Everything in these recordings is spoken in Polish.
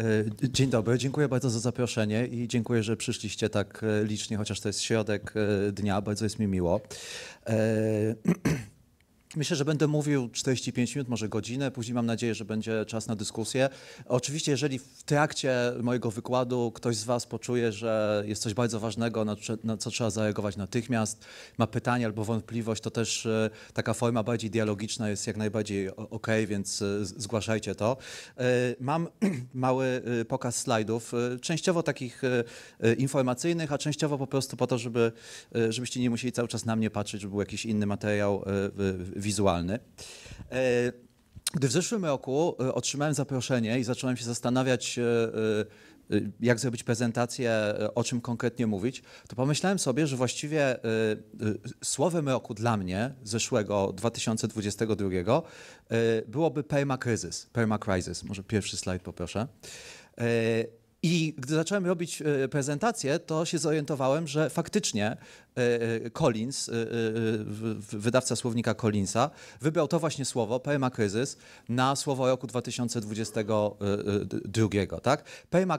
E, dzień dobry, dziękuję bardzo za zaproszenie i dziękuję, że przyszliście tak e, licznie, chociaż to jest środek e, dnia, bardzo jest mi miło. Myślę, że będę mówił 45 minut, może godzinę, później mam nadzieję, że będzie czas na dyskusję. Oczywiście, jeżeli w trakcie mojego wykładu ktoś z Was poczuje, że jest coś bardzo ważnego, na, co trzeba zareagować natychmiast, ma pytanie albo wątpliwość, to też y, taka forma bardziej dialogiczna jest jak najbardziej ok, więc y, zgłaszajcie to. Y, mam mały pokaz slajdów, częściowo takich informacyjnych, a częściowo po prostu po to, żeby, żebyście nie musieli cały czas na mnie patrzeć, żeby był jakiś inny materiał wizualny. E, gdy w zeszłym roku e, otrzymałem zaproszenie i zacząłem się zastanawiać, e, jak zrobić prezentację, o czym konkretnie mówić, to pomyślałem sobie, że właściwie słowem roku dla mnie, zeszłego 2022, byłoby Perma crisis. Może pierwszy slajd poproszę. I gdy zacząłem robić e, prezentację, to się zorientowałem, że faktycznie e, e, Collins, wydawca słownika Collinsa, wybrał to właśnie słowo, Kryzys, na słowo roku 2022. Tak?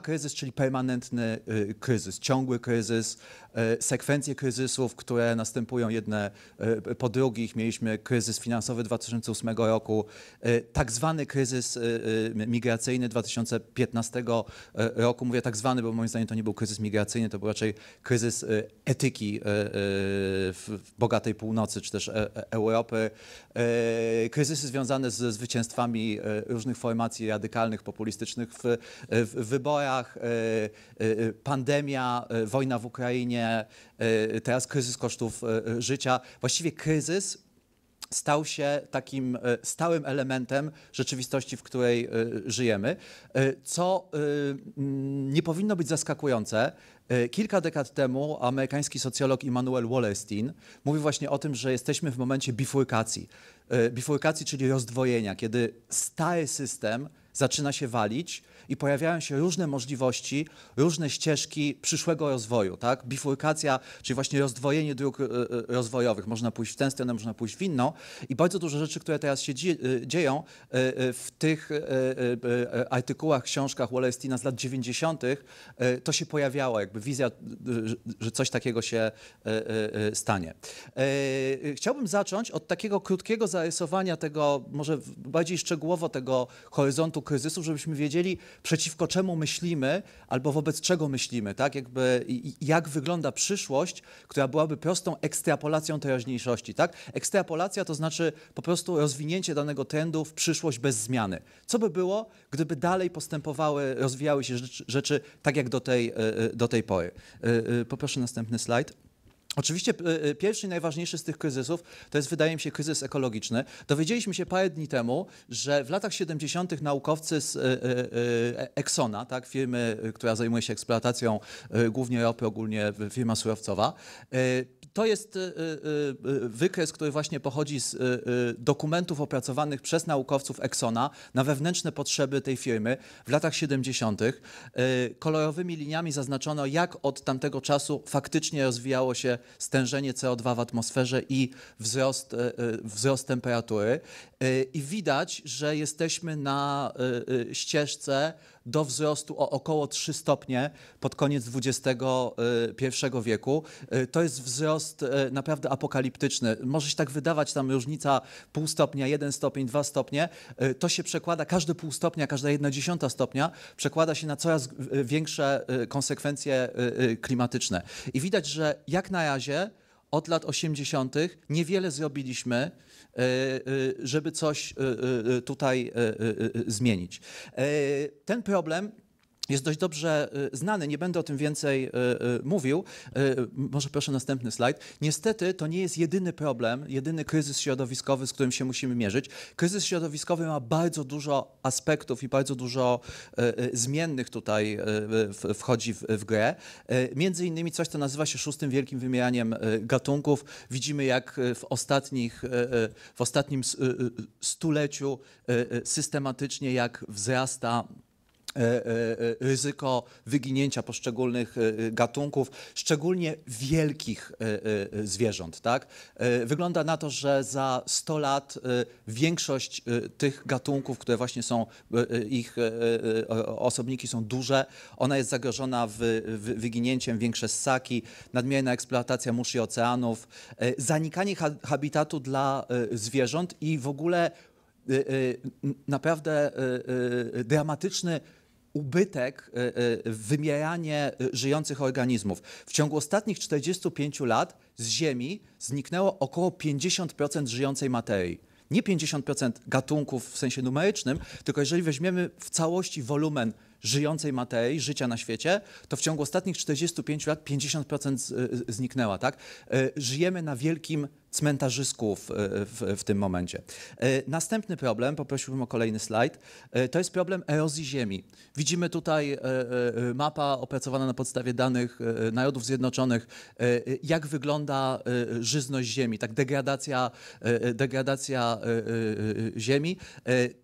Kryzys, czyli permanentny kryzys, ciągły kryzys, E, sekwencję kryzysów, które następują jedne e, po drugich. Mieliśmy kryzys finansowy 2008 roku, e, tak zwany kryzys migracyjny 2015 roku. Mówię tak zwany, bo moim zdaniem to nie był kryzys migracyjny, to był raczej kryzys etyki w bogatej północy czy też Europy. E, kryzysy związane ze zwycięstwami e, różnych formacji radykalnych, populistycznych w, w wyborach, e, pandemia, wojna w Ukrainie, teraz kryzys kosztów życia. Właściwie kryzys stał się takim e, stałym elementem rzeczywistości, w której e, żyjemy, e, co mm, nie powinno być zaskakujące. Kilka dekad temu amerykański socjolog Immanuel Wallerstein mówił właśnie o tym, że jesteśmy w momencie bifurkacji. Bifurkacji, czyli rozdwojenia, kiedy stary system zaczyna się walić i pojawiają się różne możliwości, różne ścieżki przyszłego rozwoju, tak? Bifurkacja, czyli właśnie rozdwojenie dróg e, e, rozwojowych. Można pójść w tę stronę, można pójść w inną i bardzo dużo rzeczy, które teraz się e, dzieją w tych artykułach, książkach Wallestina z lat 90., to się pojawiało, jakby wizja, że coś takiego się stanie. Chciałbym zacząć od takiego krótkiego zarysowania tego, może bardziej szczegółowo tego horyzontu kryzysów, żebyśmy wiedzieli, przeciwko czemu myślimy albo wobec czego myślimy, tak? Jakby, jak wygląda przyszłość, która byłaby prostą ekstrapolacją teraźniejszości, tak? Ekstrapolacja to znaczy po prostu rozwinięcie danego trendu w przyszłość bez zmiany. Co by było, gdyby dalej postępowały, rozwijały się rzeczy, rzeczy tak jak do tej, e, e, do tej pory? E, poproszę następny slajd. Oczywiście e, e, pierwszy i najważniejszy z tych kryzysów to jest, wydaje mi się, kryzys ekologiczny. Dowiedzieliśmy się parę dni temu, że w latach 70. naukowcy z e, Exxona, tak, firmy, która zajmuje się eksploatacją głównie ropy, ogólnie firma surowcowa, to jest y, y, y, wykres, który właśnie pochodzi z dokumentów opracowanych przez naukowców Exxona na wewnętrzne potrzeby tej firmy w latach 70. Kolorowymi liniami zaznaczono, jak od tamtego czasu faktycznie rozwijało się stężenie CO2 w atmosferze i wzrost, wzrost temperatury. Y, I widać, że jesteśmy na y, y, ścieżce do wzrostu o około 3 stopnie pod koniec XXI wieku. To jest wzrost naprawdę apokaliptyczny. Może się tak wydawać, tam różnica pół stopnia, jeden stopień, dwa stopnie. To się przekłada, każde pół stopnia, każda jedna dziesiąta stopnia przekłada się na coraz większe konsekwencje klimatyczne. I widać, że jak na razie od lat 80. niewiele zrobiliśmy E, e, żeby coś e, tutaj zmienić. Ten problem jest dość dobrze y, znany, nie będę o tym więcej y, y, mówił. Może proszę następny slajd. Niestety to nie jest jedyny problem, jedyny kryzys środowiskowy, z którym się musimy mierzyć. Kryzys środowiskowy ma bardzo dużo aspektów i bardzo dużo zmiennych tutaj wchodzi w grę. Między innymi coś, co nazywa się szóstym wielkim wymieraniem gatunków. Widzimy, jak w, ostatnich, w ostatnim stuleciu systematycznie, jak wzrasta E, e, ryzyko wyginięcia poszczególnych e, gatunków, szczególnie wielkich zwierząt. Tak? Wygląda na to, że za 100 lat większość tych gatunków, które właśnie są, ich osobniki są duże, ona jest zagrożona wyginięciem, większe ssaki, nadmierna eksploatacja mórz i oceanów, zanikanie habitatu dla zwierząt i w ogóle naprawdę dramatyczny ubytek, e, e, wymieranie e, żyjących organizmów. W ciągu ostatnich 45 lat z Ziemi zniknęło około 50% żyjącej materii nie 50% gatunków w sensie numerycznym, tylko jeżeli weźmiemy w całości wolumen żyjącej Matei, życia na świecie, to w ciągu ostatnich 45 lat 50% zniknęła. Tak? Żyjemy na wielkim cmentarzysku w, w, w, tym momencie. Następny problem, poprosiłbym o kolejny slajd, to jest problem erozji ziemi. Widzimy tutaj mapa opracowana na podstawie danych Narodów Zjednoczonych, jak wygląda żyzność ziemi, tak degradacja, degradacja ziemi.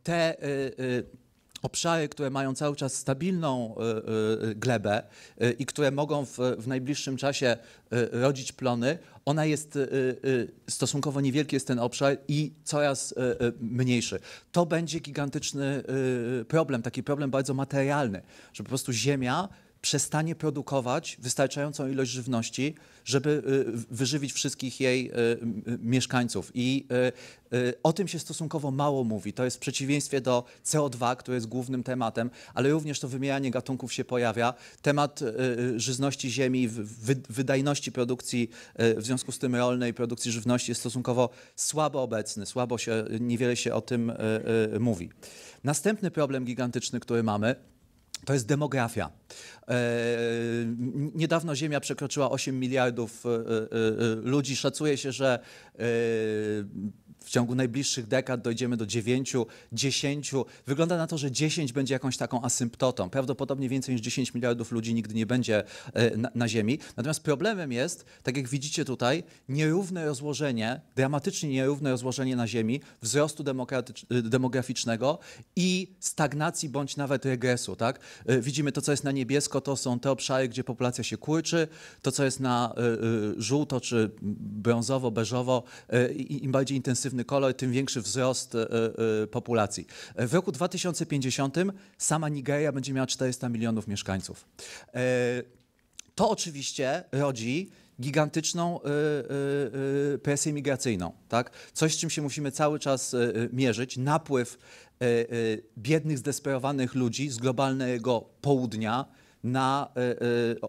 Te obszary, które mają cały czas stabilną e, e, e, glebę i które mogą w, w najbliższym czasie rodzić plony, ona jest stosunkowo niewielki jest ten obszar i coraz mniejszy. To będzie gigantyczny problem, taki problem bardzo materialny, że po prostu ziemia przestanie produkować wystarczającą ilość żywności, żeby y, wyżywić wszystkich jej y, mieszkańców. I y, o tym się stosunkowo mało mówi. To jest w przeciwieństwie do CO2, które jest głównym tematem, ale również to wymijanie gatunków się pojawia. Temat żyzności ziemi, wydajności produkcji, w związku z tym rolnej produkcji żywności jest stosunkowo słabo obecny, słabo się, niewiele się o tym mówi. Następny problem gigantyczny, który mamy, to jest demografia. E, niedawno Ziemia przekroczyła 8 miliardów e, e, ludzi. Szacuje się, że w ciągu najbliższych dekad dojdziemy do 9, 10. Wygląda na to, że 10 będzie jakąś taką asymptotą. Prawdopodobnie więcej niż 10 miliardów ludzi nigdy nie będzie e, na, na Ziemi. Natomiast problemem jest, tak jak widzicie tutaj, nierówne rozłożenie, dramatycznie nierówne rozłożenie na Ziemi, wzrostu e, demograficznego i stagnacji bądź nawet regresu. Tak? E, widzimy to, co jest na niebiesko, to są te obszary, gdzie populacja się kurczy, to, co jest na żółto czy brązowo, beżowo, im bardziej intensywne tym większy wzrost e, e, populacji. W roku 2050 sama Nigeria będzie miała 400 milionów mieszkańców. E, to oczywiście rodzi gigantyczną presję migracyjną. Tak? Coś, z czym się musimy cały czas mierzyć. Napływ biednych, zdesperowanych ludzi z globalnego południa, na e, e,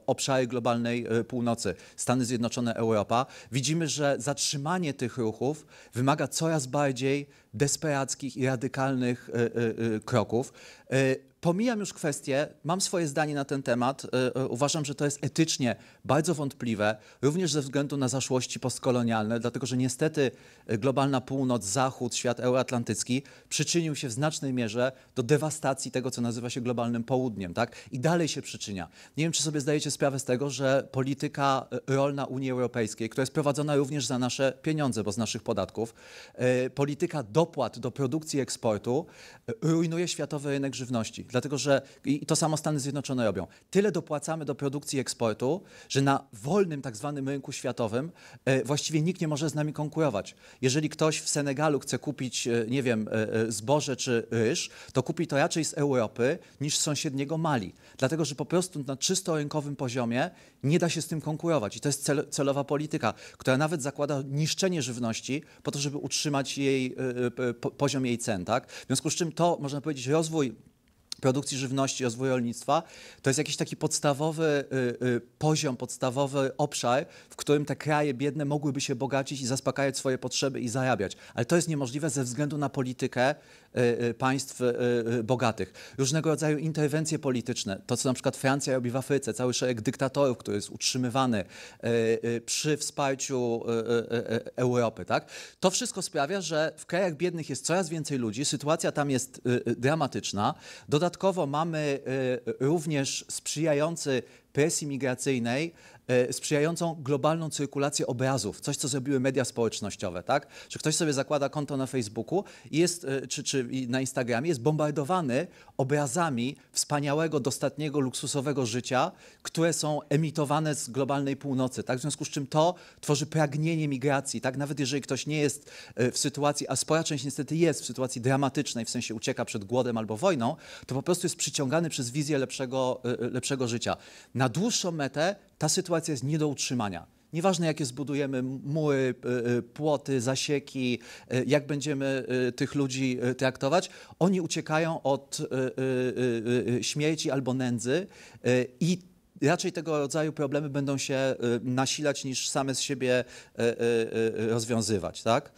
obszary globalnej e, północy, Stany Zjednoczone, Europa, widzimy, że zatrzymanie tych ruchów wymaga coraz bardziej desperackich i radykalnych kroków pomijam już kwestię, mam swoje zdanie na ten temat. E, e, uważam, że to jest etycznie bardzo wątpliwe, również ze względu na zaszłości postkolonialne, dlatego że niestety e, globalna północ, zachód, świat euroatlantycki przyczynił się w znacznej mierze do dewastacji tego, co nazywa się globalnym południem, tak? I dalej się przyczynia. Nie wiem, czy sobie zdajecie sprawę z tego, że polityka rolna Unii Europejskiej, która jest prowadzona również za nasze pieniądze, bo z naszych podatków, polityka dopłat do produkcji i eksportu rujnuje światowy rynek żywności. Dlatego, że i to samo Stany Zjednoczone robią. Tyle dopłacamy do produkcji eksportu, że na wolnym tak zwanym rynku światowym e, właściwie nikt nie może z nami konkurować. Jeżeli ktoś w Senegalu chce kupić, e, nie wiem, e, zboże czy ryż, to kupi to raczej z Europy niż z sąsiedniego Mali. Dlatego, że po prostu na czysto rynkowym poziomie nie da się z tym konkurować. I to jest cel, celowa polityka, która nawet zakłada niszczenie żywności po to, żeby utrzymać jej, poziom jej cen. Tak? W związku z czym to, można powiedzieć, rozwój produkcji żywności, rozwoju rolnictwa, to jest jakiś taki podstawowy y, y, poziom, podstawowy obszar, w którym te kraje biedne mogłyby się bogacić i zaspokajać swoje potrzeby i zarabiać. Ale to jest niemożliwe ze względu na politykę E, e, państw e, bogatych. Różnego rodzaju interwencje polityczne, to co na przykład Francja robi w Afryce, cały szereg dyktatorów, który jest utrzymywany przy wsparciu Europy. Tak? To wszystko sprawia, że w krajach biednych jest coraz więcej ludzi, sytuacja tam jest dramatyczna. Dodatkowo mamy również sprzyjający presji migracyjnej E, sprzyjającą globalną cyrkulację obrazów, coś co zrobiły media społecznościowe, tak? Że ktoś sobie zakłada konto na Facebooku i jest, e, czy, czy na Instagramie, jest bombardowany obrazami wspaniałego, dostatniego, luksusowego życia, które są emitowane z globalnej północy, tak? W związku z czym to tworzy pragnienie migracji, tak? Nawet jeżeli ktoś nie jest e, w sytuacji, a spora część niestety jest w sytuacji dramatycznej, w sensie ucieka przed głodem albo wojną, to po prostu jest przyciągany przez wizję lepszego, lepszego życia. Na dłuższą metę ta sytuacja jest nie do utrzymania. Nieważne, jakie zbudujemy muły, e, płoty, zasieki, e, jak będziemy e, tych ludzi traktować, oni uciekają od śmierci albo nędzy i raczej tego rodzaju problemy będą się nasilać niż same z siebie rozwiązywać. Tak?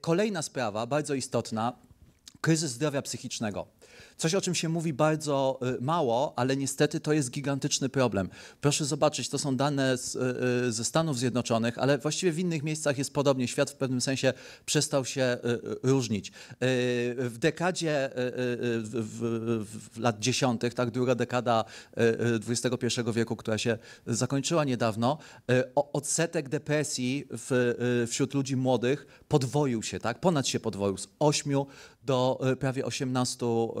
Kolejna sprawa, bardzo istotna, kryzys zdrowia psychicznego. Coś, o czym się mówi bardzo y, mało, ale niestety to jest gigantyczny problem. Proszę zobaczyć, to są dane z, y, y, ze Stanów Zjednoczonych, ale właściwie w innych miejscach jest podobnie. Świat w pewnym sensie przestał się różnić. W dekadzie w, w, w lat dziesiątych, tak druga dekada XXI wieku, która się zakończyła niedawno, odsetek depresji w, wśród ludzi młodych podwoił się, tak? Ponad się podwoił z 8 do prawie 18 100%.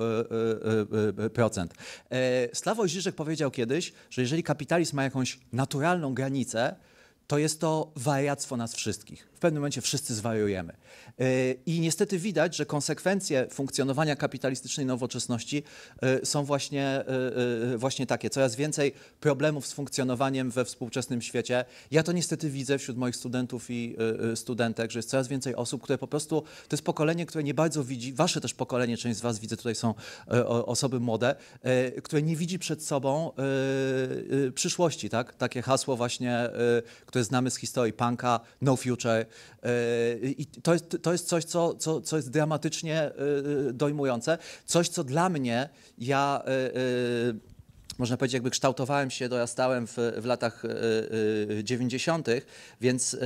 E, e, e, Sławoj Żyżek powiedział kiedyś, że jeżeli kapitalizm ma jakąś naturalną granicę, to jest to wariactwo nas wszystkich. W pewnym momencie wszyscy zwariujemy. E, I niestety widać, że konsekwencje funkcjonowania kapitalistycznej nowoczesności e, są właśnie, e, właśnie takie. Coraz więcej problemów z funkcjonowaniem we współczesnym świecie. Ja to niestety widzę wśród moich studentów i studentek, że jest coraz więcej osób, które po prostu, to jest pokolenie, które nie bardzo widzi, wasze też pokolenie, część z was widzę, tutaj są osoby młode, które nie widzi przed sobą przyszłości, tak? Takie hasło właśnie, które które znamy z historii punka, No Future. E, I to jest, to jest coś, co, co, co jest dramatycznie e, dojmujące. Coś, co dla mnie, ja e, można powiedzieć, jakby kształtowałem się, dorastałem w, w latach 90., więc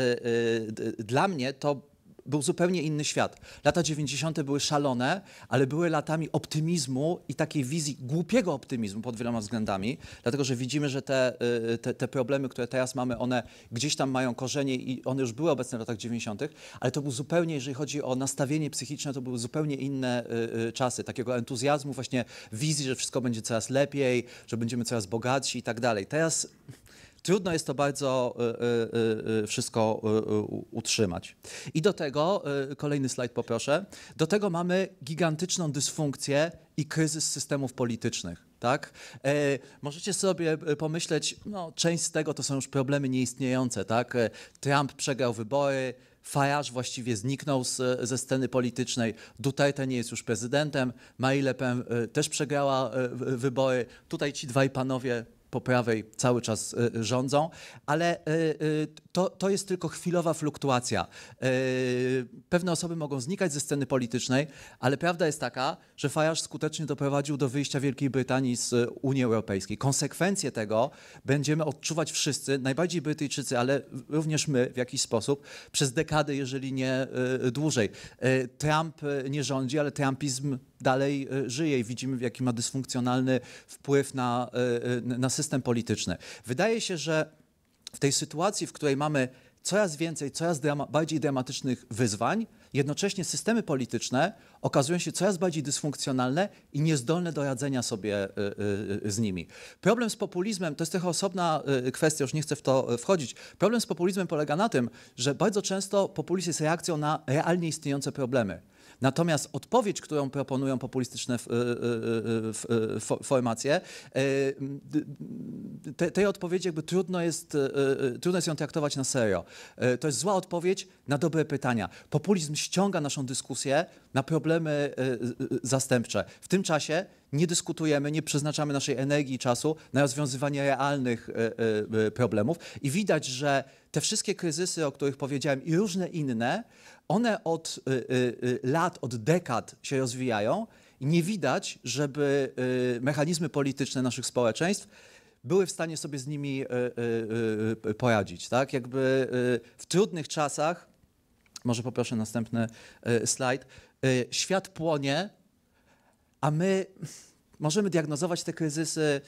dla mnie to był zupełnie inny świat. Lata 90. były szalone, ale były latami optymizmu i takiej wizji, głupiego optymizmu pod wieloma względami, dlatego że widzimy, że te, y, te, te problemy, które teraz mamy, one gdzieś tam mają korzenie i one już były obecne w latach 90., ale to był zupełnie, jeżeli chodzi o nastawienie psychiczne, to były zupełnie inne y, y, czasy, takiego entuzjazmu, właśnie wizji, że wszystko będzie coraz lepiej, że będziemy coraz bogatsi i tak dalej. Teraz Trudno jest to bardzo y, y, y, wszystko utrzymać. I do tego, kolejny slajd poproszę, do tego mamy gigantyczną dysfunkcję i kryzys systemów politycznych. Tak? E, możecie sobie pomyśleć, no, część z tego to są już problemy nieistniejące. Tak? E, Trump przegrał wybory, Farage właściwie zniknął z, ze sceny politycznej, Duterte nie jest już prezydentem, Marie Le Pen też przegrała wybory. Tutaj ci dwaj panowie po prawej cały czas y, rządzą, ale y, y, to, to jest tylko chwilowa fluktuacja. E, pewne osoby mogą znikać ze sceny politycznej, ale prawda jest taka, że Farage skutecznie doprowadził do wyjścia Wielkiej Brytanii z e, Unii Europejskiej. Konsekwencje tego będziemy odczuwać wszyscy, najbardziej Brytyjczycy, ale również my w jakiś sposób, przez dekady, jeżeli nie e, dłużej. Trump nie rządzi, ale Trumpizm dalej żyje i widzimy, jaki ma dysfunkcjonalny wpływ na, na system polityczny. Wydaje się, że w tej sytuacji, w której mamy coraz więcej, coraz drama, bardziej dramatycznych wyzwań, jednocześnie systemy polityczne okazują się coraz bardziej dysfunkcjonalne i niezdolne do radzenia sobie e, e, z nimi. Problem z populizmem to jest trochę osobna e, kwestia, już nie chcę w to wchodzić. Problem z populizmem polega na tym, że bardzo często populizm jest reakcją na realnie istniejące problemy. Natomiast odpowiedź, którą proponują populistyczne e, e, e, formacje, tej odpowiedzi jakby trudno jest, trudno jest ją traktować na serio. To jest zła odpowiedź na dobre pytania. Populizm ściąga naszą dyskusję na problemy e, e, zastępcze. W tym czasie nie dyskutujemy, nie przeznaczamy naszej energii i czasu na rozwiązywanie realnych e, problemów. I widać, że te wszystkie kryzysy, o których powiedziałem, i różne inne, one od lat, od dekad się rozwijają i nie widać, żeby mechanizmy polityczne naszych społeczeństw były w stanie sobie z nimi poradzić. Tak? Jakby w trudnych czasach może poproszę następny slajd. Y, świat płonie, a my możemy diagnozować te kryzysy,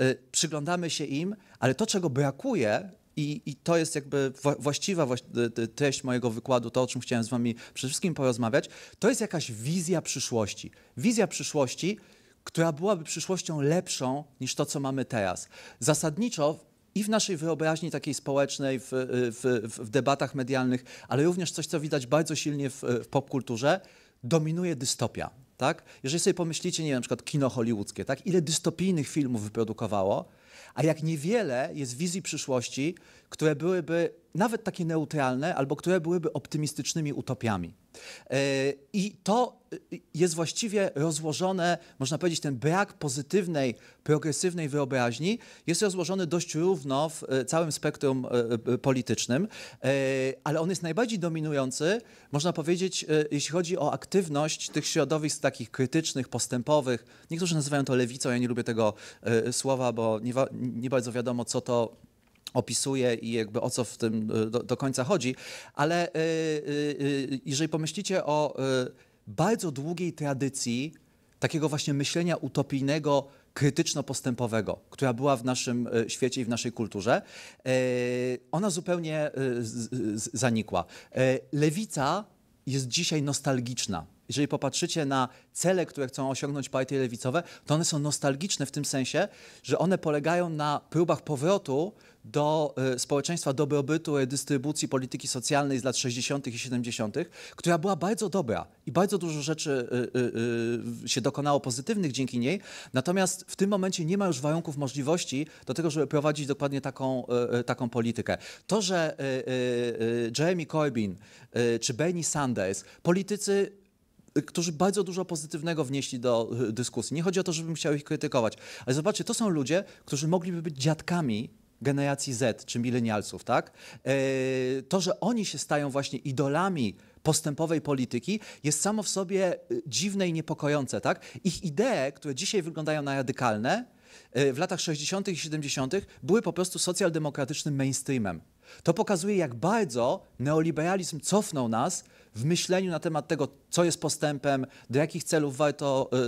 y, przyglądamy się im, ale to, czego brakuje, i, I, to jest jakby właściwa y, treść mojego wykładu, to o czym chciałem z Wami przede wszystkim porozmawiać. To jest jakaś wizja przyszłości. Wizja przyszłości, która byłaby przyszłością lepszą niż to, co mamy teraz. Zasadniczo i w naszej wyobraźni takiej społecznej, w, w, w debatach medialnych, ale również coś, co widać bardzo silnie w, w popkulturze, dominuje dystopia. Tak? Jeżeli sobie pomyślicie, nie wiem, na przykład kino hollywoodzkie, tak? ile dystopijnych filmów wyprodukowało, a jak niewiele jest wizji przyszłości które byłyby nawet takie neutralne, albo które byłyby optymistycznymi utopiami. E, I to e, jest właściwie rozłożone, można powiedzieć, ten brak pozytywnej, progresywnej wyobraźni jest rozłożony dość równo w e, całym spektrum politycznym, ale on jest najbardziej dominujący, można powiedzieć, jeśli chodzi o aktywność tych środowisk takich krytycznych, postępowych. Niektórzy nazywają to lewicą, ja nie lubię tego słowa, bo nie, nie bardzo wiadomo, co to opisuje i jakby o co w tym e, do, do końca chodzi, ale e, e, jeżeli pomyślicie o bardzo długiej tradycji takiego właśnie myślenia utopijnego, krytyczno-postępowego, która była w naszym świecie i w naszej kulturze, ona zupełnie zanikła. Lewica jest dzisiaj nostalgiczna. Jeżeli popatrzycie na cele, które chcą osiągnąć partie lewicowe, to one są nostalgiczne w tym sensie, że one polegają na próbach powrotu do e, społeczeństwa dobrobytu, e, dystrybucji polityki socjalnej z lat 60. i 70., która była bardzo dobra i bardzo dużo rzeczy e, się dokonało pozytywnych dzięki niej. Natomiast w tym momencie nie ma już warunków możliwości do tego, żeby prowadzić dokładnie taką, taką politykę. To, że Jeremy Corbyn czy Bernie Sanders, politycy którzy bardzo dużo pozytywnego wnieśli do dyskusji. Nie chodzi o to, żebym chciał ich krytykować, ale zobaczcie, to są ludzie, którzy mogliby być dziadkami generacji Z czy milenialsów, tak? E, to, że oni się stają właśnie idolami postępowej polityki jest samo w sobie e, dziwne i niepokojące, tak? Ich idee, które dzisiaj wyglądają na radykalne, e, w latach 60. i 70. były po prostu socjaldemokratycznym mainstreamem. To pokazuje, jak bardzo neoliberalizm cofnął nas w myśleniu na temat tego, co jest postępem, do jakich celów warto e,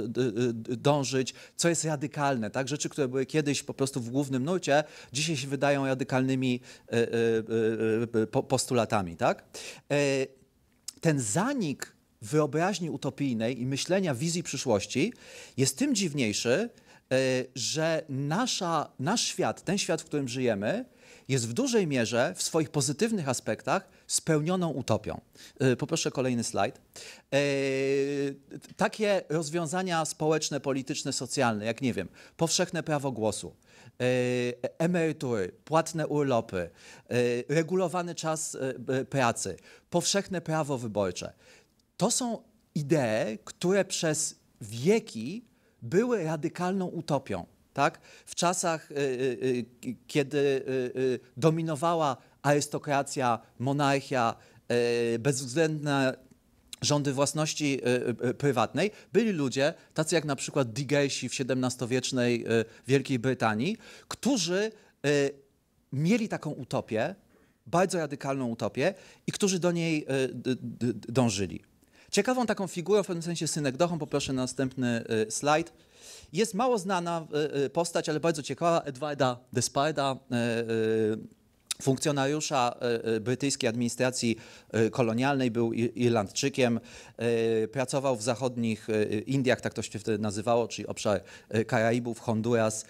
e, dążyć, co jest radykalne. Tak? Rzeczy, które były kiedyś po prostu w głównym nurcie, dzisiaj się wydają radykalnymi e, postulatami. Tak? Ten zanik wyobraźni utopijnej i myślenia wizji przyszłości jest tym dziwniejszy, że nasza, nasz świat, ten świat, w którym żyjemy, jest w dużej mierze w swoich pozytywnych aspektach spełnioną utopią. Y, poproszę kolejny slajd. E, takie rozwiązania społeczne, polityczne, socjalne, jak nie wiem, powszechne prawo głosu, e, emerytury, płatne urlopy, e, regulowany czas pracy, powszechne prawo wyborcze. To są idee, które przez wieki były radykalną utopią tak? W czasach, y, y, y, kiedy dominowała arystokracja, monarchia, bezwzględne rządy własności prywatnej, byli ludzie, tacy jak na przykład Digesi w XVII-wiecznej Wielkiej Brytanii, którzy mieli taką utopię, bardzo radykalną utopię i którzy do niej dążyli. Ciekawą taką figurą, w pewnym sensie synekdochą, poproszę następny slajd, jest mało znana e, e, postać, ale bardzo ciekawa, Edwarda Desparda, e, funkcjonariusza brytyjskiej administracji kolonialnej, był Irlandczykiem, pracował w zachodnich Indiach, tak to się wtedy nazywało, czyli obszar Karaibów, Honduras,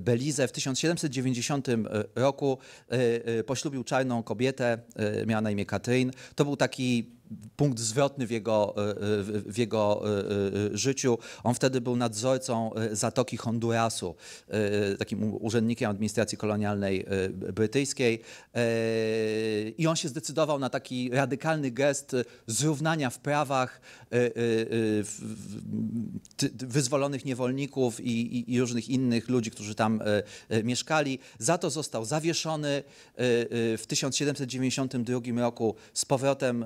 Belize. W 1790 roku poślubił czarną kobietę, miała na imię Katrin. To był taki punkt zwrotny w jego, e, e, w jego e, życiu. On wtedy był nadzorcą Zatoki Hondurasu, takim urzędnikiem administracji kolonialnej brytyjskiej. I on się zdecydował na taki radykalny gest zrównania w prawach wyzwolonych niewolników i, różnych innych ludzi, którzy tam mieszkali. Za to został zawieszony w 1792 roku z powrotem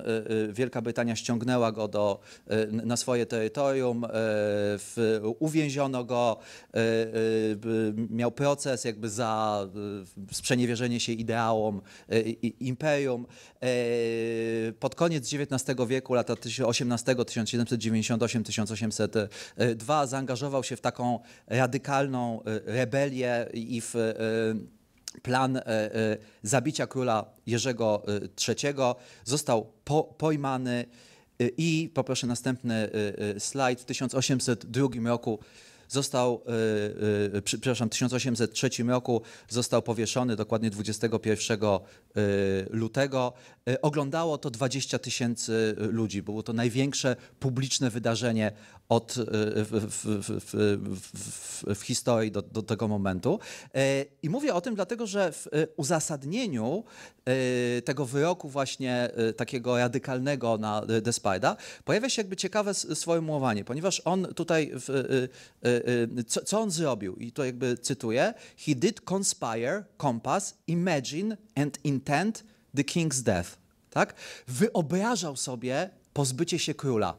w Wielka Brytania ściągnęła go do, y, na swoje terytorium, y, w, uwięziono go, y, miał proces jakby za sprzeniewierzenie się ideałom imperium. Pod koniec XIX wieku, lata 1898 1802 zaangażował się w taką radykalną rebelię i w plan e, e, zabicia króla Jerzego e, III został po, pojmany i poproszę następny slajd. W 1802 roku został, przepraszam, w 1803 roku został powieszony dokładnie 21 lutego. E, oglądało to 20 tysięcy e, ludzi. Było to największe publiczne wydarzenie od, e, w, w, w, w historii do, do, tego momentu. I mówię o tym dlatego, że w uzasadnieniu tego wyroku właśnie takiego radykalnego na Despida pojawia się jakby ciekawe sformułowanie, ponieważ on tutaj, co, co on zrobił? I to jakby cytuję, he did conspire, compass, imagine and intend The King's Death, tak? Wyobrażał sobie pozbycie się króla.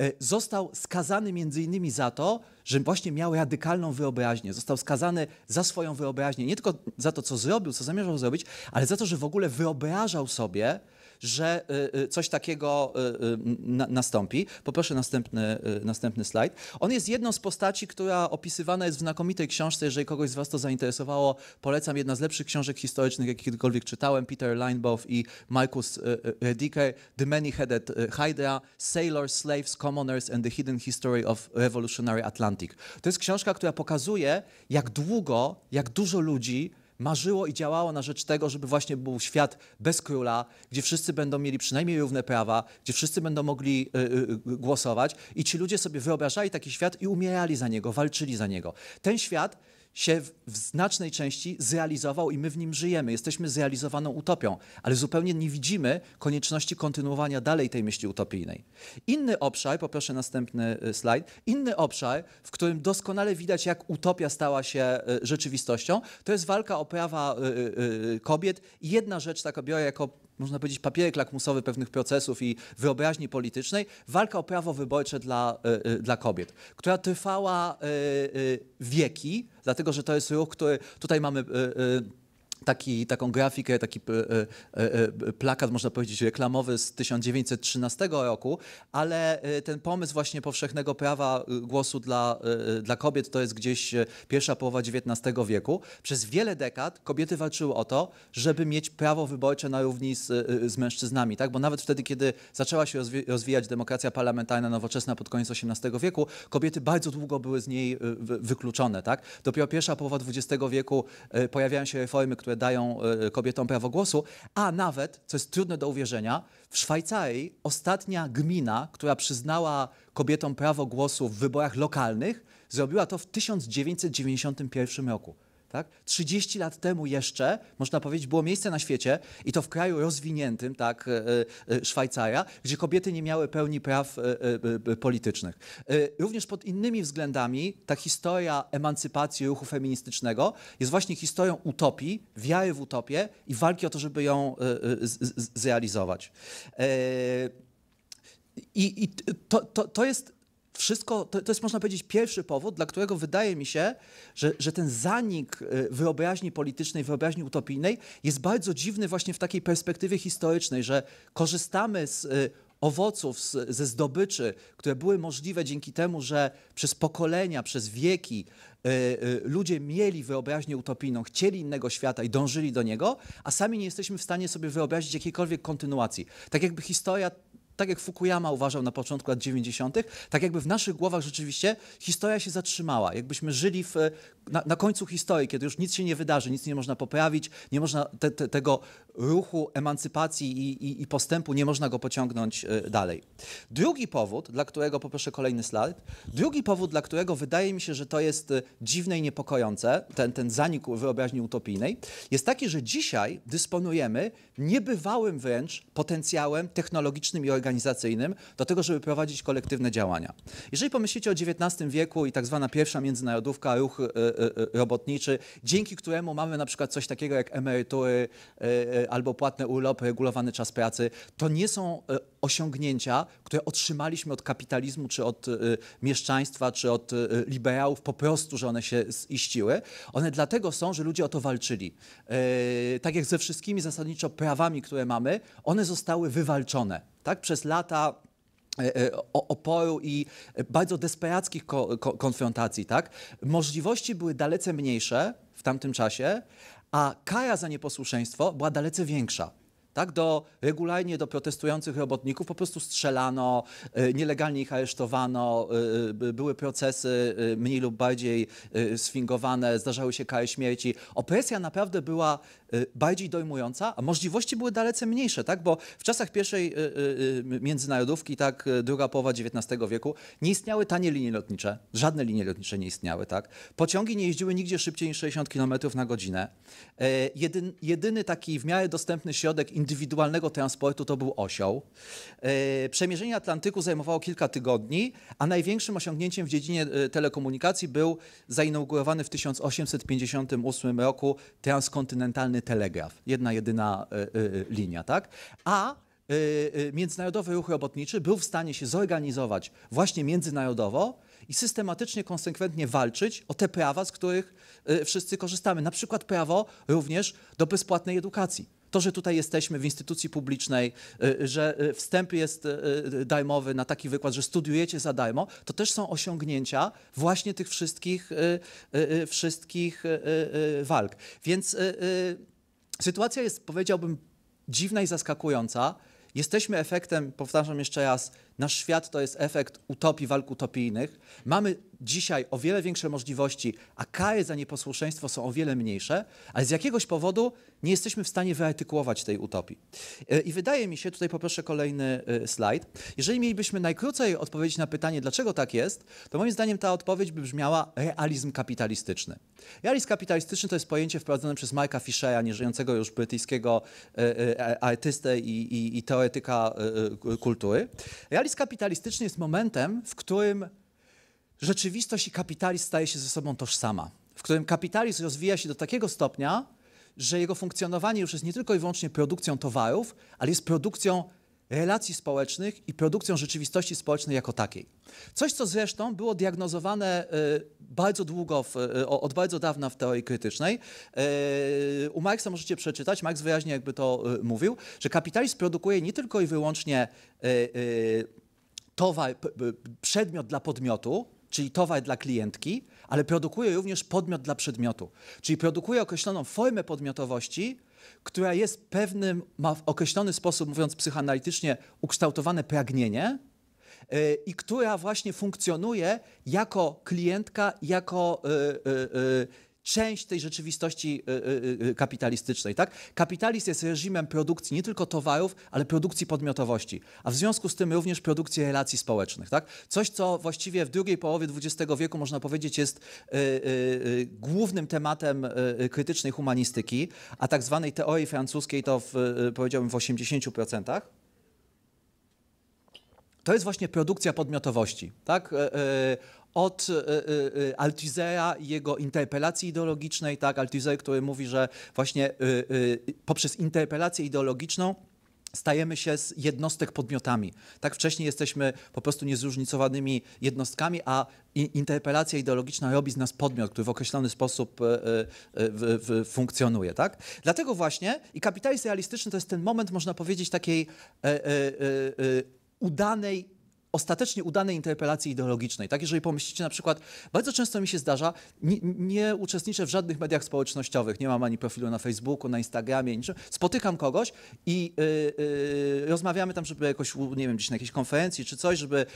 E, został skazany między innymi za to, że właśnie miał radykalną wyobraźnię. Został skazany za swoją wyobraźnię, nie tylko za to, co zrobił, co zamierzał zrobić, ale za to, że w ogóle wyobrażał sobie, że y, y, coś takiego y, nastąpi. Poproszę następny, następny slajd. On jest jedną z postaci, która opisywana jest w znakomitej książce. Jeżeli kogoś z Was to zainteresowało, polecam. Jedna z lepszych książek historycznych, jakie kiedykolwiek czytałem. Peter Linebaugh i Michael Rediker. The Many-Headed Hydra, Sailors, Slaves, Commoners and the Hidden History of Revolutionary Atlantic. To jest książka, która pokazuje, jak długo, jak dużo ludzi marzyło i działało na rzecz tego, żeby właśnie był świat bez króla, gdzie wszyscy będą mieli przynajmniej równe prawa, gdzie wszyscy będą mogli y, y, y głosować. I ci ludzie sobie wyobrażali taki świat i umierali za niego, walczyli za niego. Ten świat się w znacznej części zrealizował i my w nim żyjemy. Jesteśmy zrealizowaną utopią, ale zupełnie nie widzimy konieczności kontynuowania dalej tej myśli utopijnej. Inny obszar, poproszę następny y, slajd, inny obszar, w którym doskonale widać, jak utopia stała się y, rzeczywistością, to jest walka o prawa y, kobiet. I jedna rzecz, taka biorę jako można powiedzieć, papierek lakmusowy pewnych procesów i wyobraźni politycznej, walka o prawo wyborcze dla, e, e, dla kobiet, która trwała e, wieki, dlatego że to jest ruch, który tutaj mamy taki, taką grafikę, taki e, e, e, plakat, można powiedzieć, reklamowy z 1913 roku, ale ten pomysł właśnie powszechnego prawa głosu dla, dla kobiet to jest gdzieś pierwsza połowa XIX wieku. Przez wiele dekad kobiety walczyły o to, żeby mieć prawo wyborcze na równi z, z mężczyznami, tak? bo nawet wtedy, kiedy zaczęła się rozwijać demokracja parlamentarna nowoczesna pod koniec XVIII wieku, kobiety bardzo długo były z niej wykluczone. Tak? Dopiero pierwsza połowa XX wieku pojawiają się reformy, które które dają e, kobietom prawo głosu, a nawet, co jest trudne do uwierzenia, w Szwajcarii ostatnia gmina, która przyznała kobietom prawo głosu w wyborach lokalnych, zrobiła to w 1991 roku. Tak? 30 lat temu jeszcze, można powiedzieć, było miejsce na świecie i to w kraju rozwiniętym, tak, e, e, e, Szwajcaria, gdzie kobiety nie miały pełni praw politycznych. Również pod innymi względami ta historia emancypacji ruchu feministycznego jest właśnie historią utopii, wiary w utopię i walki o to, żeby ją zrealizować. I, i to, to, to jest wszystko, to, to jest można powiedzieć pierwszy powód, dla którego wydaje mi się, że, że ten zanik y, wyobraźni politycznej, wyobraźni utopijnej jest bardzo dziwny właśnie w takiej perspektywie historycznej, że korzystamy z y, owoców, z, ze zdobyczy, które były możliwe dzięki temu, że przez pokolenia, przez wieki y, ludzie mieli wyobraźnię utopijną, chcieli innego świata i dążyli do niego, a sami nie jesteśmy w stanie sobie wyobrazić jakiejkolwiek kontynuacji. Tak jakby historia tak jak Fukuyama uważał na początku lat 90., tak jakby w naszych głowach rzeczywiście historia się zatrzymała. Jakbyśmy żyli w, na, na, końcu historii, kiedy już nic się nie wydarzy, nic nie można poprawić, nie można te, te, tego ruchu emancypacji i, i, i, postępu, nie można go pociągnąć e, dalej. Drugi powód, dla którego, poproszę kolejny slajd, drugi powód, dla którego wydaje mi się, że to jest e, dziwne i niepokojące, ten, ten zanik wyobraźni utopijnej, jest taki, że dzisiaj dysponujemy niebywałym wręcz potencjałem technologicznym i organizacyjnym organizacyjnym do tego, żeby prowadzić kolektywne działania. Jeżeli pomyślicie o XIX wieku i tak zwana pierwsza międzynarodówka, ruch e, e, e, robotniczy, dzięki któremu mamy na przykład coś takiego jak emerytury albo płatne urlopy, regulowany czas pracy, to nie są osiągnięcia, które otrzymaliśmy od kapitalizmu, czy od mieszczaństwa, czy od liberałów, po prostu, że one się ziściły. One dlatego są, że ludzie o to walczyli. Tak jak ze wszystkimi zasadniczo prawami, które mamy, one zostały wywalczone tak, przez lata e, e, oporu i bardzo desperackich konfrontacji, tak? Możliwości były dalece mniejsze w tamtym czasie, a kara za nieposłuszeństwo była dalece większa. Tak, do, regularnie do protestujących robotników po prostu strzelano, e, nielegalnie ich aresztowano, były procesy mniej lub bardziej sfingowane, zdarzały się kary śmierci. Opresja naprawdę była Y, bardziej dojmująca, a możliwości były dalece mniejsze, tak? bo w czasach pierwszej y, y, międzynarodówki, tak, druga połowa XIX wieku, nie istniały tanie linie lotnicze, żadne linie lotnicze nie istniały. Tak? Pociągi nie jeździły nigdzie szybciej niż 60 km na godzinę. E, jedyn, jedyny taki w miarę dostępny środek indywidualnego transportu to był osioł. E, przemierzenie Atlantyku zajmowało kilka tygodni, a największym osiągnięciem w dziedzinie e, telekomunikacji był zainaugurowany w 1858 roku transkontynentalny jedyny telegraf, jedna jedyna e, e, e, linia, tak? A międzynarodowy ruch robotniczy był w stanie się zorganizować właśnie międzynarodowo i systematycznie, konsekwentnie walczyć o te prawa, z których wszyscy korzystamy. Na przykład prawo również do bezpłatnej edukacji. To, że tutaj jesteśmy w instytucji publicznej, że wstęp jest darmowy na taki wykład, że studiujecie za darmo, to też są osiągnięcia właśnie tych wszystkich, wszystkich walk. Więc Sytuacja jest, powiedziałbym, dziwna i zaskakująca. Jesteśmy efektem, powtarzam jeszcze raz, nasz świat to jest efekt utopii, walk utopijnych. Mamy dzisiaj o wiele większe możliwości, a kary za nieposłuszeństwo są o wiele mniejsze, ale z jakiegoś powodu nie jesteśmy w stanie wyartykułować tej utopii. E, I wydaje mi się, tutaj poproszę kolejny e, slajd, jeżeli mielibyśmy najkrócej odpowiedzieć na pytanie, dlaczego tak jest, to moim zdaniem ta odpowiedź by brzmiała realizm kapitalistyczny. Realizm kapitalistyczny to jest pojęcie wprowadzone przez Marka Fishera, nieżyjącego już brytyjskiego e, artystę i, i, i teoretyka kultury. Realizm kapitalistyczny jest momentem, w którym rzeczywistość i kapitalizm staje się ze sobą tożsama, w którym kapitalizm rozwija się do takiego stopnia, że jego funkcjonowanie już jest nie tylko i wyłącznie produkcją towarów, ale jest produkcją relacji społecznych i produkcją rzeczywistości społecznej jako takiej. Coś, co zresztą było diagnozowane e, bardzo długo, w, e, od bardzo dawna w teorii krytycznej. E, u Marksa możecie przeczytać, Marx wyraźnie jakby to mówił, że kapitalizm produkuje nie tylko i wyłącznie towar, przedmiot dla podmiotu, czyli towar dla klientki, ale produkuje również podmiot dla przedmiotu. Czyli produkuje określoną formę podmiotowości, która jest pewnym, ma w określony sposób, mówiąc psychoanalitycznie, ukształtowane pragnienie y, i która właśnie funkcjonuje jako klientka, jako, y, y, część tej rzeczywistości y, y, y, kapitalistycznej. Tak? Kapitalizm jest reżimem produkcji nie tylko towarów, ale produkcji podmiotowości, a w związku z tym również produkcji relacji społecznych. Tak? Coś, co właściwie w drugiej połowie XX wieku, można powiedzieć, jest głównym tematem krytycznej humanistyki, a tak zwanej teorii francuskiej to w, powiedziałbym w 80%. To jest właśnie produkcja podmiotowości. Tak? od e, e, e, Altuzera i jego interpelacji ideologicznej, tak, Altuzer, który mówi, że właśnie poprzez interpelację ideologiczną stajemy się z jednostek podmiotami. Tak wcześniej jesteśmy po prostu niezróżnicowanymi jednostkami, a interpelacja ideologiczna robi z nas podmiot, który w określony sposób funkcjonuje. Tak? Dlatego właśnie i kapitalizm realistyczny to jest ten moment, można powiedzieć, takiej udanej ostatecznie udanej interpelacji ideologicznej. Tak, jeżeli pomyślicie na przykład, bardzo często mi się zdarza, nie, nie, uczestniczę w żadnych mediach społecznościowych, nie mam ani profilu na Facebooku, na Instagramie, niczym. Spotykam kogoś i y, y, rozmawiamy tam, żeby jakoś, nie wiem, gdzieś na jakiejś konferencji czy coś, żeby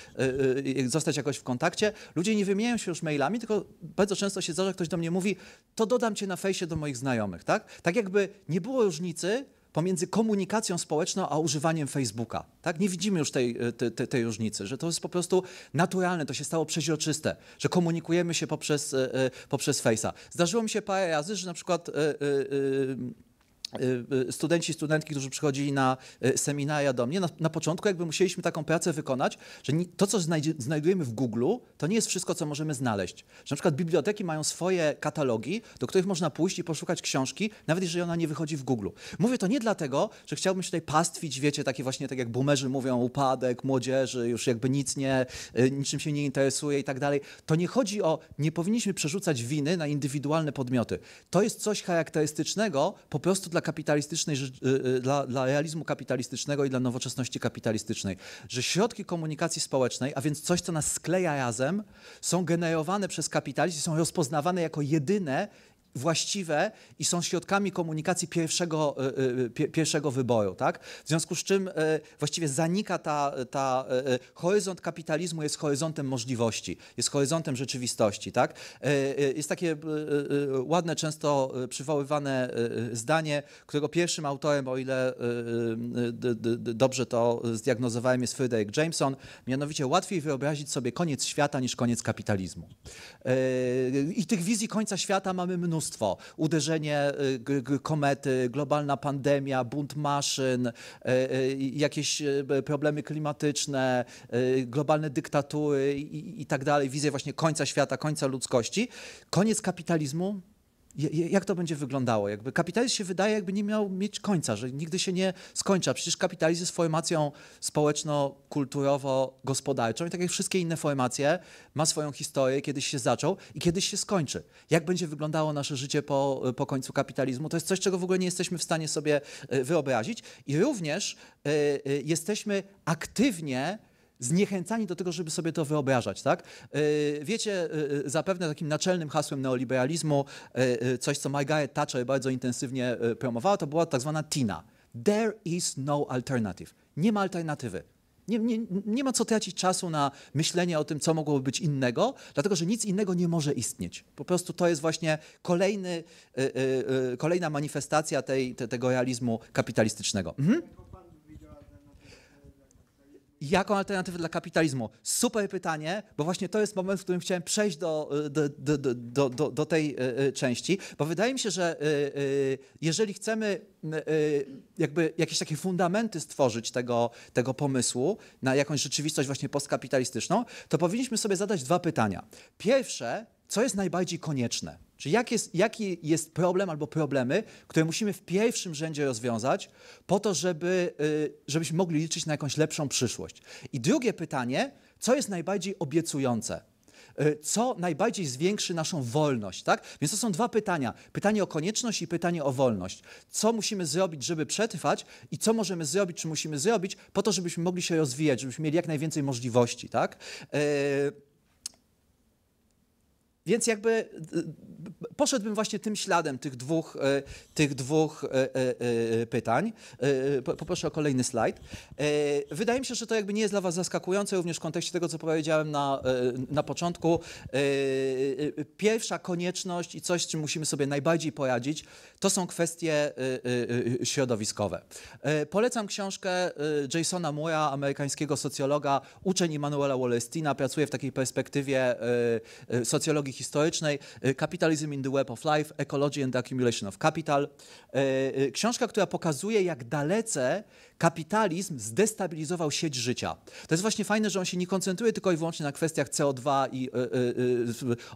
y, zostać jakoś w kontakcie. Ludzie nie wymieniają się już mailami, tylko bardzo często się zdarza, ktoś do mnie mówi, to dodam cię na fejsie do moich znajomych, tak? Tak jakby nie było różnicy, pomiędzy komunikacją społeczną a używaniem Facebooka. Tak? Nie widzimy już tej, e, tej, tej, różnicy, że to jest po prostu naturalne, to się stało przeźroczyste, że komunikujemy się poprzez, e, e, poprzez Face'a. Zdarzyło mi się parę razy, że na przykład. Y, y, studenci, studentki, którzy przychodzili na y, seminaria do mnie, na, na początku jakby musieliśmy taką pracę wykonać, że to, co znajdzie, znajdujemy w Google, to nie jest wszystko, co możemy znaleźć. Że na przykład biblioteki mają swoje katalogi, do których można pójść i poszukać książki, nawet jeżeli ona nie wychodzi w Google. Mówię to nie dlatego, że chciałbym się tutaj pastwić, wiecie, takie właśnie, tak jak boomerzy mówią, upadek młodzieży, już jakby nic nie, niczym się nie interesuje i tak dalej. To nie chodzi o, nie powinniśmy przerzucać winy na indywidualne podmioty. To jest coś charakterystycznego po prostu dla kapitalistycznej, y, y, dla, dla realizmu kapitalistycznego i dla nowoczesności kapitalistycznej, że środki komunikacji społecznej, a więc coś, co nas skleja razem, są generowane przez kapitalizm i są rozpoznawane jako jedyne właściwe i są środkami komunikacji pierwszego, e, e, e, pierwszego wyboru. Tak? W związku z czym właściwie zanika ta, ta horyzont kapitalizmu jest horyzontem możliwości, jest horyzontem rzeczywistości. Tak? Jest takie ładne, często przywoływane zdanie, którego pierwszym autorem, o ile dobrze to zdiagnozowałem, jest Frederick Jameson, mianowicie łatwiej wyobrazić sobie koniec świata niż koniec kapitalizmu. I tych wizji końca świata mamy mnóstwo mnóstwo. Uderzenie y, komety, globalna pandemia, bunt maszyn, y, y, jakieś problemy klimatyczne, globalne dyktatury i, tak dalej. Wizję właśnie końca świata, końca ludzkości. Koniec kapitalizmu jak to będzie wyglądało? Jakby kapitalizm się wydaje, jakby nie miał mieć końca, że nigdy się nie skończy. Przecież kapitalizm jest formacją społeczno-kulturowo-gospodarczą i tak jak wszystkie inne formacje, ma swoją historię, kiedyś się zaczął i kiedyś się skończy. Jak będzie wyglądało nasze życie po, po końcu kapitalizmu? To jest coś, czego w ogóle nie jesteśmy w stanie sobie e, wyobrazić i również e, e, jesteśmy aktywnie zniechęcani do tego, żeby sobie to wyobrażać. Tak? E, wiecie, e, e, zapewne takim naczelnym hasłem neoliberalizmu, coś co Margaret Thatcher bardzo intensywnie promowała, to była tak zwana TINA. There is no alternative. Nie ma alternatywy. Nie, nie, nie ma co tracić czasu na myślenie o tym, co mogłoby być innego, dlatego że nic innego nie może istnieć. Po prostu to jest właśnie kolejny, y, y, y, kolejna manifestacja tej, te, tego realizmu kapitalistycznego. Mhm. Jaką alternatywę dla kapitalizmu? Super pytanie, bo właśnie to jest moment, w którym chciałem przejść do, e, do, do, do, do tej e, e, części, bo wydaje mi się, że jeżeli chcemy jakby jakieś takie fundamenty stworzyć tego, tego pomysłu na jakąś rzeczywistość właśnie postkapitalistyczną, to powinniśmy sobie zadać dwa pytania. Pierwsze, co jest najbardziej konieczne? Czy jak jest, jaki jest problem albo problemy, które musimy w pierwszym rzędzie rozwiązać, po to, żeby, y, żebyśmy mogli liczyć na jakąś lepszą przyszłość? I drugie pytanie, co jest najbardziej obiecujące? Y, co najbardziej zwiększy naszą wolność, tak? Więc to są dwa pytania: pytanie o konieczność i pytanie o wolność. Co musimy zrobić, żeby przetrwać, i co możemy zrobić, czy musimy zrobić, po to, żebyśmy mogli się rozwijać, żebyśmy mieli jak najwięcej możliwości, tak? Yy... Więc jakby y, y, poszedłbym właśnie tym śladem tych dwóch, y, tych dwóch pytań. Poproszę o kolejny slajd. Wydaje mi się, że to jakby nie jest dla Was zaskakujące, również w kontekście tego, co powiedziałem na, na początku. Pierwsza konieczność i coś, z czym musimy sobie najbardziej poradzić, to są kwestie środowiskowe. Polecam książkę Jasona Moore'a, amerykańskiego socjologa, uczeń Immanuela Wallestina, Pracuje w takiej perspektywie socjologii historycznej e, Capitalism in the Web of Life, Ecology and the Accumulation of Capital. E, e, książka, która pokazuje, jak dalece kapitalizm zdestabilizował sieć życia. To jest właśnie fajne, że on się nie koncentruje tylko i wyłącznie na kwestiach CO2 i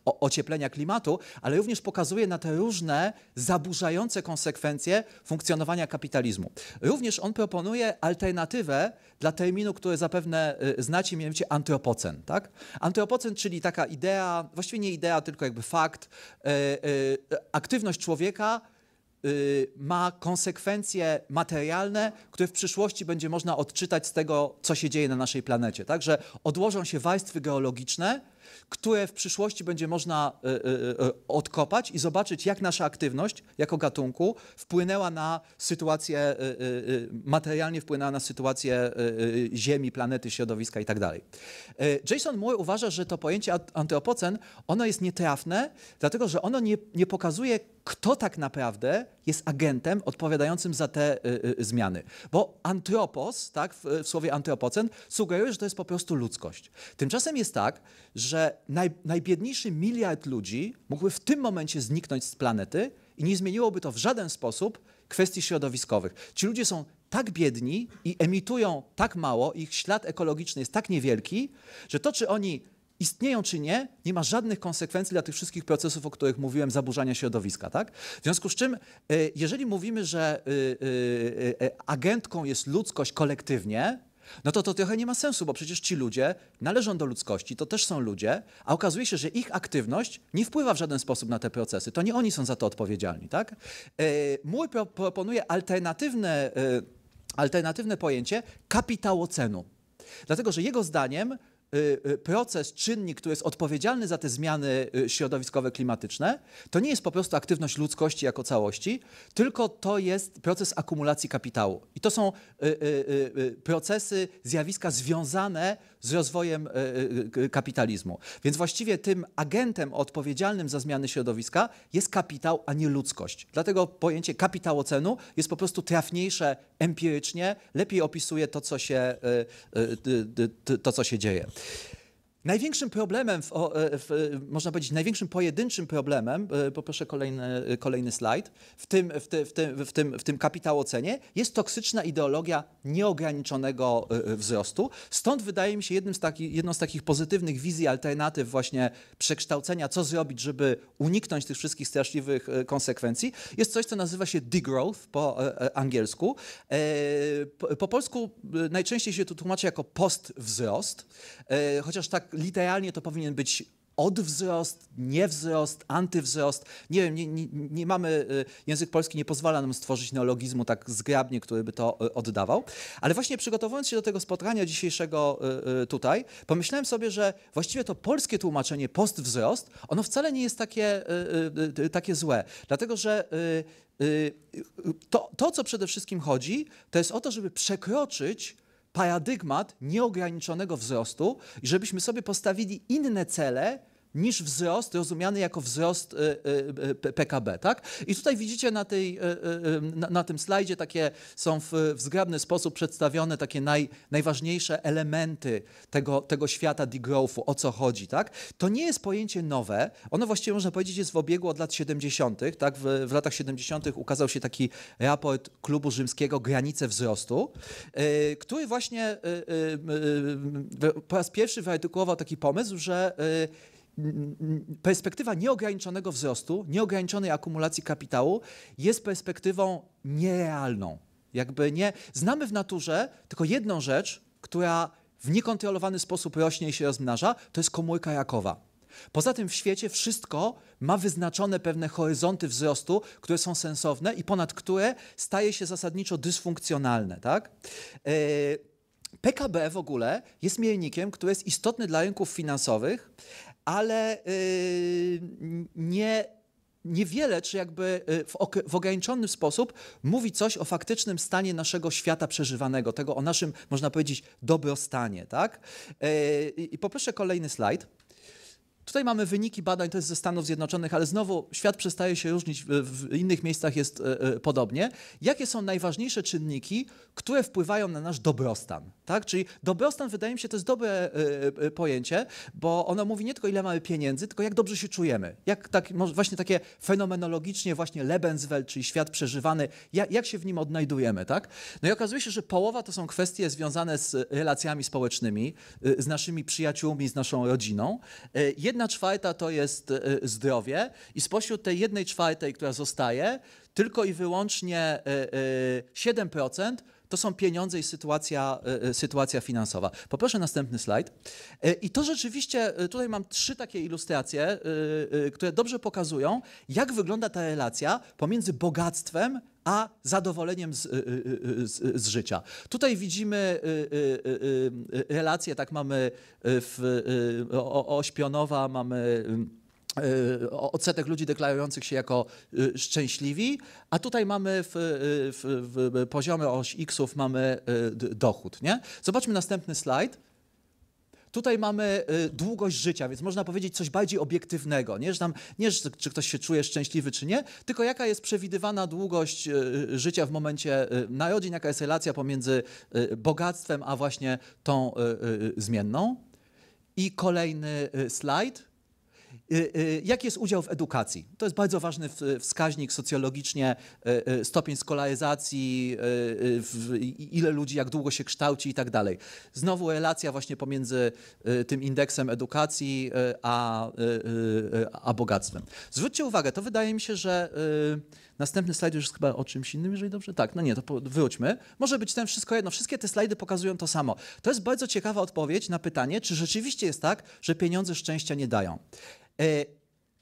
ocieplenia klimatu, ale również pokazuje na te różne zaburzające konsekwencje funkcjonowania kapitalizmu. Również on proponuje alternatywę dla terminu, który zapewne znacie, mianowicie antropocen. Tak? Antropocen, czyli taka idea, właściwie nie idea, idea, tylko jakby fakt. E, e, aktywność człowieka e, ma konsekwencje materialne, które w przyszłości będzie można odczytać z tego, co się dzieje na naszej planecie. Także odłożą się warstwy geologiczne, które w przyszłości będzie można e, e, e, odkopać i zobaczyć, jak nasza aktywność jako gatunku wpłynęła na sytuację, materialnie wpłynęła na sytuację Ziemi, planety, środowiska itd. Tak Jason Moore uważa, że to pojęcie antropocen, ono jest nietrafne, dlatego że ono nie, nie pokazuje kto tak naprawdę jest agentem odpowiadającym za te y, y, zmiany. Bo antropos, tak, w, w, słowie antropocen, sugeruje, że to jest po prostu ludzkość. Tymczasem jest tak, że naj, najbiedniejszy miliard ludzi mógłby w tym momencie zniknąć z planety i nie zmieniłoby to w żaden sposób kwestii środowiskowych. Ci ludzie są tak biedni i emitują tak mało, ich ślad ekologiczny jest tak niewielki, że to, czy oni istnieją czy nie, nie ma żadnych konsekwencji dla tych wszystkich procesów, o których mówiłem, zaburzania środowiska. Tak? W związku z czym, e, jeżeli mówimy, że e, e, agentką jest ludzkość kolektywnie, no to to trochę nie ma sensu, bo przecież ci ludzie należą do ludzkości, to też są ludzie, a okazuje się, że ich aktywność nie wpływa w żaden sposób na te procesy. To nie oni są za to odpowiedzialni. Tak? Mój pro proponuje alternatywne, alternatywne pojęcie kapitałocenu. Dlatego, że jego zdaniem Y, y, proces, czynnik, który jest odpowiedzialny za te zmiany y, środowiskowe, klimatyczne, to nie jest po prostu aktywność ludzkości jako całości, tylko to jest proces akumulacji kapitału. I to są procesy, zjawiska związane z rozwojem e, e, e, kapitalizmu. Więc właściwie tym agentem odpowiedzialnym za zmiany środowiska jest kapitał, a nie ludzkość. Dlatego pojęcie kapitałocenu jest po prostu trafniejsze empirycznie, lepiej opisuje to, co się, to, co się dzieje. Największym problemem, w, e, w, e, można powiedzieć, największym pojedynczym problemem, e, poproszę kolejny, kolejny slajd, w tym, w, ty, w, tym, w, tym, w tym kapitałocenie jest toksyczna ideologia nieograniczonego wzrostu. Stąd wydaje mi się jednym z taki, jedną z takich pozytywnych wizji alternatyw właśnie przekształcenia, co zrobić, żeby uniknąć tych wszystkich straszliwych konsekwencji, jest coś, co nazywa się degrowth po angielsku. Po, po polsku najczęściej się to tłumaczy jako postwzrost, chociaż tak literalnie to powinien być odwzrost, niewzrost, antywzrost. Nie wiem, nie, nie, nie, mamy, y, język polski nie pozwala nam stworzyć neologizmu tak zgrabnie, który by to y, oddawał. Ale właśnie przygotowując się do tego spotkania dzisiejszego y, tutaj, pomyślałem sobie, że właściwie to polskie tłumaczenie postwzrost, ono wcale nie jest takie, takie złe. Dlatego, że to, to, co przede wszystkim chodzi, to jest o to, żeby przekroczyć paradygmat nieograniczonego wzrostu i żebyśmy sobie postawili inne cele niż wzrost rozumiany jako wzrost e, e, e, PKB. Tak? I tutaj widzicie na, tej, na, na tym slajdzie takie są w, w zgrabny sposób przedstawione takie naj, najważniejsze elementy tego, tego świata degrowthu, o co chodzi. Tak? To nie jest pojęcie nowe, ono właściwie można powiedzieć jest w obiegu od lat 70. Tak? W, w latach 70. ukazał się taki raport Klubu Rzymskiego Granice Wzrostu, który właśnie po raz pierwszy wyartykułował taki pomysł, że perspektywa nieograniczonego wzrostu, nieograniczonej akumulacji kapitału jest perspektywą nierealną. Jakby nie znamy w naturze tylko jedną rzecz, która w niekontrolowany sposób rośnie i się rozmnaża, to jest komórka jakowa. Poza tym w świecie wszystko ma wyznaczone pewne horyzonty wzrostu, które są sensowne i ponad które staje się zasadniczo dysfunkcjonalne. Tak? E, PKB w ogóle jest miernikiem, który jest istotny dla rynków finansowych, ale y, nie, niewiele, czy jakby y, w, w ograniczonym sposób mówi coś o faktycznym stanie naszego świata przeżywanego, tego o naszym, można powiedzieć, dobrostanie. Tak? Y, I poproszę kolejny slajd. Tutaj mamy wyniki badań, to jest ze Stanów Zjednoczonych, ale znowu świat przestaje się różnić, w innych miejscach jest e, e, podobnie. Jakie są najważniejsze czynniki, które wpływają na nasz dobrostan? Tak? Czyli dobrostan, wydaje mi się, to jest dobre e, pojęcie, bo ono mówi nie tylko ile mamy pieniędzy, tylko jak dobrze się czujemy. Jak tak, właśnie takie fenomenologicznie właśnie Lebenswelt, czyli świat przeżywany, jak, jak się w nim odnajdujemy. Tak? No i okazuje się, że połowa to są kwestie związane z relacjami społecznymi, z naszymi przyjaciółmi, z naszą rodziną. Jedna Jedna czwarta to jest e, e, zdrowie i spośród tej jednej czwartej, która zostaje, tylko i wyłącznie 7% e, to są pieniądze i sytuacja, e, e, sytuacja finansowa. Poproszę następny slajd. E, I to rzeczywiście, tutaj mam trzy takie ilustracje, które dobrze pokazują, jak wygląda ta relacja pomiędzy bogactwem a zadowoleniem z, z, z, życia. Tutaj widzimy relację, tak mamy w, o, o Śpionowa, mamy Y, odsetek ludzi deklarujących się jako y, szczęśliwi, a tutaj mamy w, y, w, w poziomie oś x mamy dochód. Nie? Zobaczmy następny slajd. Tutaj mamy długość życia, więc można powiedzieć coś bardziej obiektywnego. Nie, że tam, nie czy ktoś się czuje szczęśliwy, czy nie, tylko jaka jest przewidywana długość życia w momencie narodzin, jaka jest relacja pomiędzy bogactwem, a właśnie tą zmienną. I kolejny slajd. Y, y, jaki jest udział w edukacji? To jest bardzo ważny wskaźnik socjologicznie, y, stopień skolaryzacji, ile ludzi, jak długo się kształci i tak dalej. Znowu relacja właśnie pomiędzy tym indeksem edukacji a, a bogactwem. Zwróćcie uwagę, to wydaje mi się, że następny slajd już jest chyba o czymś innym, jeżeli dobrze. Tak, no nie, to wróćmy. Może być ten wszystko jedno. Wszystkie te slajdy pokazują to samo. To jest bardzo ciekawa odpowiedź na pytanie, czy rzeczywiście jest tak, że pieniądze szczęścia nie dają. E,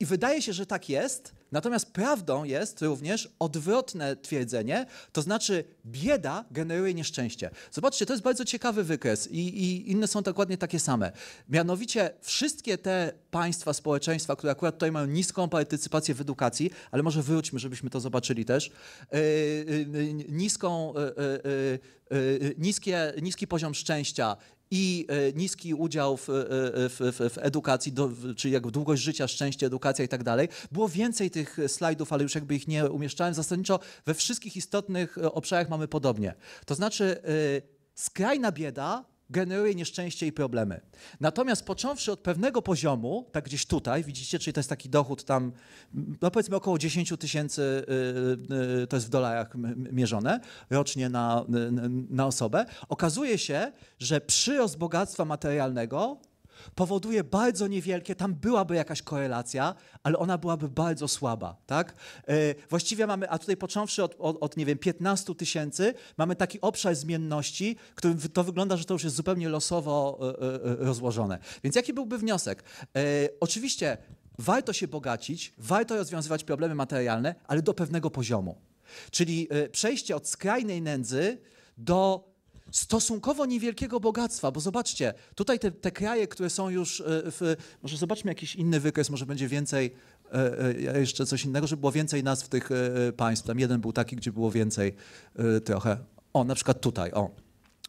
I wydaje się, że tak jest, natomiast prawdą jest również odwrotne twierdzenie, to znaczy bieda generuje nieszczęście. Zobaczcie, to jest bardzo ciekawy wykres i, i inne są dokładnie takie same. Mianowicie wszystkie te państwa, społeczeństwa, które akurat tutaj mają niską partycypację w edukacji, ale może wróćmy, żebyśmy to zobaczyli też, e, e, niską, niskie, niski poziom szczęścia, i e, niski udział w, e, e, w, w, w edukacji, do, czyli długość życia, szczęście, edukacja i tak dalej. Było więcej tych slajdów, ale już jakby ich nie umieszczałem. Zasadniczo we wszystkich istotnych obszarach mamy podobnie. To znaczy skrajna bieda generuje nieszczęście i problemy. Natomiast począwszy od pewnego poziomu, tak gdzieś tutaj, widzicie, czyli to jest taki dochód tam, no powiedzmy około 10 tysięcy, y, y, y, to jest w dolarach mierzone, rocznie na, na osobę, okazuje się, że przyrost bogactwa materialnego powoduje bardzo niewielkie, tam byłaby jakaś korelacja, ale ona byłaby bardzo słaba, tak? E, właściwie mamy, a tutaj począwszy od, od, od nie wiem, 15 tysięcy, mamy taki obszar zmienności, którym to wygląda, że to już jest zupełnie losowo e, e, rozłożone. Więc jaki byłby wniosek? Oczywiście warto się bogacić, warto rozwiązywać problemy materialne, ale do pewnego poziomu. Czyli przejście od skrajnej nędzy do stosunkowo niewielkiego bogactwa, bo zobaczcie, tutaj te, te kraje, które są już e, w, może zobaczmy jakiś inny wykres, może będzie więcej, e, e, jeszcze coś innego, żeby było więcej nazw tych państw. Tam jeden był taki, gdzie było więcej trochę. O, na przykład tutaj, o.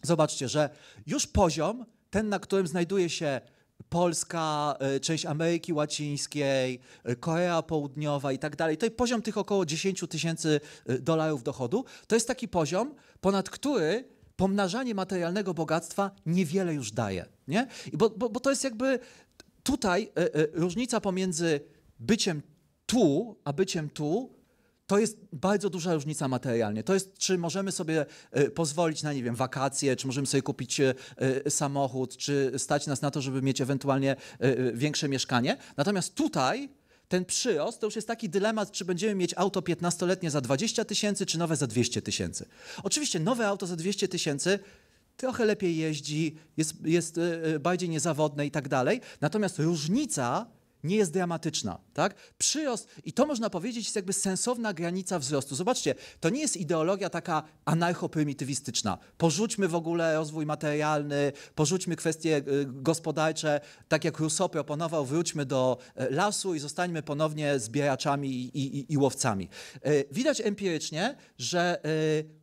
Zobaczcie, że już poziom, ten, na którym znajduje się Polska, część Ameryki Łacińskiej, Korea Południowa i tak dalej. To jest poziom tych około 10 tysięcy dolarów dochodu. To jest taki poziom, ponad który pomnażanie materialnego bogactwa niewiele już daje. Nie? I bo, bo, bo to jest jakby tutaj e, e, różnica pomiędzy byciem tu, a byciem tu, to jest bardzo duża różnica materialnie. To jest, czy możemy sobie e, pozwolić na, nie wiem, wakacje, czy możemy sobie kupić samochód, czy stać nas na to, żeby mieć ewentualnie większe mieszkanie. Natomiast tutaj ten przyrost to już jest taki dylemat, czy będziemy mieć auto 15-letnie za 20 tysięcy, czy nowe za 200 tysięcy. Oczywiście nowe auto za 200 tysięcy trochę lepiej jeździ, jest, jest e, e, bardziej niezawodne i tak dalej. Natomiast różnica nie jest dramatyczna. Tak? Przyrost, i to można powiedzieć, jest jakby sensowna granica wzrostu. Zobaczcie, to nie jest ideologia taka anarchoprymtywistyczna. Porzućmy w ogóle rozwój materialny, porzućmy kwestie y, gospodarcze. Tak jak Rousseau proponował, wróćmy do e, lasu i zostańmy ponownie zbieraczami i, i, i łowcami. E, widać empirycznie, że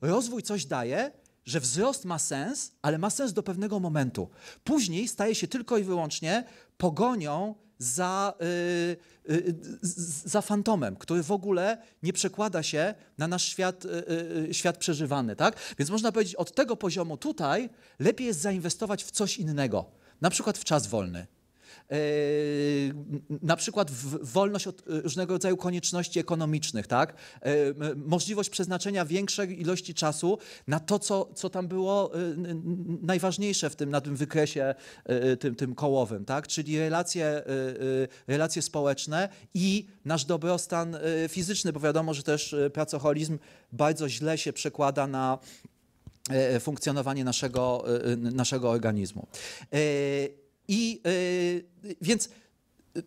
e, rozwój coś daje, że wzrost ma sens, ale ma sens do pewnego momentu. Później staje się tylko i wyłącznie pogonią za, yy, yy, za fantomem, który w ogóle nie przekłada się na nasz świat, yy, świat przeżywany. Tak? Więc można powiedzieć, od tego poziomu tutaj lepiej jest zainwestować w coś innego, na przykład w czas wolny. Yy, na przykład wolność od y, różnego rodzaju konieczności ekonomicznych, tak? Yy, możliwość przeznaczenia większej ilości czasu na to, co, co tam było y, najważniejsze w tym, na tym wykresie y, tym, tym kołowym, tak? czyli relacje, relacje społeczne i nasz dobrostan fizyczny, bo wiadomo, że też pracoholizm bardzo źle się przekłada na funkcjonowanie naszego, naszego organizmu. I y, y, więc y,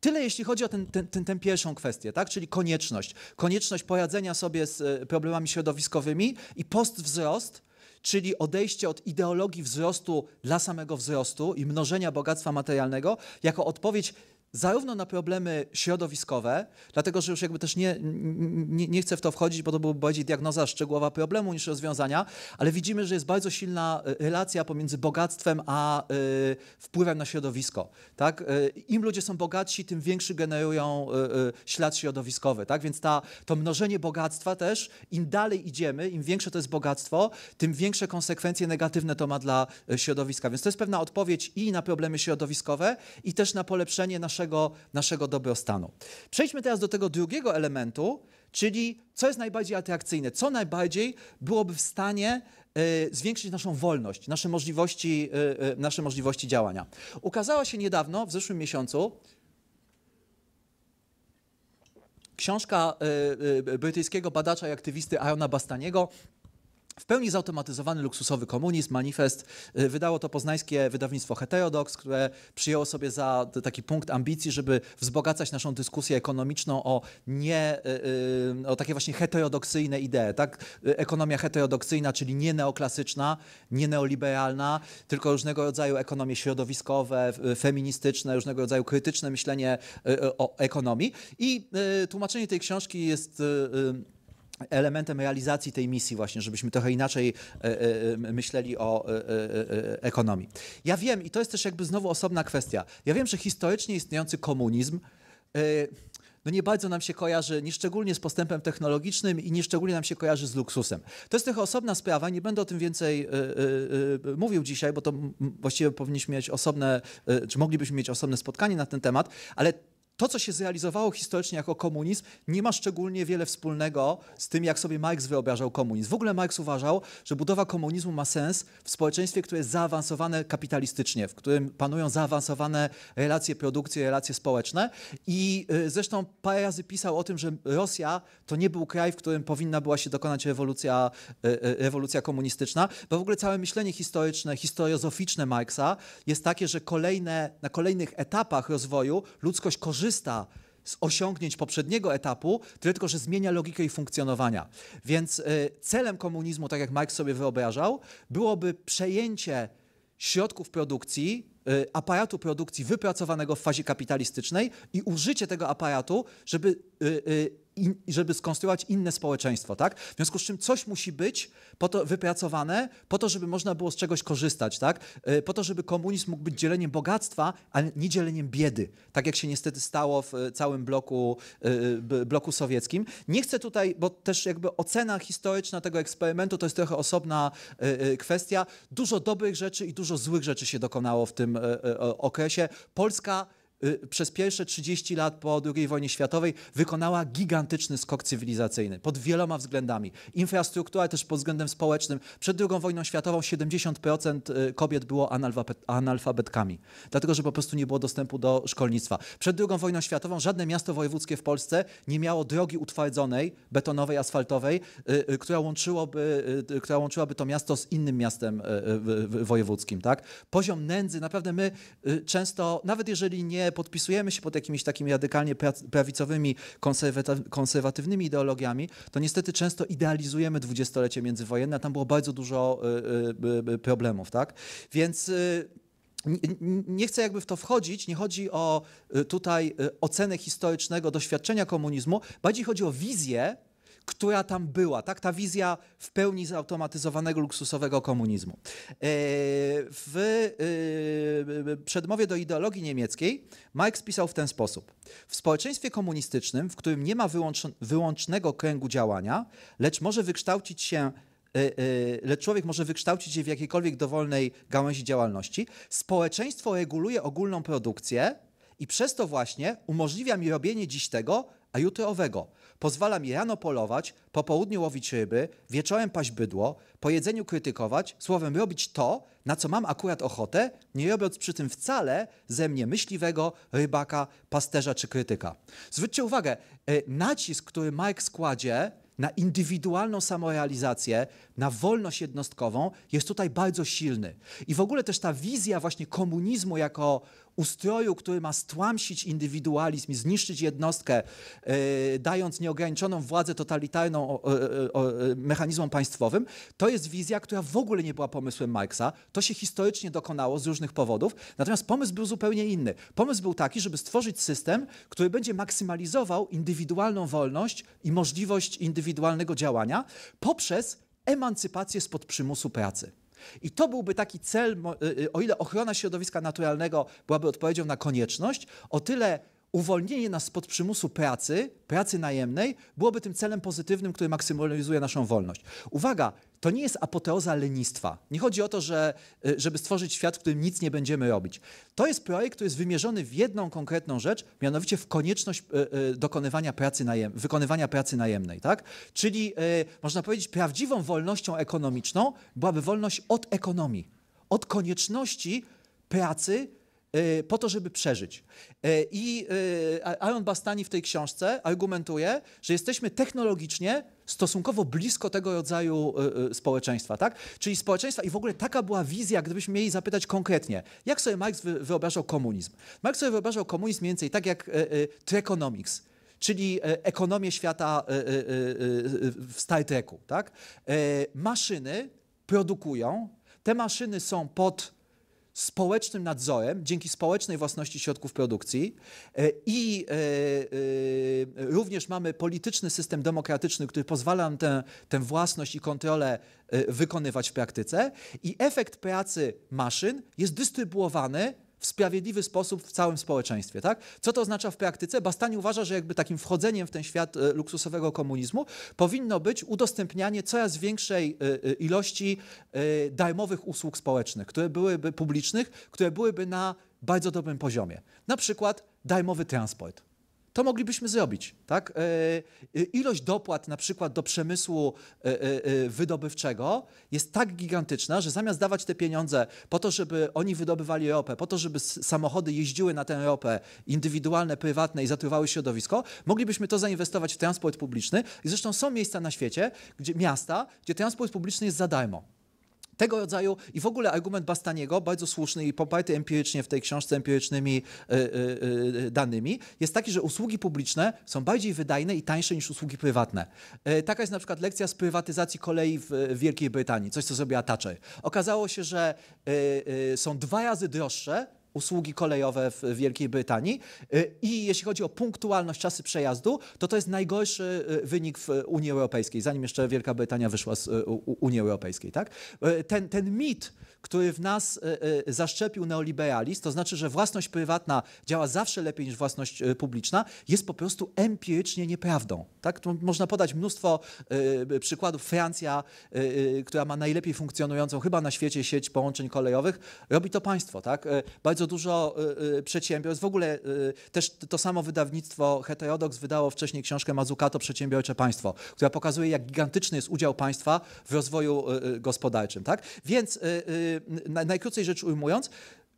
Tyle jeśli chodzi o tę ten, ten, ten, pierwszą kwestię, tak? czyli konieczność. Konieczność poradzenia sobie z problemami środowiskowymi i postwzrost, czyli odejście od ideologii wzrostu dla samego wzrostu i mnożenia bogactwa materialnego, jako odpowiedź zarówno na problemy środowiskowe, dlatego że już jakby też nie, nie, nie, chcę w to wchodzić, bo to byłoby bardziej diagnoza szczegółowa problemu niż rozwiązania, ale widzimy, że jest bardzo silna e, relacja pomiędzy bogactwem a y, wpływem na środowisko. Tak? E, Im ludzie są bogatsi, tym większy generują y, ślad środowiskowy. Tak? Więc ta, to mnożenie bogactwa też, im dalej idziemy, im większe to jest bogactwo, tym większe konsekwencje negatywne to ma dla środowiska. Więc to jest pewna odpowiedź i na problemy środowiskowe, i też na polepszenie naszego naszego, naszego dobrostanu. Przejdźmy teraz do tego drugiego elementu, czyli co jest najbardziej atrakcyjne, co najbardziej byłoby w stanie e, zwiększyć naszą wolność, nasze możliwości, e, e, nasze możliwości działania. Ukazała się niedawno, w zeszłym miesiącu, książka brytyjskiego badacza i aktywisty Arona Bastaniego w pełni zautomatyzowany luksusowy komunizm, manifest, y, wydało to poznańskie wydawnictwo Heterodox, które przyjęło sobie za taki punkt ambicji, żeby wzbogacać naszą dyskusję ekonomiczną o nie, y, y, o takie właśnie heterodoksyjne idee, tak? Ekonomia heterodoksyjna, czyli nie neoklasyczna, nie neoliberalna, tylko różnego rodzaju ekonomie środowiskowe, feministyczne, różnego rodzaju krytyczne myślenie o ekonomii. I tłumaczenie tej książki jest elementem realizacji tej misji właśnie, żebyśmy trochę inaczej e, e, e, myśleli o ekonomii. Ja wiem, i to jest też jakby znowu osobna kwestia, ja wiem, że historycznie istniejący komunizm no nie bardzo nam się kojarzy, nieszczególnie z postępem technologicznym i nieszczególnie nam się kojarzy z luksusem. To jest trochę osobna sprawa, nie będę o tym więcej y, y, y, mówił dzisiaj, bo to właściwie powinniśmy mieć osobne, czy moglibyśmy mieć osobne spotkanie na ten temat, ale to, co się zrealizowało historycznie jako komunizm, nie ma szczególnie wiele wspólnego z tym, jak sobie Marx wyobrażał komunizm. W ogóle Marx uważał, że budowa komunizmu ma sens w społeczeństwie, które jest zaawansowane kapitalistycznie, w którym panują zaawansowane relacje produkcji, relacje społeczne. I y, zresztą parę razy pisał o tym, że Rosja to nie był kraj, w którym powinna była się dokonać rewolucja, y, y, rewolucja komunistyczna, bo w ogóle całe myślenie historyczne, historiozoficzne Marxa jest takie, że kolejne, na kolejnych etapach rozwoju ludzkość korzysta korzysta z osiągnięć poprzedniego etapu, tylko, że zmienia logikę jej funkcjonowania. Więc y, celem komunizmu, tak jak Mike sobie wyobrażał, byłoby przejęcie środków produkcji, y, aparatu produkcji wypracowanego w fazie kapitalistycznej i użycie tego aparatu, żeby y, in, żeby skonstruować inne społeczeństwo, tak? W związku z czym coś musi być po to wypracowane, po to, żeby można było z czegoś korzystać, tak? E, po to, żeby komunizm mógł być dzieleniem bogactwa, a nie dzieleniem biedy, tak jak się niestety stało w e, całym bloku, e, bloku sowieckim. Nie chcę tutaj, bo też jakby ocena historyczna tego eksperymentu to jest trochę osobna kwestia. Dużo dobrych rzeczy i dużo złych rzeczy się dokonało w tym okresie. Polska Y, przez pierwsze 30 lat po II wojnie światowej wykonała gigantyczny skok cywilizacyjny pod wieloma względami. Infrastruktura też pod względem społecznym. Przed II wojną światową 70% y, kobiet było analfabetkami, dlatego że po prostu nie było dostępu do szkolnictwa. Przed II wojną światową żadne miasto wojewódzkie w Polsce nie miało drogi utwardzonej, betonowej, asfaltowej, y, która łączyłaby, która łączyłaby to miasto z innym miastem wojewódzkim. Tak? Poziom nędzy, naprawdę my często, nawet jeżeli nie podpisujemy się pod jakimiś takimi radykalnie prawicowymi, konserwatywnymi ideologiami, to niestety często idealizujemy dwudziestolecie międzywojenne, a tam było bardzo dużo y, y, y, problemów, tak? Więc nie chcę jakby w to wchodzić, nie chodzi o tutaj ocenę historycznego doświadczenia komunizmu, bardziej chodzi o wizję która tam była, tak? Ta wizja w pełni zautomatyzowanego, luksusowego komunizmu. E, w e, przedmowie do ideologii niemieckiej Marx pisał w ten sposób. W społeczeństwie komunistycznym, w którym nie ma wyłącznego kręgu działania, lecz może wykształcić się e, lecz człowiek może wykształcić się w jakiejkolwiek dowolnej gałęzi działalności, społeczeństwo reguluje ogólną produkcję i przez to właśnie umożliwia mi robienie dziś tego, a jutro owego pozwala mi rano polować, po południu łowić ryby, wieczorem paść bydło, po jedzeniu krytykować, słowem robić to, na co mam akurat ochotę, nie robiąc przy tym wcale ze mnie myśliwego, rybaka, pasterza czy krytyka. Zwróćcie uwagę, e, nacisk, który Mike składzie na indywidualną samorealizację, na wolność jednostkową jest tutaj bardzo silny. I w ogóle też ta wizja właśnie komunizmu jako ustroju, który ma stłamsić indywidualizm i zniszczyć jednostkę, e, dając nieograniczoną władzę totalitarną e, e, mechanizmom państwowym, to jest wizja, która w ogóle nie była pomysłem Marksa. To się historycznie dokonało z różnych powodów. Natomiast pomysł był zupełnie inny. Pomysł był taki, żeby stworzyć system, który będzie maksymalizował indywidualną wolność i możliwość indywidualnego działania poprzez emancypację spod przymusu pracy. I to byłby taki cel, y, y, o ile ochrona środowiska naturalnego byłaby odpowiedzią na konieczność, o tyle uwolnienie nas spod przymusu pracy, pracy najemnej, byłoby tym celem pozytywnym, który maksymalizuje naszą wolność. Uwaga, to nie jest apoteoza lenistwa. Nie chodzi o to, że, y, żeby stworzyć świat, w którym nic nie będziemy robić. To jest projekt, który jest wymierzony w jedną konkretną rzecz, mianowicie w konieczność y, y, dokonywania pracy najem, wykonywania pracy najemnej. Tak? Czyli można powiedzieć, prawdziwą wolnością ekonomiczną byłaby wolność od ekonomii, od konieczności pracy E, po to, żeby przeżyć. E, I Aaron e, Bastani w tej książce argumentuje, że jesteśmy technologicznie stosunkowo blisko tego rodzaju społeczeństwa, tak? Czyli społeczeństwa i w ogóle taka była wizja, gdybyśmy mieli zapytać konkretnie, jak sobie Marx wyobrażał komunizm? Marx sobie wyobrażał komunizm mniej więcej tak jak trekonomics, czyli ekonomię świata w Star Treku, tak? Maszyny produkują, te maszyny są pod społecznym nadzorem dzięki społecznej własności środków produkcji e, i e, e, również mamy polityczny system demokratyczny, który pozwala nam tę, tę własność i kontrolę wykonywać w praktyce i efekt pracy maszyn jest dystrybuowany w sprawiedliwy sposób w całym społeczeństwie. Tak? Co to oznacza w praktyce? Bastani uważa, że jakby takim wchodzeniem w ten świat e, luksusowego komunizmu powinno być udostępnianie coraz większej e, e, ilości darmowych usług społecznych, które byłyby publicznych, które byłyby na bardzo dobrym poziomie. Na przykład darmowy transport to moglibyśmy zrobić. Tak? E, e, ilość dopłat na przykład do przemysłu e, wydobywczego jest tak gigantyczna, że zamiast dawać te pieniądze po to, żeby oni wydobywali ropę, po to, żeby samochody jeździły na tę ropę indywidualne, prywatne i zatruwały środowisko, moglibyśmy to zainwestować w transport publiczny. I zresztą są miejsca na świecie, gdzie miasta, gdzie transport publiczny jest za darmo tego rodzaju i w ogóle argument Bastaniego, bardzo słuszny i poparty empirycznie w tej książce, empirycznymi y, y, y, danymi, jest taki, że usługi publiczne są bardziej wydajne i tańsze niż usługi prywatne. E, taka jest na przykład lekcja z prywatyzacji kolei e, w Wielkiej Brytanii, coś co zrobiła Thatcher. Okazało się, że e, są dwa razy droższe usługi kolejowe w Wielkiej Brytanii. Y, I jeśli chodzi o punktualność czasy przejazdu, to to jest najgorszy y, wynik w Unii Europejskiej, zanim jeszcze Wielka Brytania wyszła z y, Unii Europejskiej. Tak? Ten, ten mit, który w nas e, e, zaszczepił neoliberalizm, to znaczy, że własność prywatna działa zawsze lepiej niż własność e, publiczna, jest po prostu empirycznie nieprawdą. Tak? Tu można podać mnóstwo przykładów. Francja, która ma najlepiej funkcjonującą chyba na świecie sieć połączeń kolejowych, robi to państwo. Tak? Bardzo dużo przedsiębiorstw, w ogóle też to samo wydawnictwo Heterodox wydało wcześniej książkę Mazukato Przedsiębiorcze Państwo, która pokazuje, jak gigantyczny jest udział państwa w rozwoju gospodarczym. Tak? Więc Y, najkrócej rzecz ujmując,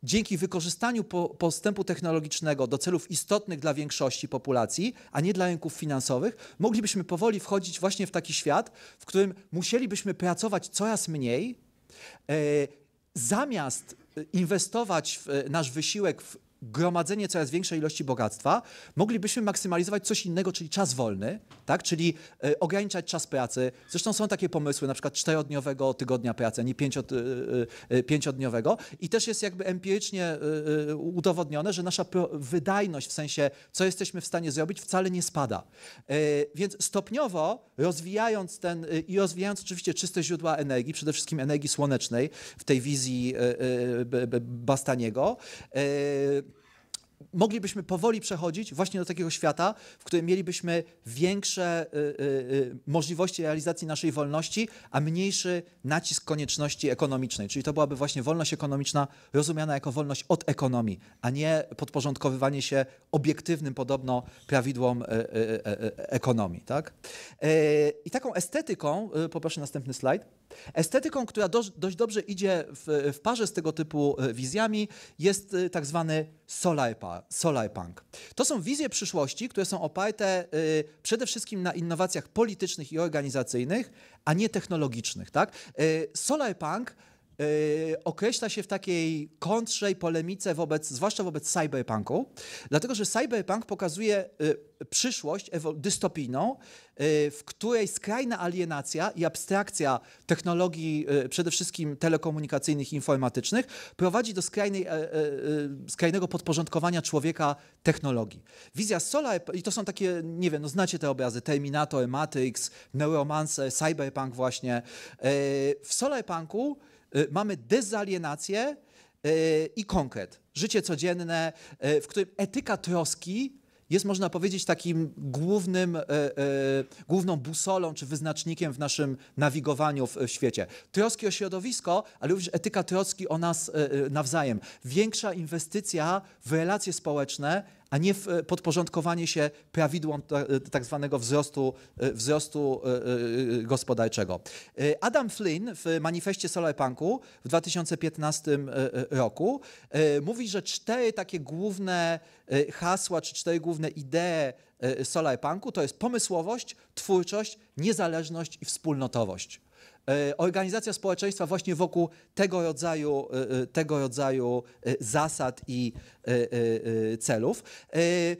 dzięki wykorzystaniu postępu technologicznego do celów istotnych dla większości populacji, a nie dla rynków finansowych, moglibyśmy powoli wchodzić właśnie w taki świat, w którym musielibyśmy pracować coraz mniej, e, zamiast e, inwestować e, nasz wysiłek w gromadzenie coraz większej ilości bogactwa, moglibyśmy maksymalizować coś innego, czyli czas wolny, tak? czyli y, ograniczać czas pracy. Zresztą są takie pomysły, na przykład czterodniowego tygodnia pracy, a nie pięciot, y, e, e, pięciodniowego. I też jest jakby empirycznie y, udowodnione, że nasza wydajność w sensie, co jesteśmy w stanie zrobić, wcale nie spada. Więc stopniowo rozwijając ten i rozwijając oczywiście czyste źródła energii, przede wszystkim energii słonecznej w tej wizji Bastaniego, moglibyśmy powoli przechodzić właśnie do takiego świata, w którym mielibyśmy większe y, y, y, możliwości realizacji naszej wolności, a mniejszy nacisk konieczności ekonomicznej. Czyli to byłaby właśnie wolność ekonomiczna rozumiana jako wolność od ekonomii, a nie podporządkowywanie się obiektywnym podobno prawidłom ekonomii. Tak? I taką estetyką, poproszę następny slajd Estetyką, która do, dość dobrze idzie w, w, parze z tego typu e, wizjami, jest e, tak zwany solarpunk. To są wizje przyszłości, które są oparte e, przede wszystkim na innowacjach politycznych i organizacyjnych, a nie technologicznych. Tak? Y, solarpunk Yy, określa się w takiej kontrze polemice wobec, zwłaszcza wobec cyberpunku, dlatego że cyberpunk pokazuje yy, przyszłość dystopijną, yy, w której skrajna alienacja i abstrakcja technologii przede wszystkim telekomunikacyjnych i informatycznych prowadzi do skrajnej, e, e, e, skrajnego podporządkowania człowieka technologii. Wizja Solar, i to są takie, nie wiem, no znacie te obrazy, Terminator, Matrix, Neuromancer, cyberpunk właśnie. W Solarpunku Y, mamy dezalienację y, i konkret. Życie codzienne, y, w którym etyka troski jest, można powiedzieć, takim głównym, główną busolą czy wyznacznikiem w naszym nawigowaniu w świecie. Troski o środowisko, ale również etyka troski o nas nawzajem. Większa inwestycja w relacje społeczne, a nie w e, podporządkowanie się prawidłom e, tak zwanego wzrostu, e, wzrostu gospodarczego. Adam Flynn w manifestie Solarpunku w 2015 roku mówi, że cztery takie główne hasła, czy cztery główne idee Solarpunku to jest pomysłowość, twórczość, niezależność i wspólnotowość. E, organizacja społeczeństwa właśnie wokół tego rodzaju, e, e, tego rodzaju zasad i celów.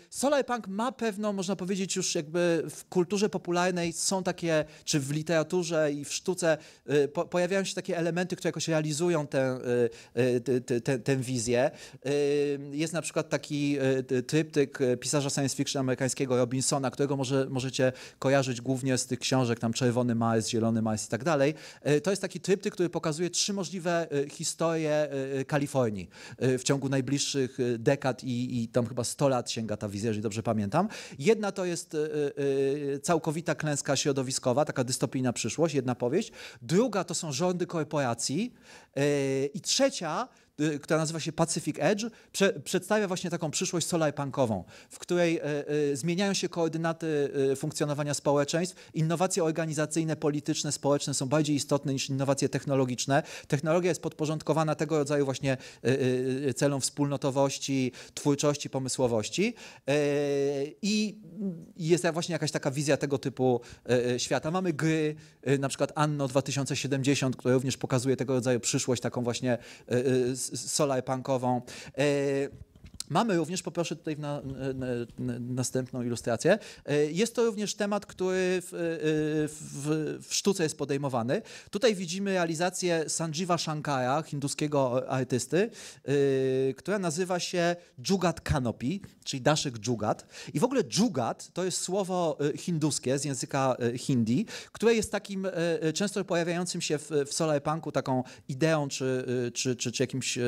Solarpunk ma pewną, można powiedzieć, już jakby w kulturze popularnej są takie, czy w literaturze i w sztuce po, pojawiają się takie elementy, które jakoś realizują tę, tę, tę, tę wizję. Jest na przykład taki tryptyk pisarza science fiction amerykańskiego Robinsona, którego może, możecie kojarzyć głównie z tych książek, tam Czerwony Mars, Zielony Mars i tak dalej. E, to jest taki tryptyk, który pokazuje trzy możliwe e, historie e, Kalifornii w ciągu najbliższych dekad i, i tam chyba 100 lat sięga ta wizja, jeżeli dobrze pamiętam. Jedna to jest całkowita klęska środowiskowa, taka dystopijna przyszłość, jedna powieść. Druga to są rządy korporacji i trzecia Y, która nazywa się Pacific Edge, prze, przedstawia właśnie taką przyszłość solarpunkową, w której y, y, zmieniają się koordynaty funkcjonowania społeczeństw, innowacje organizacyjne, polityczne, społeczne są bardziej istotne niż innowacje technologiczne. Technologia jest podporządkowana tego rodzaju właśnie celom wspólnotowości, twórczości, pomysłowości i jest właśnie jakaś taka wizja tego typu świata. Mamy gry, na przykład Anno 2070, które również pokazuje tego rodzaju przyszłość, taką właśnie solarpunkową. E, Mamy również, poproszę tutaj na, na, na następną ilustrację. E, jest to również temat, który e, e, w, w, w, sztuce jest podejmowany. Tutaj widzimy realizację Sanjiva Shankara, hinduskiego artysty, która nazywa się Jugat Kanopi, czyli daszek Jugat. I w ogóle Jugat to jest słowo hinduskie z języka hindi, które jest takim często pojawiającym się w, w solarpunku taką ideą czy, czy, czy, czy jakimś,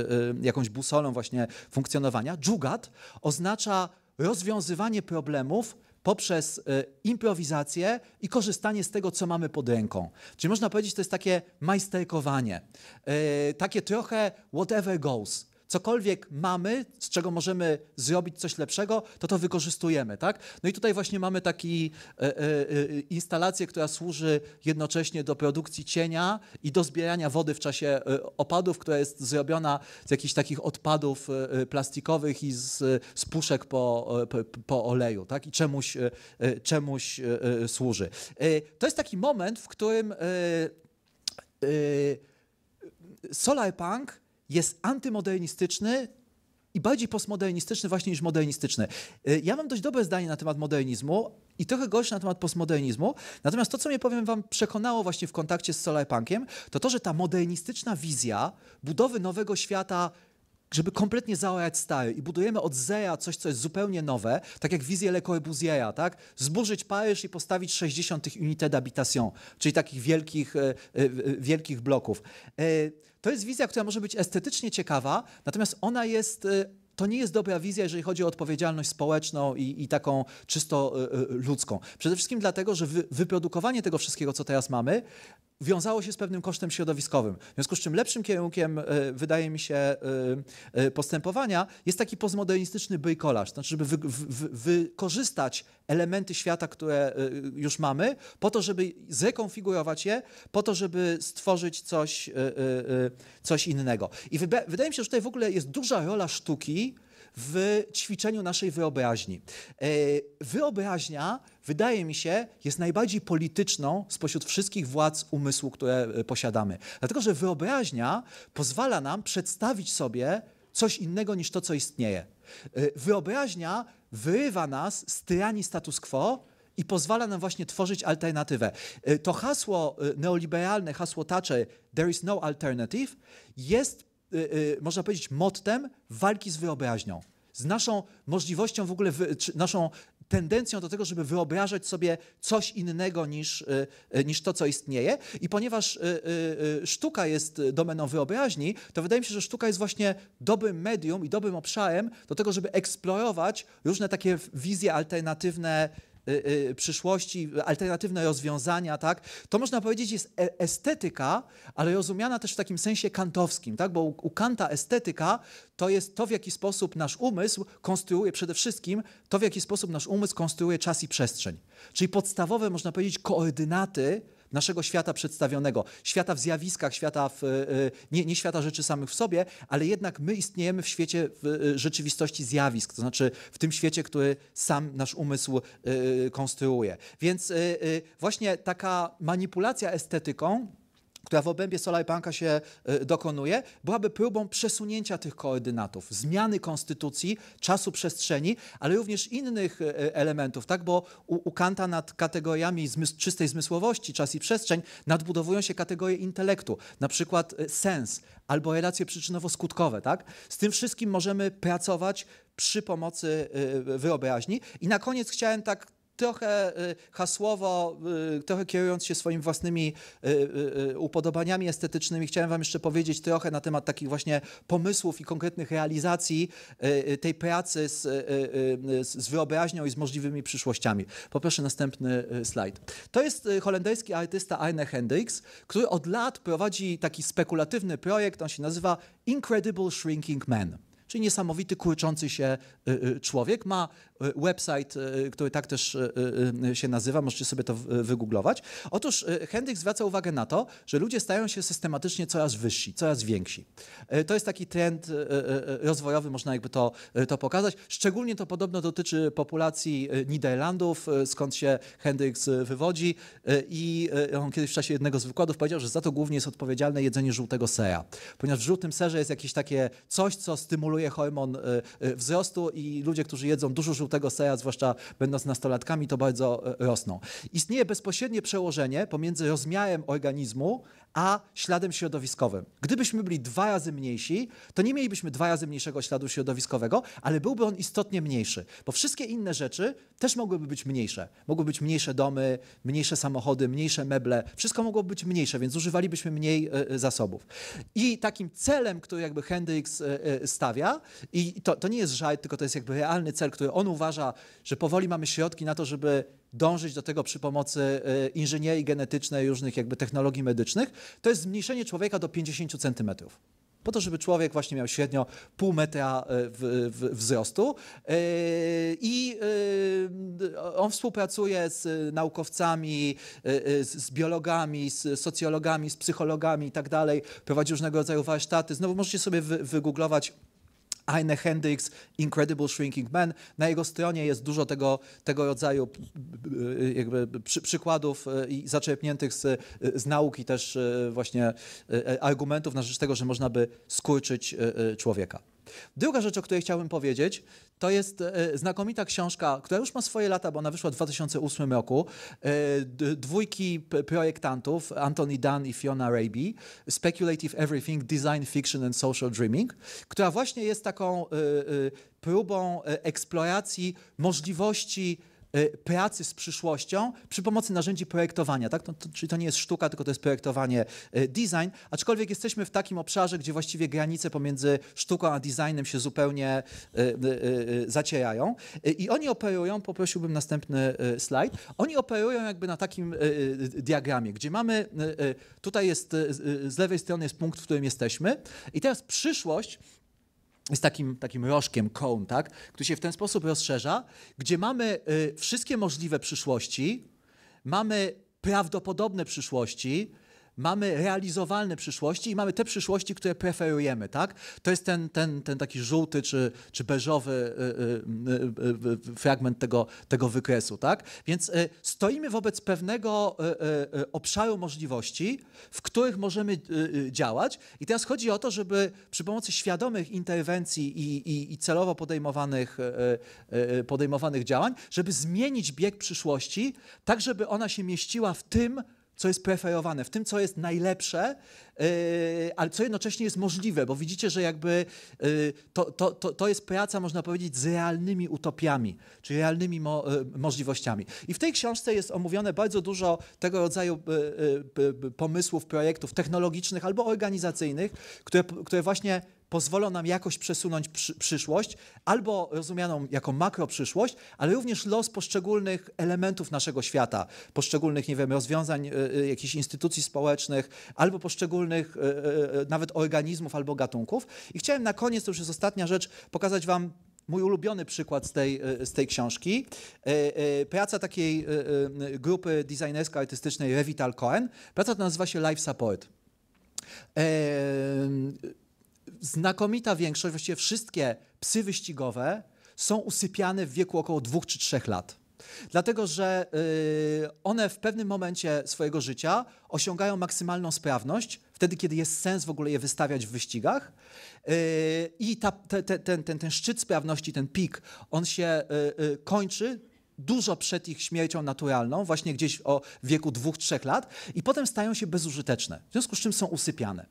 jakąś busolą właśnie funkcjonowania dżugat oznacza rozwiązywanie problemów poprzez e, improwizację i korzystanie z tego, co mamy pod ręką. Czyli można powiedzieć, to jest takie majsterkowanie, e, takie trochę whatever goes cokolwiek mamy, z czego możemy zrobić coś lepszego, to to wykorzystujemy, tak? No i tutaj właśnie mamy taką e, e, e, instalację, która służy jednocześnie do produkcji cienia i do zbierania wody w czasie opadów, która jest zrobiona z jakichś takich odpadów plastikowych i z, z puszek po, po, po, oleju, tak? I czemuś, czemuś służy. To jest taki moment, w którym Solarpunk jest antymodernistyczny i bardziej postmodernistyczny właśnie niż modernistyczny. Y, ja mam dość dobre zdanie na temat modernizmu i trochę gorsze na temat postmodernizmu. Natomiast to, co mnie, powiem wam, przekonało właśnie w kontakcie z Solarpunkiem, to to, że ta modernistyczna wizja budowy nowego świata żeby kompletnie załajać stary i budujemy od zera coś, co jest zupełnie nowe, tak jak wizję Le Corbusiera, tak? Zburzyć Paryż i postawić 60 tych unités d'habitation, czyli takich wielkich, e, e, wielkich bloków. E, to jest wizja, która może być estetycznie ciekawa, natomiast ona jest to nie jest dobra wizja, jeżeli chodzi o odpowiedzialność społeczną i, i taką czysto ludzką. Przede wszystkim dlatego, że wyprodukowanie tego wszystkiego, co teraz mamy, wiązało się z pewnym kosztem środowiskowym. W związku z czym lepszym kierunkiem, e, wydaje mi się, e, e, postępowania jest taki postmodernistyczny to znaczy żeby wy, wy, wykorzystać elementy świata, które już mamy, po to, żeby zrekonfigurować je, po to, żeby stworzyć coś, coś innego. I wydaje mi się, że tutaj w ogóle jest duża rola sztuki w ćwiczeniu naszej wyobraźni. E, wyobraźnia, wydaje mi się, jest najbardziej polityczną spośród wszystkich władz umysłu, które e, posiadamy. Dlatego, że wyobraźnia pozwala nam przedstawić sobie coś innego niż to, co istnieje. E, wyobraźnia wyrywa nas z tyranii status quo, i pozwala nam właśnie tworzyć alternatywę. To hasło neoliberalne, hasło Thatcher, there is no alternative, jest Y, y, można powiedzieć, mottem walki z wyobraźnią, z naszą możliwością w ogóle, naszą tendencją do tego, żeby wyobrażać sobie coś innego niż, y, niż to, co istnieje. I ponieważ sztuka jest domeną wyobraźni, to wydaje mi się, że sztuka jest właśnie dobrym medium i dobrym obszarem do tego, żeby eksplorować różne takie wizje alternatywne Y, y, przyszłości, alternatywne rozwiązania, tak? To można powiedzieć jest e, estetyka, ale rozumiana też w takim sensie kantowskim, tak? Bo u Kanta estetyka to jest to, w jaki sposób nasz umysł konstruuje przede wszystkim to, w jaki sposób nasz umysł konstruuje czas i przestrzeń. Czyli podstawowe, można powiedzieć, koordynaty naszego świata przedstawionego, świata w zjawiskach, świata w, e, e, nie, nie świata rzeczy samych w sobie, ale jednak my istniejemy w świecie w e, rzeczywistości zjawisk, to znaczy w tym świecie, który sam nasz umysł konstruuje. Więc właśnie taka manipulacja estetyką, która w obrębie Solarpanka się y, dokonuje, byłaby próbą przesunięcia tych koordynatów, zmiany konstytucji, czasu przestrzeni, ale również innych y, y, elementów, tak? bo u, u Kanta nad kategoriami czystej zmysłowości, czas i przestrzeń nadbudowują się kategorie intelektu, na przykład sens albo relacje przyczynowo-skutkowe. Tak? Z tym wszystkim możemy pracować przy pomocy wyobraźni. I na koniec chciałem tak trochę y, hasłowo, y, trochę kierując się swoimi własnymi y, upodobaniami estetycznymi, chciałem wam jeszcze powiedzieć trochę na temat takich właśnie pomysłów i konkretnych realizacji tej pracy z, z wyobraźnią i z możliwymi przyszłościami. Poproszę następny slajd. To jest holenderski artysta Arne Hendricks, który od lat prowadzi taki spekulatywny projekt, on się nazywa Incredible Shrinking Man czyli niesamowity, kurczący się człowiek. Ma E, website, e, który tak też e, się nazywa, możecie sobie to wygooglować. Otóż Hendrik zwraca uwagę na to, że ludzie stają się systematycznie coraz wyżsi, coraz więksi. To jest taki trend rozwojowy, można jakby to, to pokazać. Szczególnie to podobno dotyczy populacji Niderlandów, skąd się Hendrik wywodzi i on kiedyś w czasie jednego z wykładów powiedział, że za to głównie jest odpowiedzialne jedzenie żółtego sera, ponieważ w żółtym serze jest jakieś takie coś, co stymuluje hormon wzrostu i ludzie, którzy jedzą dużo żółtego żółtego seja, zwłaszcza będąc nastolatkami, to bardzo e, rosną. Istnieje bezpośrednie przełożenie pomiędzy rozmiarem organizmu a śladem środowiskowym. Gdybyśmy byli dwa razy mniejsi, to nie mielibyśmy dwa razy mniejszego śladu środowiskowego, ale byłby on istotnie mniejszy, bo wszystkie inne rzeczy też mogłyby być mniejsze. Mogłyby być mniejsze domy, mniejsze samochody, mniejsze meble, wszystko mogłoby być mniejsze, więc używalibyśmy mniej e, e, zasobów. I takim celem, który jakby Hendrix e, stawia, i to, to nie jest żart, tylko to jest jakby realny cel, który on uważa, że powoli mamy środki na to, żeby dążyć do tego przy pomocy y, inżynierii genetycznej, różnych jakby technologii medycznych, to jest zmniejszenie człowieka do 50 centymetrów po to, żeby człowiek właśnie miał średnio pół metra y, w, w, wzrostu. Y, I on współpracuje z naukowcami, z biologami, z socjologami, z psychologami i tak dalej. Prowadzi różnego rodzaju warsztaty. Znowu możecie sobie wygooglować. Heine Hendrix, Incredible Shrinking Man. Na jego stronie jest dużo tego, tego rodzaju y, przy, przykładów y, i zaczerpniętych z, y, z nauki też właśnie argumentów na rzecz tego, że można by skurczyć człowieka. Druga rzecz, o której chciałbym powiedzieć, to jest e, znakomita książka, która już ma swoje lata, bo ona wyszła w 2008 roku, e, dwójki projektantów, Anthony Dunn i Fiona Raby, Speculative Everything, Design Fiction and Social Dreaming, która właśnie jest taką e, próbą eksploracji możliwości Y, pracy z przyszłością przy pomocy narzędzi projektowania. Tak? To, to, czyli to nie jest sztuka, tylko to jest projektowanie y, design, aczkolwiek jesteśmy w takim obszarze, gdzie właściwie granice pomiędzy sztuką a designem się zupełnie y, zacierają. I oni operują, poprosiłbym następny slajd, oni operują jakby na takim diagramie, gdzie mamy, tutaj jest, z lewej strony jest punkt, w którym jesteśmy i teraz przyszłość jest takim, takim rożkiem, cone, tak? który się w ten sposób rozszerza, gdzie mamy y, wszystkie możliwe przyszłości, mamy prawdopodobne przyszłości, mamy realizowalne przyszłości i mamy te przyszłości, które preferujemy, tak? To jest ten, ten, ten taki żółty czy, czy beżowy y, y, y, fragment tego, tego wykresu, tak? Więc stoimy wobec pewnego obszaru możliwości, w których możemy działać i teraz chodzi o to, żeby przy pomocy świadomych interwencji i, i, i celowo podejmowanych, podejmowanych działań, żeby zmienić bieg przyszłości, tak żeby ona się mieściła w tym, co jest preferowane, w tym, co jest najlepsze, yy, ale co jednocześnie jest możliwe, bo widzicie, że jakby yy, to, to, to, to, jest praca, można powiedzieć, z realnymi utopiami, czy realnymi mo, yy, możliwościami. I w tej książce jest omówione bardzo dużo tego rodzaju yy, yy, pomysłów, projektów technologicznych albo organizacyjnych, które, które właśnie pozwolą nam jakoś przesunąć przy, przyszłość, albo rozumianą jako makroprzyszłość, ale również los poszczególnych elementów naszego świata, poszczególnych, nie wiem, rozwiązań y, jakichś instytucji społecznych, albo poszczególnych y, y, nawet organizmów, albo gatunków. I chciałem na koniec, to już jest ostatnia rzecz, pokazać Wam mój ulubiony przykład z tej, z tej książki. Praca takiej grupy designersko-artystycznej Revital Cohen. Praca ta nazywa się Life Support znakomita większość, właściwie wszystkie psy wyścigowe są usypiane w wieku około 2 czy 3 lat. Dlatego, że y, one w pewnym momencie swojego życia osiągają maksymalną sprawność, wtedy, kiedy jest sens w ogóle je wystawiać w wyścigach. Y, I ta, te, te, ten, ten, ten szczyt sprawności, ten pik, on się y, kończy dużo przed ich śmiercią naturalną, właśnie gdzieś o wieku dwóch, trzech lat, i potem stają się bezużyteczne, w związku z czym są usypiane.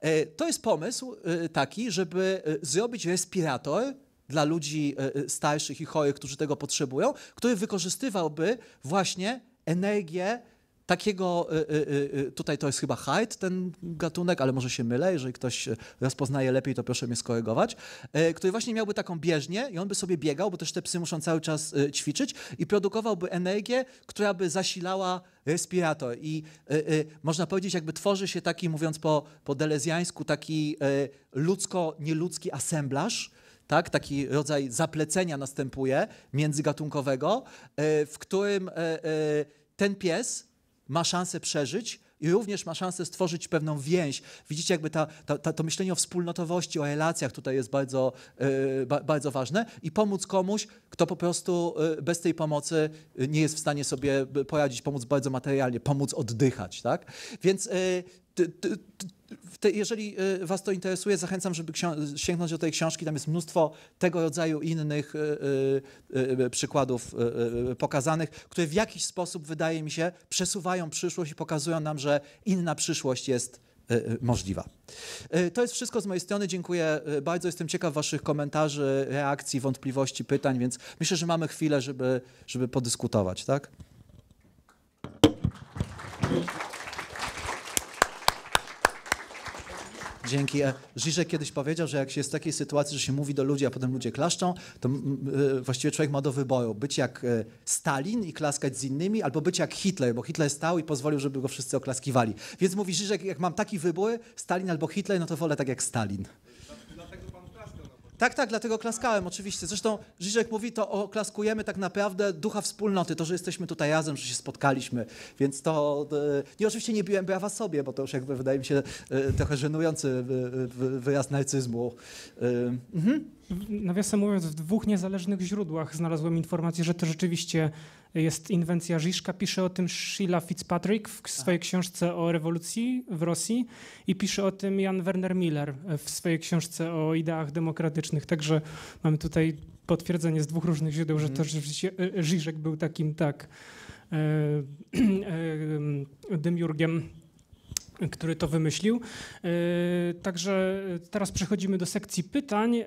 E, to jest pomysł e, taki, żeby e, zrobić respirator dla ludzi starszych i chorych, którzy tego potrzebują, który wykorzystywałby właśnie energię takiego, y, y, y, tutaj to jest chyba Hyde, ten gatunek, ale może się mylę, jeżeli ktoś rozpoznaje lepiej, to proszę mnie skorygować, który właśnie miałby taką bieżnię i on by sobie biegał, bo też te psy muszą cały czas ćwiczyć i produkowałby energię, która by zasilała respirator i można powiedzieć, jakby tworzy się taki, mówiąc po, po delezjańsku, taki ludzko-nieludzki asemblaż, tak? taki rodzaj zaplecenia następuje międzygatunkowego, w którym ten pies ma szansę przeżyć i również ma szansę stworzyć pewną więź. Widzicie, jakby ta, ta, ta to myślenie o wspólnotowości, o relacjach tutaj jest bardzo, yy, bardzo ważne i pomóc komuś, kto po prostu yy, bez tej pomocy yy, nie jest w stanie sobie poradzić, pomóc bardzo materialnie, pomóc oddychać. Tak? Więc ty, ty, ty, jeżeli y, Was to interesuje, zachęcam, żeby sięgnąć do tej książki. Tam jest mnóstwo tego rodzaju innych y, y, przykładów pokazanych, które w jakiś sposób, wydaje mi się, przesuwają przyszłość i pokazują nam, że inna przyszłość jest możliwa. To jest wszystko z mojej strony. Dziękuję bardzo. Jestem ciekaw Waszych komentarzy, reakcji, wątpliwości, pytań, więc myślę, że mamy chwilę, żeby, żeby podyskutować, tak? Dzięki. E, Żyżek kiedyś powiedział, że jak się jest w takiej sytuacji, że się mówi do ludzi, a potem ludzie klaszczą, to e, właściwie człowiek ma do wyboru być jak e, Stalin i klaskać z innymi, albo być jak Hitler, bo Hitler stał i pozwolił, żeby go wszyscy oklaskiwali. Więc mówi Żyżek, jak mam taki wybór, Stalin albo Hitler, no to wolę tak jak Stalin. Tak, tak, dlatego klaskałem, oczywiście. Zresztą Żyżek mówi, to oklaskujemy tak naprawdę ducha wspólnoty, to, że jesteśmy tutaj razem, że się spotkaliśmy, więc to... E, nie, oczywiście nie biłem brawa sobie, bo to już jakby wydaje mi się e, trochę żenujący wyraz narcyzmu. E, mhm nawiasem mówiąc, w dwóch niezależnych źródłach znalazłem informację, że to rzeczywiście jest inwencja Żiszka. Pisze o tym Sheila Fitzpatrick w tak. swojej książce o rewolucji w Rosji i pisze o tym Jan Werner Miller w swojej książce o ideach demokratycznych. Także mamy tutaj potwierdzenie z dwóch różnych źródeł, że to mhm. rzeczywiście Żyżek e, e, był takim tak e, demiurgiem który to wymyślił. E, także teraz przechodzimy do sekcji pytań. E,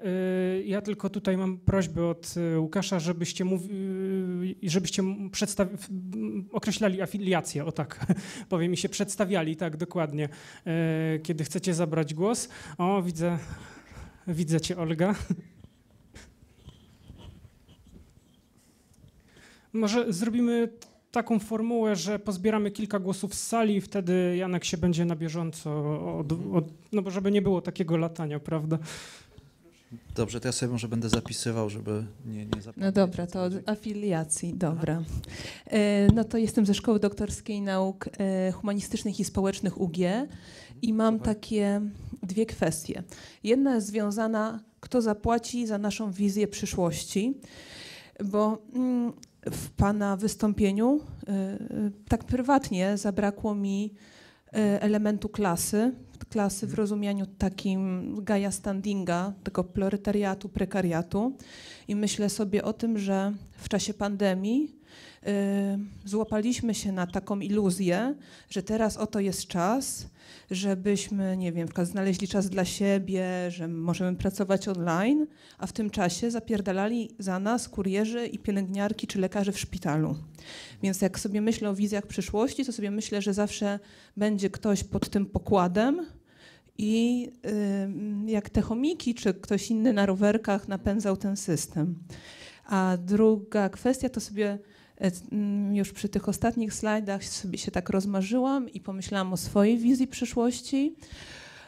ja tylko tutaj mam prośbę od e, Łukasza, żebyście, mówi, żebyście określali afiliację, o tak powiem, i się przedstawiali, tak dokładnie, kiedy chcecie zabrać głos. O, widzę, widzę cię Olga. Może zrobimy taką formułę, że pozbieramy kilka głosów z sali i wtedy Janek się będzie na bieżąco, od, od, no bo żeby nie było takiego latania, prawda? Dobrze, to ja sobie może będę zapisywał, żeby nie, nie zapomnieć. No dobra, to od afiliacji, dobra. E, no to jestem ze Szkoły Doktorskiej Nauk e, Humanistycznych i Społecznych UG i mam takie dwie kwestie. Jedna jest związana, kto zapłaci za naszą wizję przyszłości, bo... Mm, w Pana wystąpieniu e, e, tak prywatnie zabrakło mi e, elementu klasy, klasy w mhm. rozumieniu takim gaja standinga, tego proletariatu, prekariatu. I myślę sobie o tym, że w czasie pandemii Y, złapaliśmy się na taką iluzję, że teraz oto jest czas, żebyśmy, nie wiem, znaleźli czas dla siebie, że możemy pracować online, a w tym czasie zapierdalali za nas kurierzy i pielęgniarki czy lekarze w szpitalu. Więc jak sobie myślę o wizjach przyszłości, to sobie myślę, że zawsze będzie ktoś pod tym pokładem, i y, jak te chomiki czy ktoś inny na rowerkach napędzał ten system. A druga kwestia to sobie E, już przy tych ostatnich slajdach sobie się tak rozmarzyłam i pomyślałam o swojej wizji przyszłości,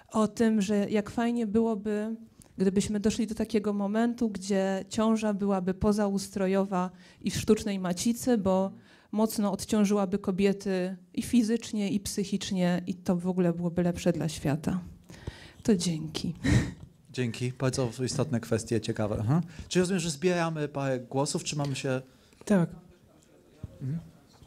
o tym, że jak fajnie byłoby, gdybyśmy doszli do takiego momentu, gdzie ciąża byłaby pozaustrojowa i w sztucznej macicy, bo mocno odciążyłaby kobiety i fizycznie, i psychicznie, i to w ogóle byłoby lepsze dla świata. To dzięki. Dzięki. Bardzo istotne kwestie, ciekawe. Aha. Mhm. Czy rozumiem, że zbieramy parę głosów, czy mamy się... Tak,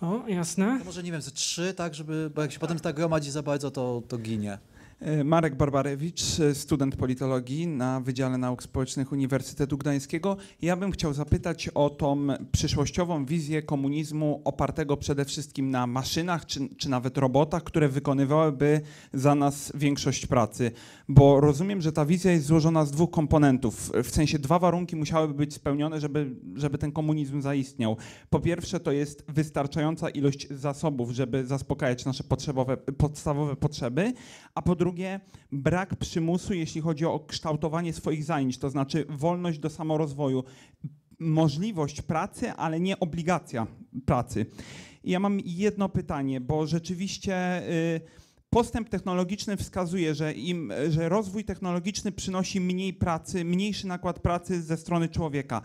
o, jasne. To może nie wiem, ze trzy, tak, żeby, bo jak się potem tak gromadzi za bardzo, to, to ginie. E, Marek Barbarewicz, e, student politologii na Wydziale Nauk Społecznych Uniwersytetu Gdańskiego. Ja bym chciał zapytać o tą przyszłościową wizję komunizmu opartego przede wszystkim na maszynach czy, czy nawet robotach, które wykonywałyby za nas większość pracy. Bo rozumiem, że ta wizja jest złożona z dwóch komponentów. W sensie dwa warunki musiałyby być spełnione, żeby, żeby ten komunizm zaistniał. Po pierwsze to jest wystarczająca ilość zasobów, żeby zaspokajać nasze podstawowe potrzeby, a po drugie drugie brak przymusu, jeśli chodzi o kształtowanie swoich zajęć, to znaczy wolność do samorozwoju, możliwość pracy, ale nie obligacja pracy. I ja mam jedno pytanie, bo rzeczywiście. Y, postęp technologiczny wskazuje, że, im, że rozwój technologiczny przynosi mniej pracy, mniejszy nakład pracy ze strony człowieka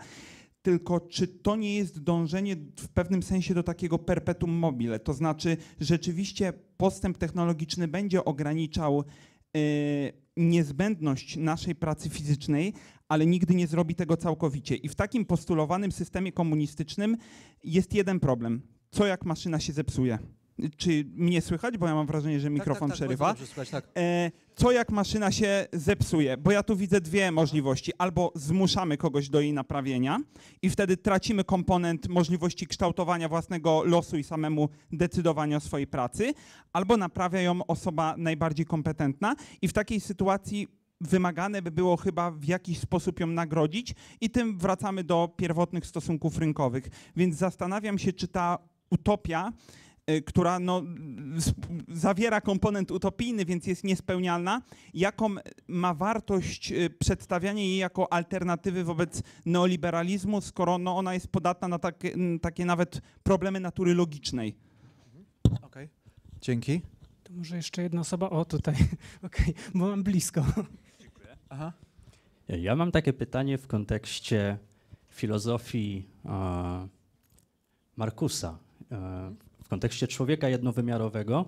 tylko czy to nie jest dążenie w pewnym sensie do takiego perpetuum mobile? To znaczy, rzeczywiście postęp technologiczny będzie ograniczał yy, niezbędność naszej pracy fizycznej, ale nigdy nie zrobi tego całkowicie. I w takim postulowanym systemie komunistycznym jest jeden problem. Co jak maszyna się zepsuje? Czy mnie słychać? Bo ja mam wrażenie, że tak, tak, mikrofon tak, tak, przerywa. słychać, tak. E, co jak maszyna się zepsuje? Bo ja tu widzę dwie możliwości. Albo zmuszamy kogoś do jej naprawienia i wtedy tracimy komponent możliwości kształtowania własnego losu i samemu decydowania o swojej pracy, albo naprawia ją osoba najbardziej kompetentna i w takiej sytuacji wymagane by było chyba w jakiś sposób ją nagrodzić i tym wracamy do pierwotnych stosunków rynkowych. Więc zastanawiam się, czy ta utopia Y, która no, zawiera komponent utopijny, więc jest niespełnialna, jaką ma wartość y, przedstawianie jej jako alternatywy wobec neoliberalizmu, skoro no, ona jest podatna na takie, takie nawet problemy natury logicznej. Mhm. Okej, okay. dzięki. To może jeszcze jedna osoba, o tutaj, okej, okay. bo mam blisko. Dziękuję. Aha. Ja mam takie pytanie w kontekście filozofii e, Markusa. E, w kontekście człowieka jednowymiarowego,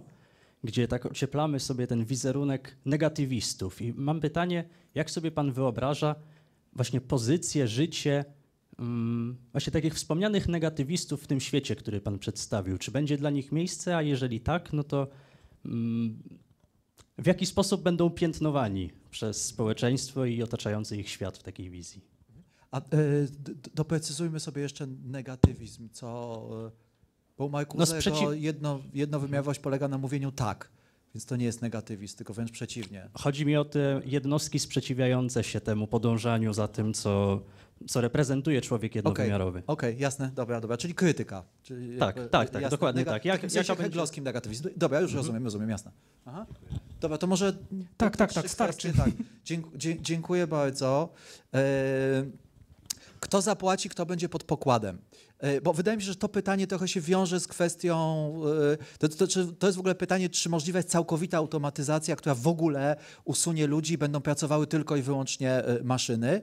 gdzie tak ocieplamy sobie ten wizerunek negatywistów. I mam pytanie, jak sobie pan wyobraża właśnie pozycję, życie mm, właśnie takich wspomnianych negatywistów w tym świecie, który pan przedstawił? Czy będzie dla nich miejsce, a jeżeli tak, no to mm, w jaki sposób będą piętnowani przez społeczeństwo i otaczający ich świat w takiej wizji? A, e, doprecyzujmy sobie jeszcze negatywizm, co e, bo u no sprzeciw... jedno, jednowymiarowość polega na mówieniu tak. Więc to nie jest negatywizm, tylko wręcz przeciwnie. Chodzi mi o te jednostki sprzeciwiające się temu podążaniu za tym, co, co reprezentuje człowiek jednowymiarowy. Okej, okay, jasne, dobra, dobra, czyli krytyka. Czyli tak, jakby, tak, tak, jasne, dokładnie tak. Jak, w sensie będzie... negatywizm. Dobra, już mhm. rozumiem, rozumiem, jasne. Aha. Dobra, to może... Tak, tak, tak, starczy. Tak. Dziękuję, dziękuję bardzo. E, kto zapłaci, kto będzie pod pokładem. E, bo wydaje mi się, że to pytanie trochę się wiąże z kwestią, e, to, to, to, jest w ogóle pytanie, czy możliwa jest całkowita automatyzacja, która w ogóle usunie ludzi i będą pracowały tylko i wyłącznie e, maszyny.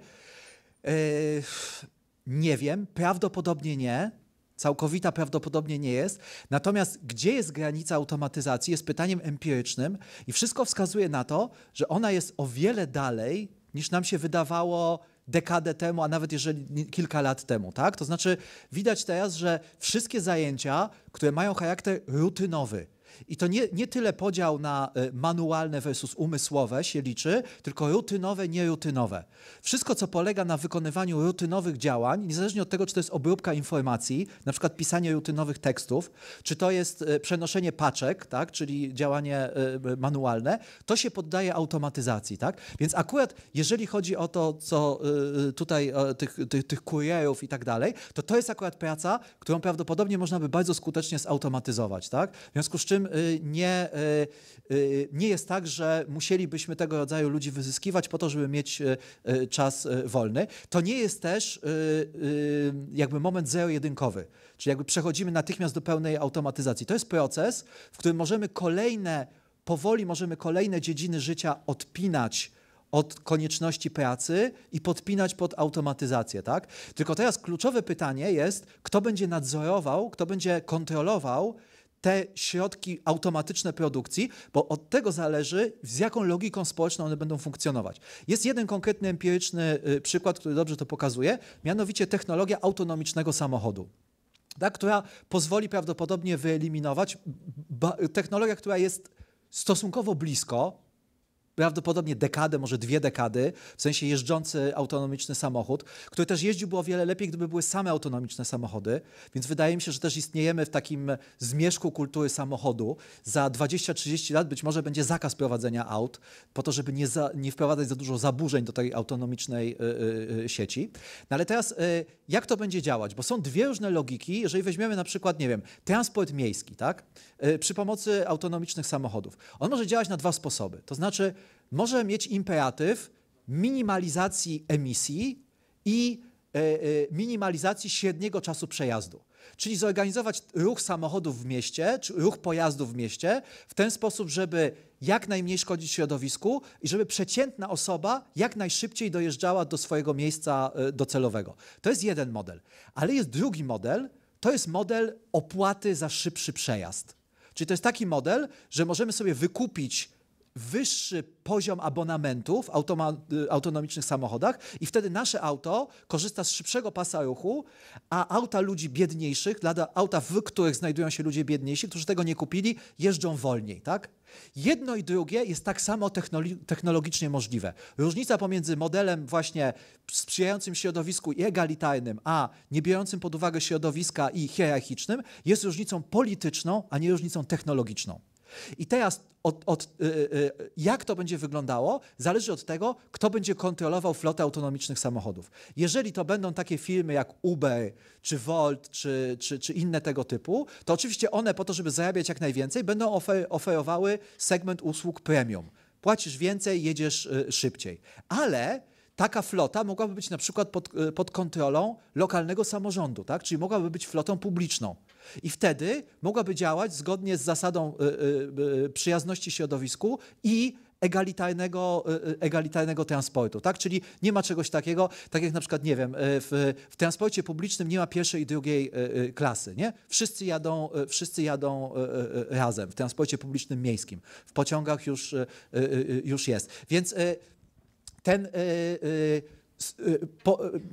Nie wiem, prawdopodobnie nie. Całkowita prawdopodobnie nie jest. Natomiast gdzie jest granica automatyzacji jest pytaniem empirycznym i wszystko wskazuje na to, że ona jest o wiele dalej niż nam się wydawało dekadę temu, a nawet jeżeli kilka lat temu, tak? To znaczy widać teraz, że wszystkie zajęcia, które mają charakter rutynowy, i to nie, nie tyle podział na e, manualne versus umysłowe się liczy, tylko rutynowe, nierutynowe. Wszystko, co polega na wykonywaniu rutynowych działań, niezależnie od tego, czy to jest obróbka informacji, na przykład pisanie rutynowych tekstów, czy to jest e, przenoszenie paczek, tak, czyli działanie e, manualne, to się poddaje automatyzacji. Tak? Więc akurat jeżeli chodzi o to, co tutaj tych, tych, tych kurierów i tak dalej, to to jest akurat praca, którą prawdopodobnie można by bardzo skutecznie zautomatyzować. Tak? W związku z czym Y, nie, y, y, nie jest tak, że musielibyśmy tego rodzaju ludzi wyzyskiwać po to, żeby mieć czas wolny. To nie jest też jakby moment zero-jedynkowy, czyli jakby przechodzimy natychmiast do pełnej automatyzacji. To jest proces, w którym możemy kolejne, powoli możemy kolejne dziedziny życia odpinać od konieczności pracy i podpinać pod automatyzację, tak? Tylko teraz kluczowe pytanie jest, kto będzie nadzorował, kto będzie kontrolował te środki automatyczne produkcji, bo od tego zależy, z jaką logiką społeczną one będą funkcjonować. Jest jeden konkretny empiryczny y, przykład, który dobrze to pokazuje, mianowicie technologia autonomicznego samochodu. Tak, która pozwoli prawdopodobnie wyeliminować technologia, która jest stosunkowo blisko, prawdopodobnie dekadę, może dwie dekady, w sensie jeżdżący autonomiczny samochód, który też jeździłby o wiele lepiej, gdyby były same autonomiczne samochody. Więc wydaje mi się, że też istniejemy w takim zmierzchu kultury samochodu. Za 20-30 lat być może będzie zakaz prowadzenia aut, po to, żeby nie, za, nie wprowadzać za dużo zaburzeń do tej autonomicznej y, y, y, sieci. No ale teraz, y, jak to będzie działać? Bo są dwie różne logiki. Jeżeli weźmiemy na przykład, nie wiem, transport miejski, tak? Y, przy pomocy autonomicznych samochodów. On może działać na dwa sposoby. To znaczy, może mieć imperatyw minimalizacji emisji i e, e, minimalizacji średniego czasu przejazdu. Czyli zorganizować ruch samochodów w mieście, czy ruch pojazdów w mieście w ten sposób, żeby jak najmniej szkodzić środowisku i żeby przeciętna osoba jak najszybciej dojeżdżała do swojego miejsca e, docelowego. To jest jeden model. Ale jest drugi model, to jest model opłaty za szybszy przejazd. Czyli to jest taki model, że możemy sobie wykupić wyższy poziom abonamentów w y, autonomicznych samochodach i wtedy nasze auto korzysta z szybszego pasa ruchu, a auta ludzi biedniejszych, auta, w których znajdują się ludzie biedniejsi, którzy tego nie kupili, jeżdżą wolniej, tak? Jedno i drugie jest tak samo technologicznie możliwe. Różnica pomiędzy modelem właśnie sprzyjającym środowisku i egalitarnym, a nie biorącym pod uwagę środowiska i hierarchicznym jest różnicą polityczną, a nie różnicą technologiczną. I teraz od, od, y, y, y, jak to będzie wyglądało, zależy od tego, kto będzie kontrolował flotę autonomicznych samochodów. Jeżeli to będą takie firmy jak Uber, czy Volt, czy, czy, czy inne tego typu, to oczywiście one po to, żeby zarabiać jak najwięcej, będą ofer oferowały segment usług premium. Płacisz więcej, jedziesz szybciej. Ale taka flota mogłaby być na przykład pod, pod kontrolą lokalnego samorządu, tak? czyli mogłaby być flotą publiczną. I wtedy mogłaby działać zgodnie z zasadą e, e, e, przyjazności środowisku i egalitarnego, egalitarnego transportu, tak? Czyli nie ma czegoś takiego, tak jak na przykład, nie wiem, w, w transporcie publicznym nie ma pierwszej i drugiej klasy, nie? Wszyscy jadą, wszyscy jadą razem w transporcie publicznym miejskim. W pociągach już, już jest. Więc ten,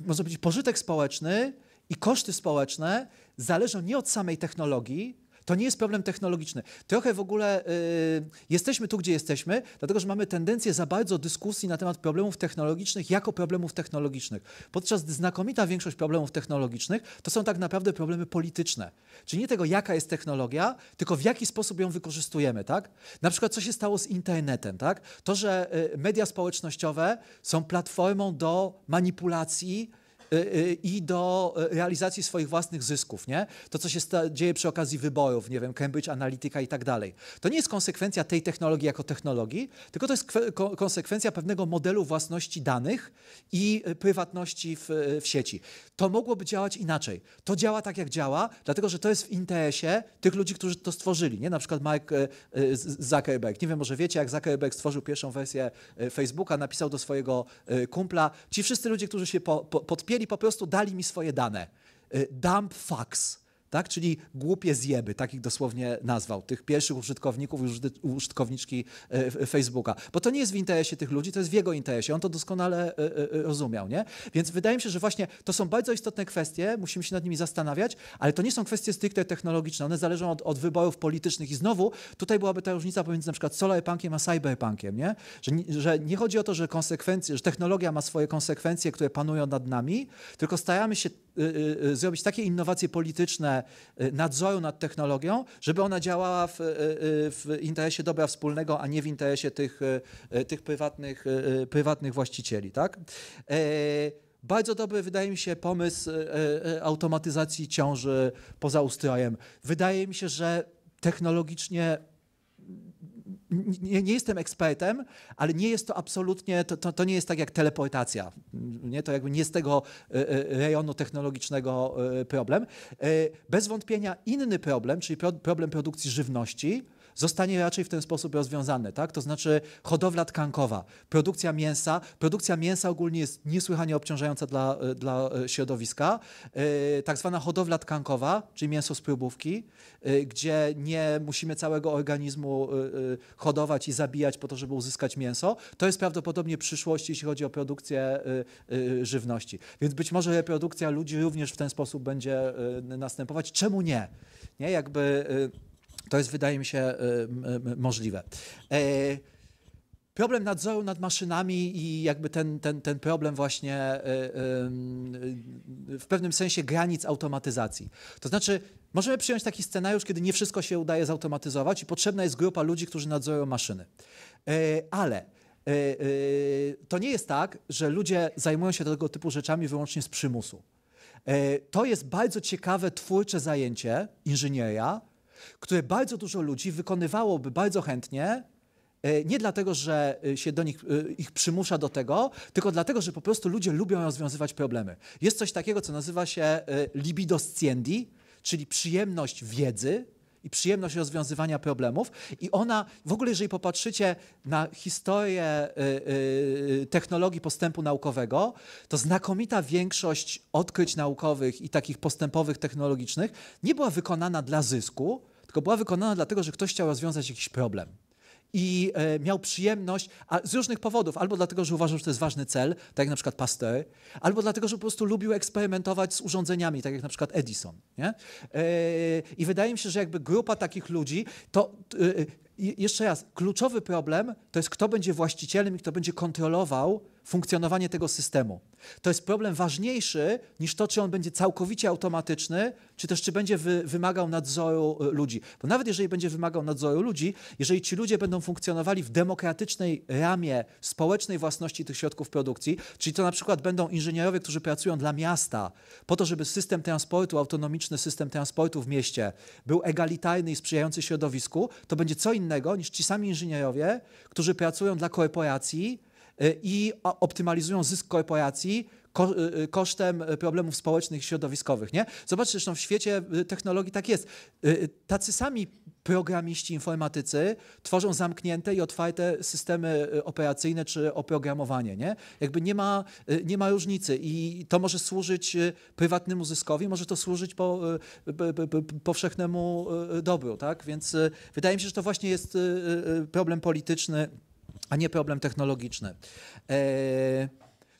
można powiedzieć, pożytek społeczny i koszty społeczne zależą nie od samej technologii, to nie jest problem technologiczny. Trochę w ogóle y, jesteśmy tu, gdzie jesteśmy, dlatego że mamy tendencję za bardzo dyskusji na temat problemów technologicznych jako problemów technologicznych. Podczas gdy znakomita większość problemów technologicznych to są tak naprawdę problemy polityczne. Czyli nie tego, jaka jest technologia, tylko w jaki sposób ją wykorzystujemy. Tak? Na przykład, co się stało z internetem. Tak? To, że y, media społecznościowe są platformą do manipulacji, Y, y, i do y, realizacji swoich własnych zysków, nie? To, co się dzieje przy okazji wyborów, nie wiem, Cambridge Analytica i tak dalej. To nie jest konsekwencja tej technologii jako technologii, tylko to jest konsekwencja pewnego modelu własności danych i prywatności w, w sieci. To mogłoby działać inaczej. To działa tak, jak działa, dlatego, że to jest w interesie tych ludzi, którzy to stworzyli, nie? Na przykład Mark Zuckerberg. Nie wiem, może wiecie, jak Zuckerberg stworzył pierwszą wersję Facebooka, napisał do swojego kumpla. Ci wszyscy ludzie, którzy się po, po, podpisali, podpieli, po prostu dali mi swoje dane. Y, dump fax tak? czyli głupie zjeby, tak ich dosłownie nazwał, tych pierwszych użytkowników, użytkowniczki e, Facebooka. Bo to nie jest w interesie tych ludzi, to jest w jego interesie. On to doskonale e, e, rozumiał. Nie? Więc wydaje mi się, że właśnie to są bardzo istotne kwestie, musimy się nad nimi zastanawiać, ale to nie są kwestie stricte technologiczne, one zależą od, od wyborów politycznych i znowu tutaj byłaby ta różnica pomiędzy na przykład solarpunkiem a cyberpunkiem, nie? Że, że nie chodzi o to, że konsekwencje, że technologia ma swoje konsekwencje, które panują nad nami, tylko staramy się y, y, zrobić takie innowacje polityczne, Y, nadzoru nad technologią, żeby ona działała w, y, y, w interesie dobra wspólnego, a nie w interesie tych, tych prywatnych, prywatnych właścicieli. Tak? E, bardzo dobry wydaje mi się pomysł e, e, automatyzacji ciąży poza ustrojem. Wydaje mi się, że technologicznie nie, nie, jestem ekspertem, ale nie jest to absolutnie, to, to, to, nie jest tak jak teleportacja. Nie? To jakby nie z tego e, e, rejonu technologicznego e, problem. Bez wątpienia inny problem, czyli problem produkcji żywności, zostanie raczej w ten sposób rozwiązane, tak? To znaczy hodowla tkankowa, produkcja mięsa. Produkcja mięsa ogólnie jest niesłychanie obciążająca dla, e, dla e, środowiska. E, tak zwana hodowla tkankowa, czyli mięso z próbówki, gdzie nie musimy całego organizmu hodować i zabijać po to, żeby uzyskać mięso. To jest prawdopodobnie przyszłość, jeśli chodzi o produkcję żywności. Więc być może reprodukcja ludzi również w ten sposób będzie następować. Czemu nie? Nie, jakby to jest, wydaje mi się, e, możliwe. E, problem nadzoru nad maszynami i jakby ten, ten, ten problem właśnie e, w pewnym sensie granic automatyzacji. To znaczy, możemy przyjąć taki scenariusz, kiedy nie wszystko się udaje zautomatyzować i potrzebna jest grupa ludzi, którzy nadzorują maszyny. Ale to nie jest tak, że ludzie zajmują się tego typu rzeczami wyłącznie z przymusu. To jest bardzo ciekawe, twórcze zajęcie inżyniera, które bardzo dużo ludzi wykonywałoby bardzo chętnie, e, nie dlatego, że e, się do nich, e, ich przymusza do tego, tylko dlatego, że po prostu ludzie lubią rozwiązywać problemy. Jest coś takiego, co nazywa się libido sciendi, czyli przyjemność wiedzy i przyjemność rozwiązywania problemów. I ona, w ogóle jeżeli popatrzycie na historię technologii postępu naukowego, to znakomita większość odkryć naukowych i takich postępowych technologicznych nie była wykonana dla zysku, tylko była wykonana dlatego, że ktoś chciał rozwiązać jakiś problem i e, miał przyjemność a z różnych powodów, albo dlatego, że uważał, że to jest ważny cel, tak jak na przykład Pasteur, albo dlatego, że po prostu lubił eksperymentować z urządzeniami, tak jak na przykład Edison. Nie? E, I wydaje mi się, że jakby grupa takich ludzi, to e, jeszcze raz, kluczowy problem to jest kto będzie właścicielem i kto będzie kontrolował funkcjonowanie tego systemu. To jest problem ważniejszy niż to, czy on będzie całkowicie automatyczny, czy też czy będzie wy, wymagał nadzoru e, ludzi. Bo nawet jeżeli będzie wymagał nadzoru ludzi, jeżeli ci ludzie będą funkcjonowali w demokratycznej ramie społecznej własności tych środków produkcji, czyli to na przykład będą inżynierowie, którzy pracują dla miasta, po to, żeby system transportu, autonomiczny system transportu w mieście był egalitarny i sprzyjający środowisku, to będzie co innego niż ci sami inżynierowie, którzy pracują dla korporacji, E, i optymalizują zysk korporacji e, e, kosztem problemów społecznych i środowiskowych. Nie? Zobaczcie, zresztą w świecie technologii tak jest. Tacy sami programiści, informatycy tworzą zamknięte i otwarte systemy operacyjne czy oprogramowanie. Nie? Jakby nie ma, nie ma różnicy i to może służyć prywatnemu zyskowi, może to służyć po, powszechnemu dobru. Tak? Więc wydaje mi się, że to właśnie jest problem polityczny a nie problem technologiczny. E,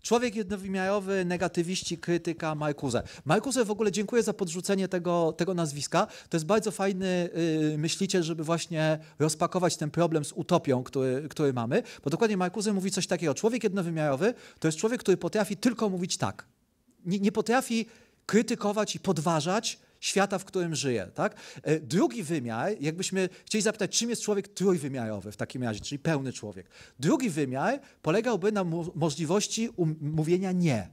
człowiek jednowymiarowy, negatywiści, krytyka, Marcuse. Marcuse w ogóle dziękuję za podrzucenie tego, tego nazwiska. To jest bardzo fajny yy, myśliciel, żeby właśnie rozpakować ten problem z utopią, który, który mamy. Bo dokładnie Marcuse mówi coś takiego. Człowiek jednowymiarowy to jest człowiek, który potrafi tylko mówić tak. Nie, nie potrafi krytykować i podważać świata, w którym żyje. Tak? E, drugi wymiar, jakbyśmy chcieli zapytać, czym jest człowiek trójwymiarowy w takim razie, czyli pełny człowiek. Drugi wymiar polegałby na możliwości um-, mówienia nie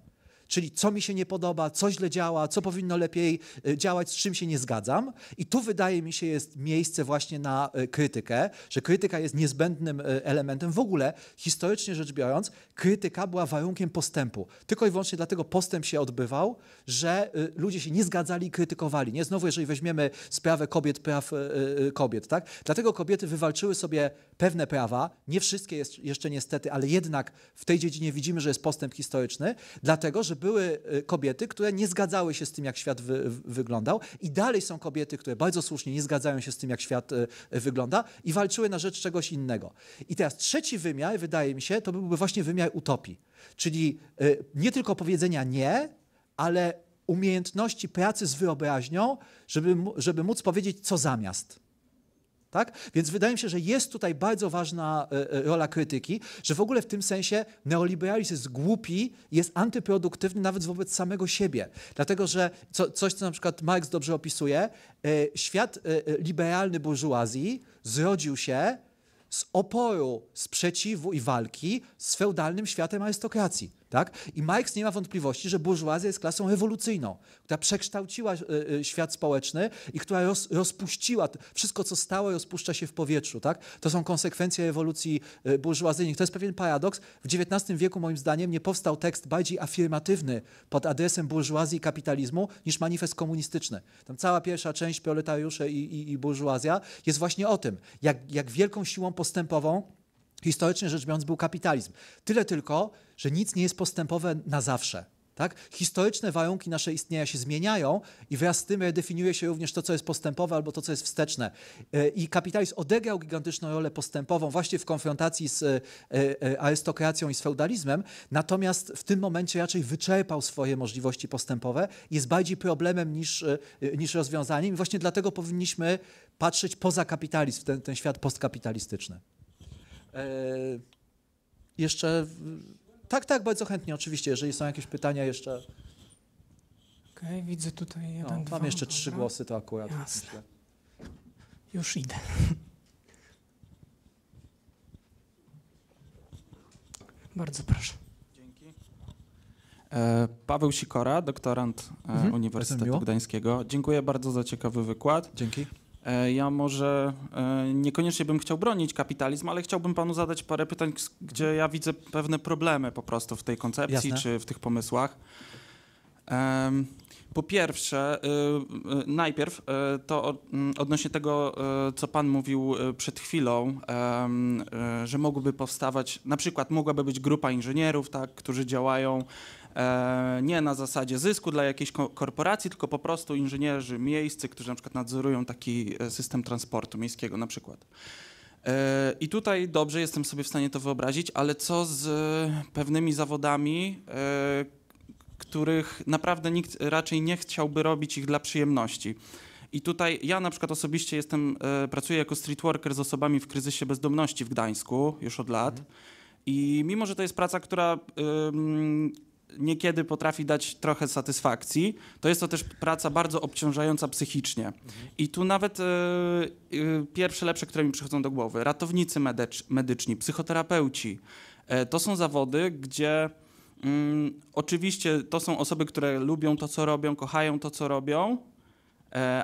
czyli co mi się nie podoba, co źle działa, co powinno lepiej e, działać, z czym się nie zgadzam. I tu wydaje mi się jest miejsce właśnie na e, krytykę, że krytyka jest niezbędnym e, elementem. W ogóle historycznie rzecz biorąc, krytyka była warunkiem postępu. Tylko i wyłącznie dlatego postęp się odbywał, że ludzie się nie zgadzali i krytykowali. Nie? Znowu, jeżeli weźmiemy sprawę kobiet, praw kobiet, tak? Dlatego kobiety wywalczyły sobie pewne prawa, nie wszystkie jest, jeszcze niestety, ale jednak w tej dziedzinie widzimy, że jest postęp historyczny, dlatego że były y, kobiety, które nie zgadzały się z tym, jak świat wy, wyglądał i dalej są kobiety, które bardzo słusznie nie zgadzają się z tym, jak świat y, wygląda i walczyły na rzecz czegoś innego. I teraz trzeci wymiar, wydaje mi się, to byłby właśnie wymiar utopii, czyli y, nie tylko powiedzenia nie, ale umiejętności pracy z wyobraźnią, żeby, żeby móc powiedzieć co zamiast. Tak? Więc wydaje mi się, że jest tutaj bardzo ważna e, e, rola krytyki, że w ogóle w tym sensie neoliberalizm jest głupi, jest antyproduktywny nawet wobec samego siebie. Dlatego, że co, coś, co na przykład Marx dobrze opisuje, e, świat liberalny burżuazji zrodził się z oporu, sprzeciwu i walki z feudalnym światem arystokracji. Tak? I Marx nie ma wątpliwości, że burżuazja jest klasą ewolucyjną, która przekształciła e, e, świat społeczny i która roz, rozpuściła wszystko, co stałe, rozpuszcza się w powietrzu. Tak? To są konsekwencje ewolucji e, burżuazyjnych. To jest pewien paradoks. W XIX wieku, moim zdaniem, nie powstał tekst bardziej afirmatywny pod adresem burżuazji i kapitalizmu niż manifest komunistyczny. Tam cała pierwsza część, proletariusze i, i, i burżuazja, jest właśnie o tym, jak, jak wielką siłą postępową historycznie rzecz biorąc był kapitalizm. Tyle tylko, że nic nie jest postępowe na zawsze. Tak? Historyczne warunki nasze istnienia się zmieniają i wraz z tym redefiniuje się również to, co jest postępowe albo to, co jest wsteczne. E, I kapitalizm odegrał gigantyczną rolę postępową właśnie w konfrontacji z e, e, arystokracją i z feudalizmem, natomiast w tym momencie raczej wyczerpał swoje możliwości postępowe, jest bardziej problemem niż, niż rozwiązaniem i właśnie dlatego powinniśmy patrzeć poza kapitalizm, w ten, ten świat postkapitalistyczny. E, jeszcze. Tak, tak, bardzo chętnie, oczywiście. Jeżeli są jakieś pytania, jeszcze. Okej, okay, widzę tutaj no, jeden. No, dwa, mam jeszcze dobra. trzy głosy, to akurat. Jasne. Już idę. Bardzo proszę. Dzięki. E, Paweł Sikora, doktorant e, mhm, Uniwersytetu Gdańskiego. Dziękuję bardzo za ciekawy wykład. Dzięki. E, ja może e, niekoniecznie bym chciał bronić kapitalizm, ale chciałbym panu zadać parę pytań, gdzie ja widzę pewne problemy po prostu w tej koncepcji Jasne. czy w tych pomysłach. Po pierwsze, y, y, najpierw y, to mm, odnośnie tego, co pan mówił przed chwilą, że mogłyby powstawać, na przykład mogłaby być grupa inżynierów, tak, którzy działają E, nie na zasadzie zysku dla jakiejś korporacji, tylko po prostu inżynierzy miejscy, którzy na przykład nadzorują taki e, system transportu miejskiego na przykład. E, I tutaj dobrze jestem sobie w stanie to wyobrazić, ale co z pewnymi zawodami, których naprawdę nikt raczej nie chciałby robić ich dla przyjemności. I tutaj ja na przykład osobiście jestem, pracuję jako street worker z osobami w kryzysie bezdomności w Gdańsku już od lat. Mhm. I mimo, że to jest praca, która niekiedy potrafi dać trochę satysfakcji, to jest to też praca bardzo obciążająca psychicznie. I tu nawet e, e, pierwsze lepsze, które mi przychodzą do głowy, ratownicy medycz, medyczni, psychoterapeuci, e, to są zawody, gdzie mm, oczywiście to są osoby, które lubią to, co robią, kochają to, co robią,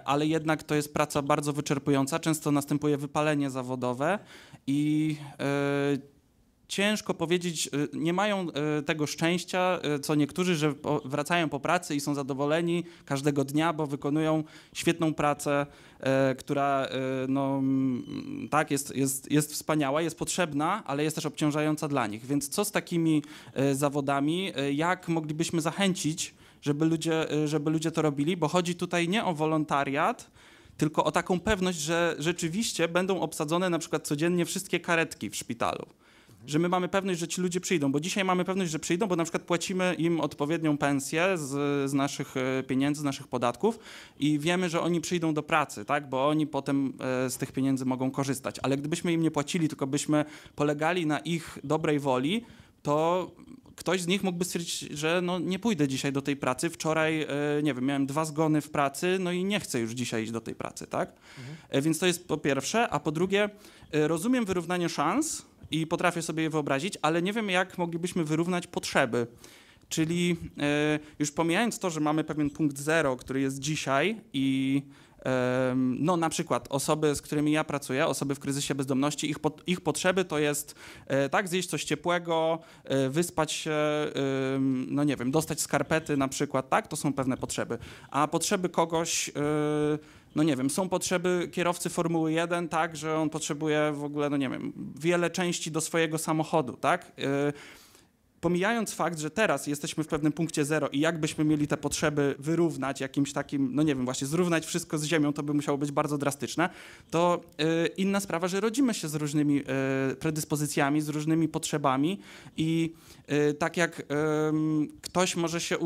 ale jednak to jest praca bardzo wyczerpująca, często następuje wypalenie zawodowe i ciężko powiedzieć, y, nie mają y, tego szczęścia, y, co niektórzy, że wracają po pracy i są zadowoleni każdego dnia, bo wykonują świetną pracę, która no, tak, jest, jest, jest wspaniała, jest potrzebna, ale jest też obciążająca dla nich. Więc co z takimi zawodami, jak moglibyśmy zachęcić, żeby ludzie, żeby ludzie to robili, bo chodzi tutaj nie o wolontariat, tylko o taką pewność, że rzeczywiście będą obsadzone na przykład codziennie wszystkie karetki w szpitalu że my mamy pewność, że ci ludzie przyjdą, bo dzisiaj mamy pewność, że przyjdą, bo na przykład płacimy im odpowiednią pensję z, z naszych e, pieniędzy, z naszych podatków i wiemy, że oni przyjdą do pracy, tak? bo oni potem e, z tych pieniędzy mogą korzystać. Ale gdybyśmy im nie płacili, tylko byśmy polegali na ich dobrej woli, to ktoś z nich mógłby stwierdzić, że no, nie pójdę dzisiaj do tej pracy. Wczoraj, e, nie wiem, miałem dwa zgony w pracy, no i nie chcę już dzisiaj iść do tej pracy, tak? Mhm. Więc to jest po pierwsze. A po drugie, rozumiem wyrównanie szans, i potrafię sobie je wyobrazić, ale nie wiem, jak moglibyśmy wyrównać potrzeby. Czyli e, już pomijając to, że mamy pewien punkt zero, który jest dzisiaj i e, no na przykład osoby, z którymi ja pracuję, osoby w kryzysie bezdomności, ich, ich potrzeby to jest e, tak, zjeść coś ciepłego, wyspać się, no nie wiem, dostać skarpety na przykład, tak, to są pewne potrzeby. A potrzeby kogoś no nie wiem, są potrzeby kierowcy Formuły 1, tak, że on potrzebuje w ogóle, no nie wiem, wiele części do swojego samochodu, tak? Y, pomijając fakt, że teraz jesteśmy w pewnym punkcie zero i jakbyśmy mieli te potrzeby wyrównać jakimś takim, no nie wiem, właśnie zrównać wszystko z ziemią, to by musiało być bardzo drastyczne, to y, inna sprawa, że rodzimy się z różnymi y, predyspozycjami, z różnymi potrzebami i tak jak ktoś może się,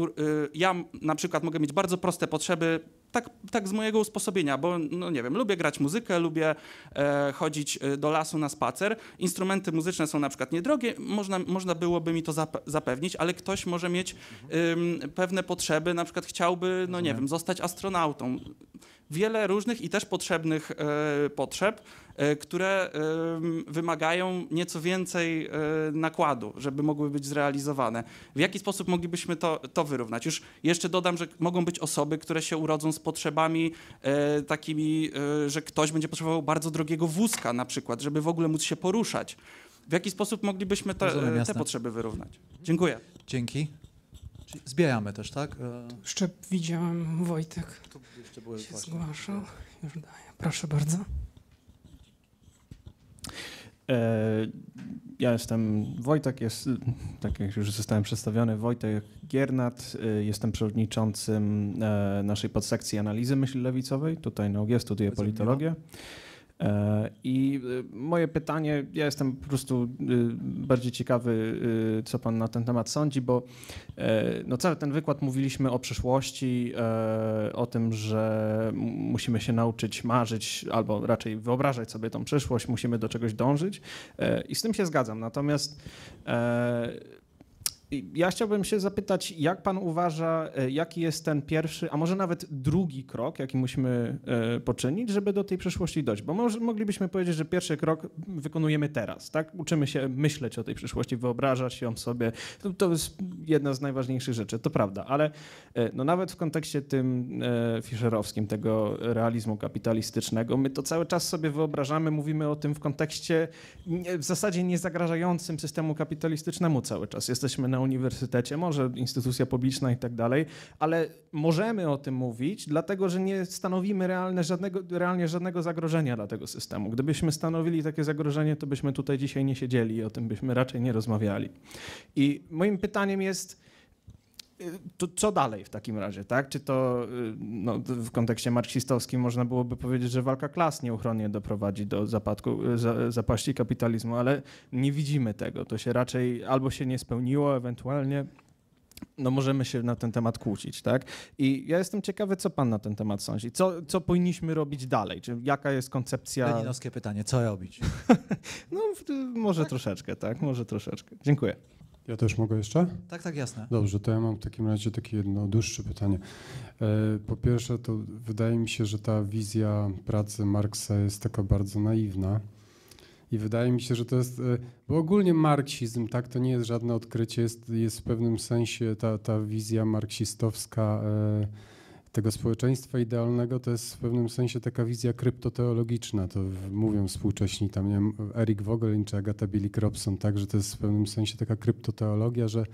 ja na przykład mogę mieć bardzo proste potrzeby tak, tak z mojego usposobienia, bo no nie wiem, lubię grać muzykę, lubię e, chodzić e, do lasu na spacer. Instrumenty muzyczne są na przykład niedrogie, można, można byłoby mi to zapewnić, ale ktoś może mieć y, pewne potrzeby, na przykład chciałby, no nie wiem, zostać astronautą. Wiele różnych i też potrzebnych y, potrzeb E, które wymagają nieco więcej e, nakładu, żeby mogły być zrealizowane. W jaki sposób moglibyśmy to, to wyrównać? Już jeszcze dodam, że mogą być osoby, które się urodzą z potrzebami e, takimi, że ktoś będzie potrzebował bardzo drogiego wózka na przykład, żeby w ogóle móc się poruszać. W jaki sposób moglibyśmy te, te potrzeby wyrównać? Dziękuję. Dzięki. Zbijamy też, tak? Jeszcze widziałem Wojtek. Tu jeszcze były się właśnie. zgłaszał. Już daję. Proszę bardzo. E, ja jestem Wojtek, jest, tak jak już zostałem przedstawiony, Wojtek Giernat, e, jestem przewodniczącym e, naszej podsekcji analizy myśli lewicowej, tutaj na UG studiuję politologię. E, I e, moje pytanie, ja jestem po prostu e, bardziej ciekawy, co Pan na ten temat sądzi, bo no cały ten wykład mówiliśmy o przyszłości, o tym, że musimy się nauczyć marzyć, albo raczej wyobrażać sobie tą przyszłość, musimy do czegoś dążyć i z tym się zgadzam. Natomiast ja chciałbym się zapytać, jak pan uważa, e, jaki jest ten pierwszy, a może nawet drugi krok, jaki musimy e, poczynić, żeby do tej przyszłości dojść? Bo moglibyśmy powiedzieć, że pierwszy krok wykonujemy teraz, tak? Uczymy się myśleć o tej przyszłości, wyobrażać ją sobie. To, jest jedna z najważniejszych rzeczy, to prawda, ale e, no nawet w kontekście tym fischerowskim, tego realizmu kapitalistycznego, my to cały czas sobie wyobrażamy, mówimy o tym w kontekście w zasadzie niezagrażającym systemu kapitalistycznemu cały czas. Jesteśmy na uniwersytecie, może instytucja publiczna i tak dalej, ale możemy o tym mówić, dlatego że nie stanowimy realne żadnego, realnie żadnego zagrożenia dla tego systemu. Gdybyśmy stanowili takie zagrożenie, to byśmy tutaj dzisiaj nie siedzieli i o tym byśmy raczej nie rozmawiali. I moim pytaniem jest, to co dalej w takim razie, tak? Czy to y, no, w kontekście marksistowskim można byłoby powiedzieć, że walka klas nieuchronnie doprowadzi do zapadku, y, za, zapaści kapitalizmu, ale nie widzimy tego. To się raczej albo się nie spełniło, ewentualnie no możemy się na ten temat kłócić, tak? I ja jestem ciekawy, co pan na ten temat sądzi. Co, co powinniśmy robić dalej? Czy jaka jest koncepcja... Leninowskie pytanie, co robić? no może tak? troszeczkę, tak? Może troszeczkę. Dziękuję. Ja też mogę jeszcze? Tak, tak, jasne. Dobrze, to ja mam w takim razie takie jedno dłuższe pytanie. E, po pierwsze, to wydaje mi się, że ta wizja pracy Marksa jest taka bardzo naiwna. I wydaje mi się, że to jest, e, bo ogólnie marksizm, tak, to nie jest żadne odkrycie, jest, jest w pewnym sensie ta, ta wizja marksistowska. E, tego społeczeństwa idealnego to jest w pewnym sensie taka wizja kryptoteologiczna. To mówią współcześni tam, nie wiem, Eric Wogelin czy Agata Billy-Robson, tak, że to jest w pewnym sensie taka kryptoteologia, że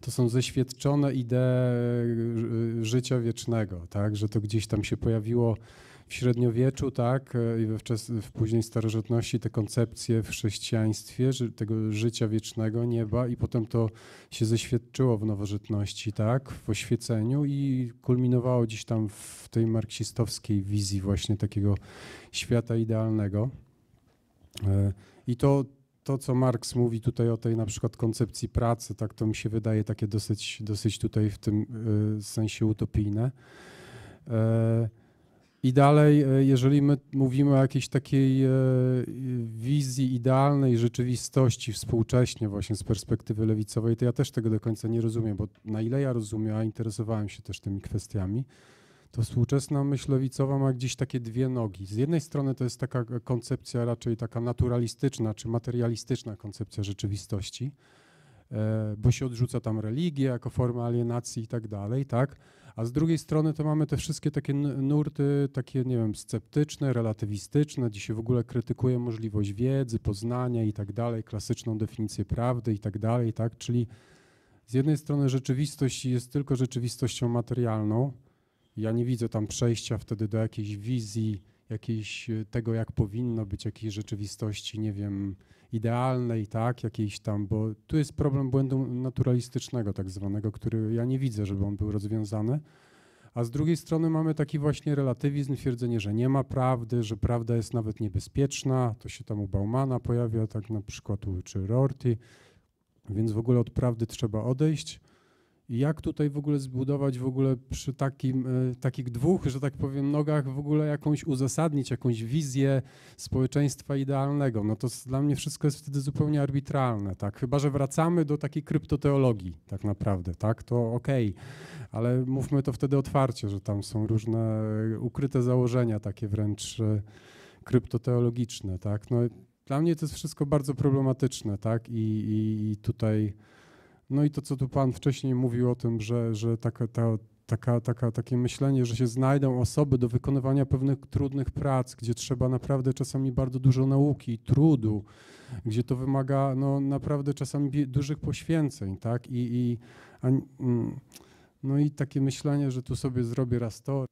to są zeświadczone idee y, życia wiecznego, tak, że to gdzieś tam się pojawiło w średniowieczu, tak, e, i we wczes- w później starożytności te koncepcje w chrześcijaństwie ży- tego życia wiecznego, nieba i potem to się zeświadczyło w nowożytności, tak, w oświeceniu i kulminowało gdzieś tam w tej marksistowskiej wizji właśnie takiego świata idealnego. E, I to, to, co Marx mówi tutaj o tej na przykład koncepcji pracy, tak, to mi się wydaje takie dosyć, dosyć tutaj w tym e, sensie utopijne. I dalej, e, jeżeli my mówimy o jakiejś takiej e, wizji idealnej rzeczywistości współcześnie właśnie z perspektywy lewicowej, to ja też tego do końca nie rozumiem, bo na ile ja rozumiem, a interesowałem się też tymi kwestiami, to współczesna myśl lewicowa ma gdzieś takie dwie nogi. Z jednej strony to jest taka koncepcja raczej taka naturalistyczna czy materialistyczna koncepcja rzeczywistości, e, bo się odrzuca tam religię jako formę alienacji i tak dalej, tak? a z drugiej strony to mamy te wszystkie takie nurty, takie, nie wiem, sceptyczne, relatywistyczne, gdzie się w ogóle krytykuje możliwość wiedzy, poznania i tak dalej, klasyczną definicję prawdy i tak dalej, tak? Czyli z jednej strony rzeczywistość jest tylko rzeczywistością materialną. Ja nie widzę tam przejścia wtedy do jakiejś wizji, jakiejś tego, jak powinno być, jakiejś rzeczywistości, nie wiem, idealnej, tak, jakiejś tam, bo tu jest problem błędu naturalistycznego tak zwanego, który ja nie widzę, żeby on był rozwiązany. A z drugiej strony mamy taki właśnie relatywizm, twierdzenie, że nie ma prawdy, że prawda jest nawet niebezpieczna. To się tam u Baumana pojawia, tak na przykład u czy Rorty. Więc w ogóle od prawdy trzeba odejść jak tutaj w ogóle zbudować w ogóle przy takim, e, takich dwóch, że tak powiem, nogach w ogóle jakąś uzasadnić, jakąś wizję społeczeństwa idealnego. No to dla mnie wszystko jest wtedy zupełnie arbitralne, tak? Chyba, że wracamy do takiej kryptoteologii tak naprawdę, tak? To okej, okay. ale mówmy to wtedy otwarcie, że tam są różne ukryte założenia takie wręcz e, kryptoteologiczne, tak? No, dla mnie to jest wszystko bardzo problematyczne, tak? I, i, i tutaj no i to, co tu Pan wcześniej mówił o tym, że, że taka, ta, taka, taka, takie myślenie, że się znajdą osoby do wykonywania pewnych trudnych prac, gdzie trzeba naprawdę czasami bardzo dużo nauki, trudu, gdzie to wymaga no, naprawdę czasami dużych poświęceń, tak? I, i, a, mm, no i takie myślenie, że tu sobie zrobię raz to,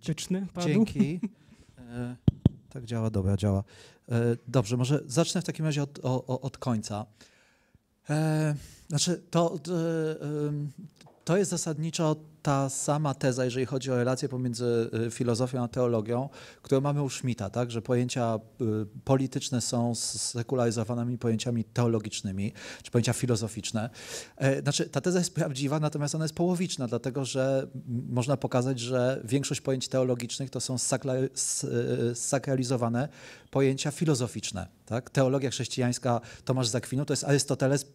Cieczny Dzięki. E, tak działa, dobra, działa. E, dobrze, może zacznę w takim razie od, o, od końca. E, znaczy, to, to jest zasadniczo ta sama teza, jeżeli chodzi o relację pomiędzy y, filozofią a teologią, którą mamy u Schmidta, tak? że pojęcia y, polityczne są sekularyzowanymi pojęciami teologicznymi, czy pojęcia filozoficzne. E, znaczy, ta teza jest prawdziwa, natomiast ona jest połowiczna, dlatego że można pokazać, że większość pojęć teologicznych to są y, sakralizowane pojęcia filozoficzne. Tak? Teologia chrześcijańska Tomasz Zakwinu to jest Arystoteles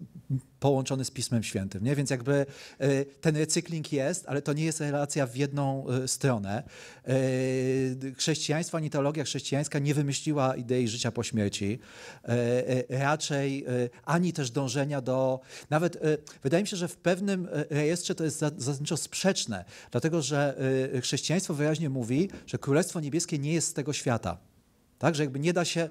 połączony z Pismem Świętym. Nie? Więc jakby e, ten recykling jest, ale to nie jest relacja w jedną e, stronę. E, chrześcijaństwo ani teologia chrześcijańska nie wymyśliła idei życia po śmierci. Raczej ani też dążenia do... Nawet wydaje mi się, że w pewnym rejestrze to jest zasadniczo sprzeczne, dlatego że chrześcijaństwo wyraźnie mówi, że Królestwo Niebieskie nie jest z tego świata. Tak, że jakby nie da się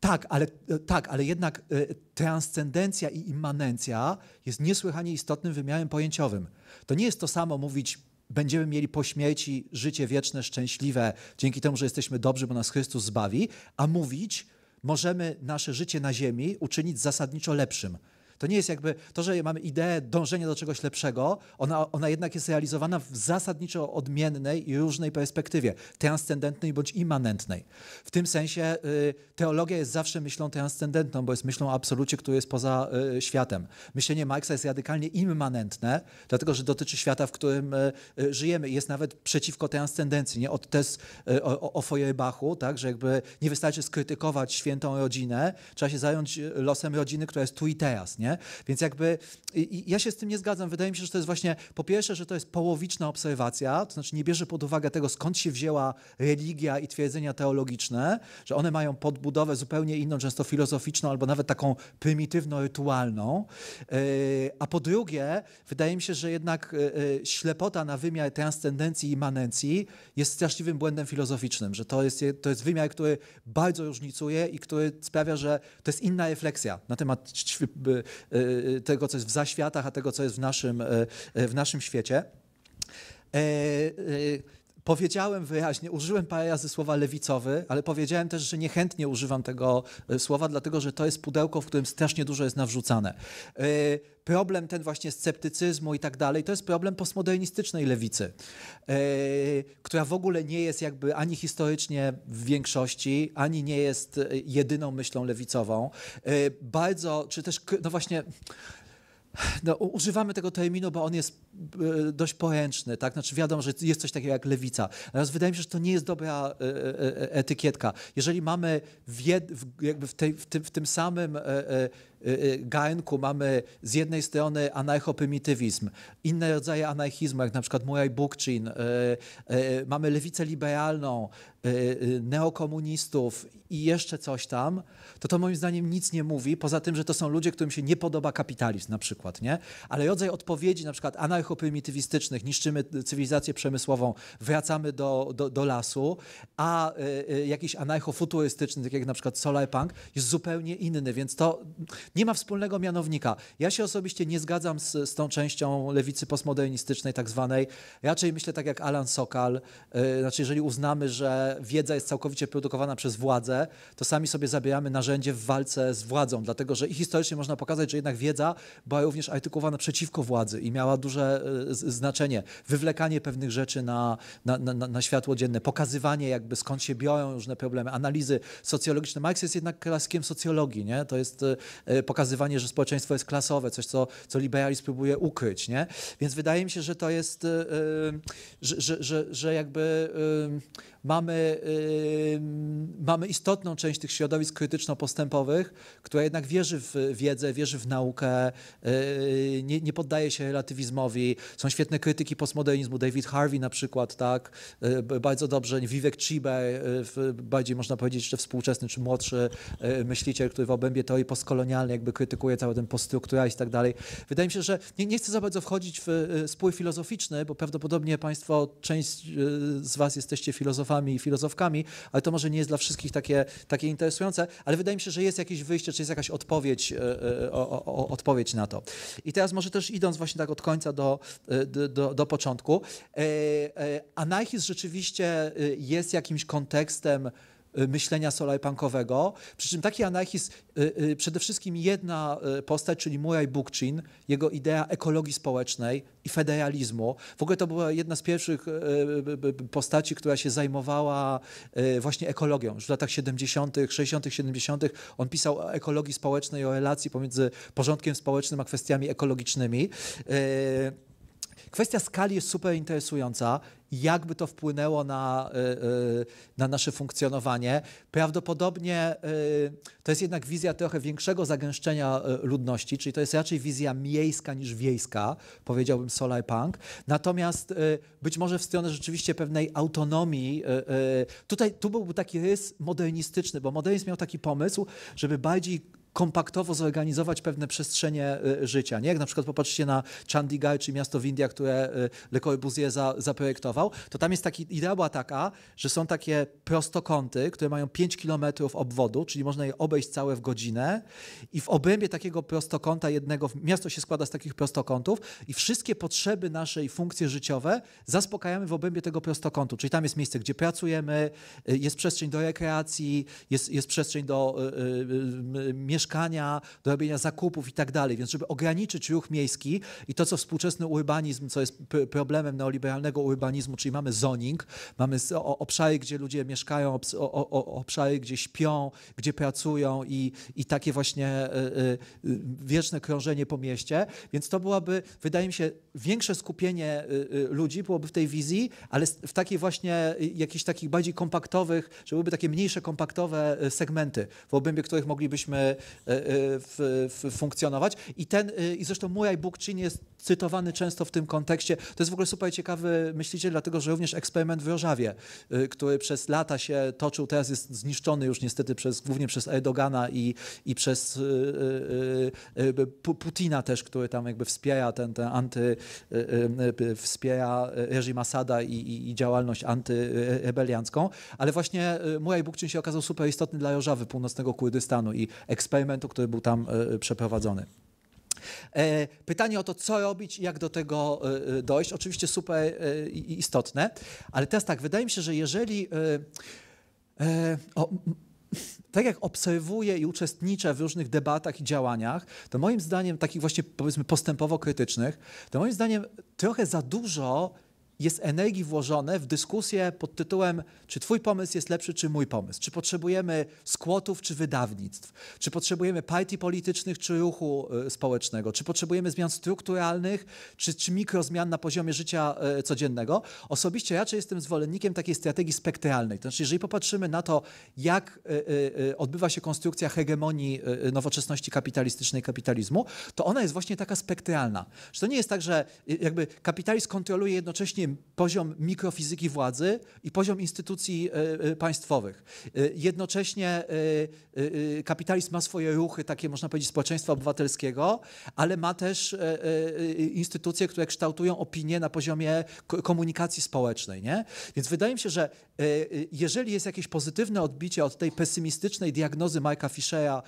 tak, ale, e, tak, ale jednak e, transcendencja i immanencja jest niesłychanie istotnym wymiarem pojęciowym. To nie jest to samo mówić, będziemy mieli po śmierci życie wieczne, szczęśliwe, dzięki temu, że jesteśmy dobrzy, bo nas Chrystus zbawi, a mówić, możemy nasze życie na ziemi uczynić zasadniczo lepszym. To nie jest jakby to, że mamy ideę dążenia do czegoś lepszego, ona, ona jednak jest realizowana w zasadniczo odmiennej i różnej perspektywie, transcendentnej bądź immanentnej. W tym sensie y, teologia jest zawsze myślą transcendentną, bo jest myślą o absolucie, który jest poza y, światem. Myślenie Marksa jest radykalnie immanentne, dlatego że dotyczy świata, w którym y, y żyjemy. Jest nawet przeciwko transcendencji, nie? Od tez y, o, o Feuerbachu, tak? że jakby nie wystarczy skrytykować świętą rodzinę, trzeba się zająć y, losem rodziny, która jest tu i teraz. Nie? nie? Więc jakby i, i ja się z tym nie zgadzam. Wydaje mi się, że to jest właśnie, po pierwsze, że to jest połowiczna obserwacja, to znaczy nie bierze pod uwagę tego, skąd się wzięła religia i twierdzenia teologiczne, że one mają podbudowę zupełnie inną, często filozoficzną albo nawet taką prymitywno-rytualną. E, a po drugie, wydaje mi się, że jednak e, e, ślepota na wymiar transcendencji i immanencji jest straszliwym błędem filozoficznym, że to jest, to jest wymiar, który bardzo różnicuje i który sprawia, że to jest inna refleksja na temat Y, y, tego, co jest w zaświatach, a tego, co jest w naszym, y, w naszym świecie. E, e, powiedziałem wyraźnie, użyłem parę razy słowa lewicowy, ale powiedziałem też, że niechętnie używam tego słowa, dlatego że to jest pudełko, w którym strasznie dużo jest nawrzucane. E, problem ten właśnie sceptycyzmu i tak dalej, to jest problem postmodernistycznej lewicy, yy, która w ogóle nie jest jakby ani historycznie w większości, ani nie jest e, jedyną myślą lewicową. Yy, bardzo, czy też, no właśnie. No, używamy tego terminu, bo on jest dość poręczny, tak? Znaczy wiadomo, że jest coś takiego jak lewica. Natomiast wydaje mi się, że to nie jest dobra etykietka. Jeżeli mamy w, jed, jakby w, tej, w, tym, w tym samym Y, y, garnku mamy z jednej strony anarchoprymitywizm, inne rodzaje anarchizmu, jak na przykład Murray Bookchin, y, mamy lewicę liberalną, neokomunistów i jeszcze coś tam, to to moim zdaniem nic nie mówi, poza tym, że to są ludzie, którym się nie podoba kapitalizm na przykład, nie? Ale rodzaj odpowiedzi na przykład anarchoprymitywistycznych, niszczymy cywilizację przemysłową, wracamy do, do, do lasu, a jakiś anarchofuturystyczny, tak jak na przykład solarpunk, jest zupełnie inny, więc to nie ma wspólnego mianownika. Ja się osobiście nie zgadzam z, z tą częścią lewicy postmodernistycznej tak zwanej. Raczej myślę tak jak Alan Sokal, e, znaczy jeżeli uznamy, że wiedza jest całkowicie produkowana przez władzę, to sami sobie zabieramy narzędzie w walce z władzą, dlatego że i historycznie można pokazać, że jednak wiedza była również artykułowana przeciwko władzy i miała duże e, znaczenie. Wywlekanie pewnych rzeczy na, na, na, na światło dzienne, pokazywanie jakby skąd się biorą różne problemy, analizy socjologiczne. Marx jest jednak klaskiem socjologii, nie? To jest e, E, pokazywanie, że społeczeństwo jest klasowe, coś, co, co liberalizm próbuje ukryć. Nie? Więc wydaje mi się, że to jest, e, e, że, że, że, że jakby mamy, yy, mamy istotną część tych środowisk krytyczno-postępowych, która jednak wierzy w wiedzę, wierzy w naukę, yy, nie, nie, poddaje się relatywizmowi. Są świetne krytyki postmodernizmu, David Harvey na przykład, tak, yy, bardzo dobrze, Vivek Chibe, y, bardziej można powiedzieć, że współczesny czy młodszy y, myśliciel, który w obrębie teorii postkolonialnej jakby krytykuje cały ten poststrukturalizm i tak dalej. Wydaje mi się, że nie, nie chcę za bardzo wchodzić w y, spór filozoficzny, bo prawdopodobnie Państwo, część z Was jesteście filozofami, filozofami i filozofkami, ale to może nie jest dla wszystkich takie, takie interesujące, ale wydaje mi się, że jest jakieś wyjście, czy jest jakaś odpowiedź, e, e, o, o, odpowiedź na to. I teraz może też idąc właśnie tak od końca do, e, do, do początku, anarchizm rzeczywiście jest jakimś kontekstem, Y, myślenia solajpankowego. Przy czym taki anarchizm, y, y, przede wszystkim jedna postać, czyli Murray Bookchin, jego idea ekologii społecznej i federalizmu. W ogóle to była jedna z pierwszych postaci, która się zajmowała właśnie ekologią. Już w latach 70., 60., 70. on pisał o ekologii społecznej, o relacji pomiędzy porządkiem społecznym a kwestiami ekologicznymi. Kwestia skali jest super interesująca. Jakby to wpłynęło na, e, e, na nasze funkcjonowanie. Prawdopodobnie e, to jest jednak wizja trochę większego zagęszczenia ludności, czyli to jest raczej wizja miejska niż wiejska, powiedziałbym Solar Punk. Natomiast być może w stronę rzeczywiście pewnej autonomii. Tutaj tu byłby taki rys modernistyczny, bo modernizm miał taki pomysł, żeby bardziej kompaktowo zorganizować pewne przestrzenie e, życia. Nie? Jak na przykład popatrzcie na Chandigarh, czy miasto w Indiach, które e, Le Corbusier za, zaprojektował, to tam jest taki, idea była taka, że są takie prostokąty, które mają 5 km obwodu, czyli można je obejść całe w godzinę i w obrębie takiego prostokąta jednego, miasto się składa z takich prostokątów i wszystkie potrzeby naszej funkcje życiowe zaspokajamy w obrębie tego prostokątu, czyli tam jest miejsce, gdzie pracujemy, e, jest przestrzeń do rekreacji, jest, jest przestrzeń do y, y, y mieszkania, mieszkania, do robienia zakupów i tak dalej. Więc żeby ograniczyć ruch miejski i to, co współczesny urbanizm, co jest problemem neoliberalnego urbanizmu, czyli mamy zoning, mamy obszary, gdzie ludzie mieszkają, obszary, gdzie śpią, gdzie pracują i, i takie właśnie e, e, wieczne krążenie po mieście. Więc to byłaby, wydaje mi się, większe skupienie e, ludzi byłoby w tej wizji, ale w takiej właśnie, jakichś takich bardziej kompaktowych, żeby były takie mniejsze kompaktowe segmenty, w obrębie których moglibyśmy E, e, w, funkcjonować. I, ten, e, i zresztą Murray Bookchin jest cytowany często w tym kontekście. To jest w ogóle super ciekawy myśliciel, dlatego że również eksperyment w Rożawie, y, który przez lata się toczył, teraz jest zniszczony już niestety przez, głównie przez Erdogana i, i przez y, y, y, y Putina też, który tam jakby wspiera ten, ten anty, y, wspiera reżim Asada i, i, i działalność antyrebeliancką, ale właśnie Murray Bookchin się okazał super istotny dla Rożawy, północnego Kurdystanu i eksperymentu, który był tam przeprowadzony. E, pytanie o to, co robić i jak do tego e, e, dojść, oczywiście super istotne, ale teraz tak, wydaje mi się, że jeżeli. O, tak jak obserwuję i uczestniczę w różnych debatach i działaniach, to moim zdaniem, takich właśnie powiedzmy postępowo krytycznych, to moim zdaniem trochę za dużo jest energii włożone w dyskusję pod tytułem, czy twój pomysł jest lepszy, czy mój pomysł, czy potrzebujemy skłotów, czy wydawnictw, czy potrzebujemy partii politycznych, czy ruchu y, społecznego, czy potrzebujemy zmian strukturalnych, czy, czy mikrozmian na poziomie życia y, codziennego. Osobiście raczej jestem zwolennikiem takiej strategii spektralnej. To znaczy, jeżeli popatrzymy na to, jak y, odbywa się konstrukcja hegemonii nowoczesności kapitalistycznej kapitalizmu, to ona jest właśnie taka spektralna. Że to nie jest tak, że jakby kapitalizm kontroluje jednocześnie wiem, poziom mikrofizyki władzy i poziom instytucji e, e, państwowych. E, jednocześnie kapitalizm ma swoje ruchy, takie można powiedzieć społeczeństwa obywatelskiego, ale ma też instytucje, które kształtują opinię na poziomie komunikacji społecznej. Nie? Więc wydaje mi się, że jeżeli jest jakieś pozytywne odbicie od tej pesymistycznej diagnozy Mike'a Fischera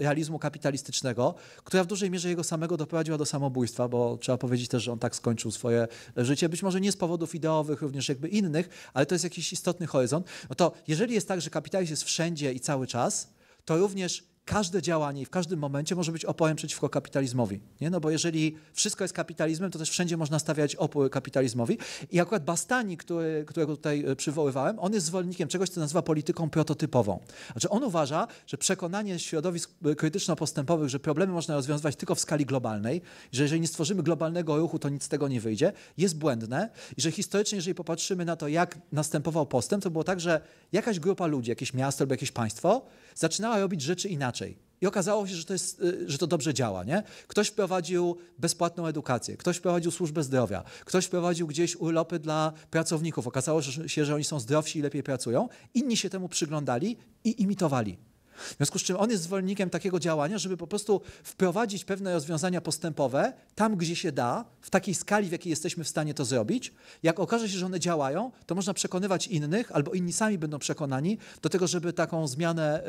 realizmu kapitalistycznego, która w dużej mierze jego samego doprowadziła do samobójstwa, bo trzeba powiedzieć też, że on tak skończył swoje życie. Być może może nie z powodów ideowych, również jakby innych, ale to jest jakiś istotny horyzont, no to jeżeli jest tak, że kapitalizm jest wszędzie i cały czas, to również każde działanie i w każdym momencie może być opołem przeciwko kapitalizmowi. Nie? No bo jeżeli wszystko jest kapitalizmem, to też wszędzie można stawiać opór kapitalizmowi. I akurat Bastani, który, którego tutaj e, przywoływałem, on jest zwolennikiem czegoś, co nazywa polityką prototypową. Znaczy on uważa, że przekonanie środowisk e, krytyczno-postępowych, że problemy można rozwiązywać tylko w skali globalnej, że jeżeli nie stworzymy globalnego ruchu, to nic z tego nie wyjdzie, jest błędne i że historycznie, jeżeli popatrzymy na to, jak następował postęp, to było tak, że jakaś grupa ludzi, jakieś miasto lub jakieś państwo zaczynała robić rzeczy inaczej inaczej. I okazało się, że to, jest, y, że to dobrze działa. Nie? Ktoś prowadził bezpłatną edukację, ktoś prowadził służbę zdrowia, ktoś prowadził gdzieś urlopy dla pracowników. Okazało się, że oni są zdrowsi i lepiej pracują. Inni się temu przyglądali i imitowali. W związku z czym on jest zwolennikiem takiego działania, żeby po prostu wprowadzić pewne rozwiązania postępowe tam, gdzie się da, w takiej skali, w jakiej jesteśmy w stanie to zrobić. Jak okaże się, że one działają, to można przekonywać innych, albo inni sami będą przekonani do tego, żeby taką zmianę,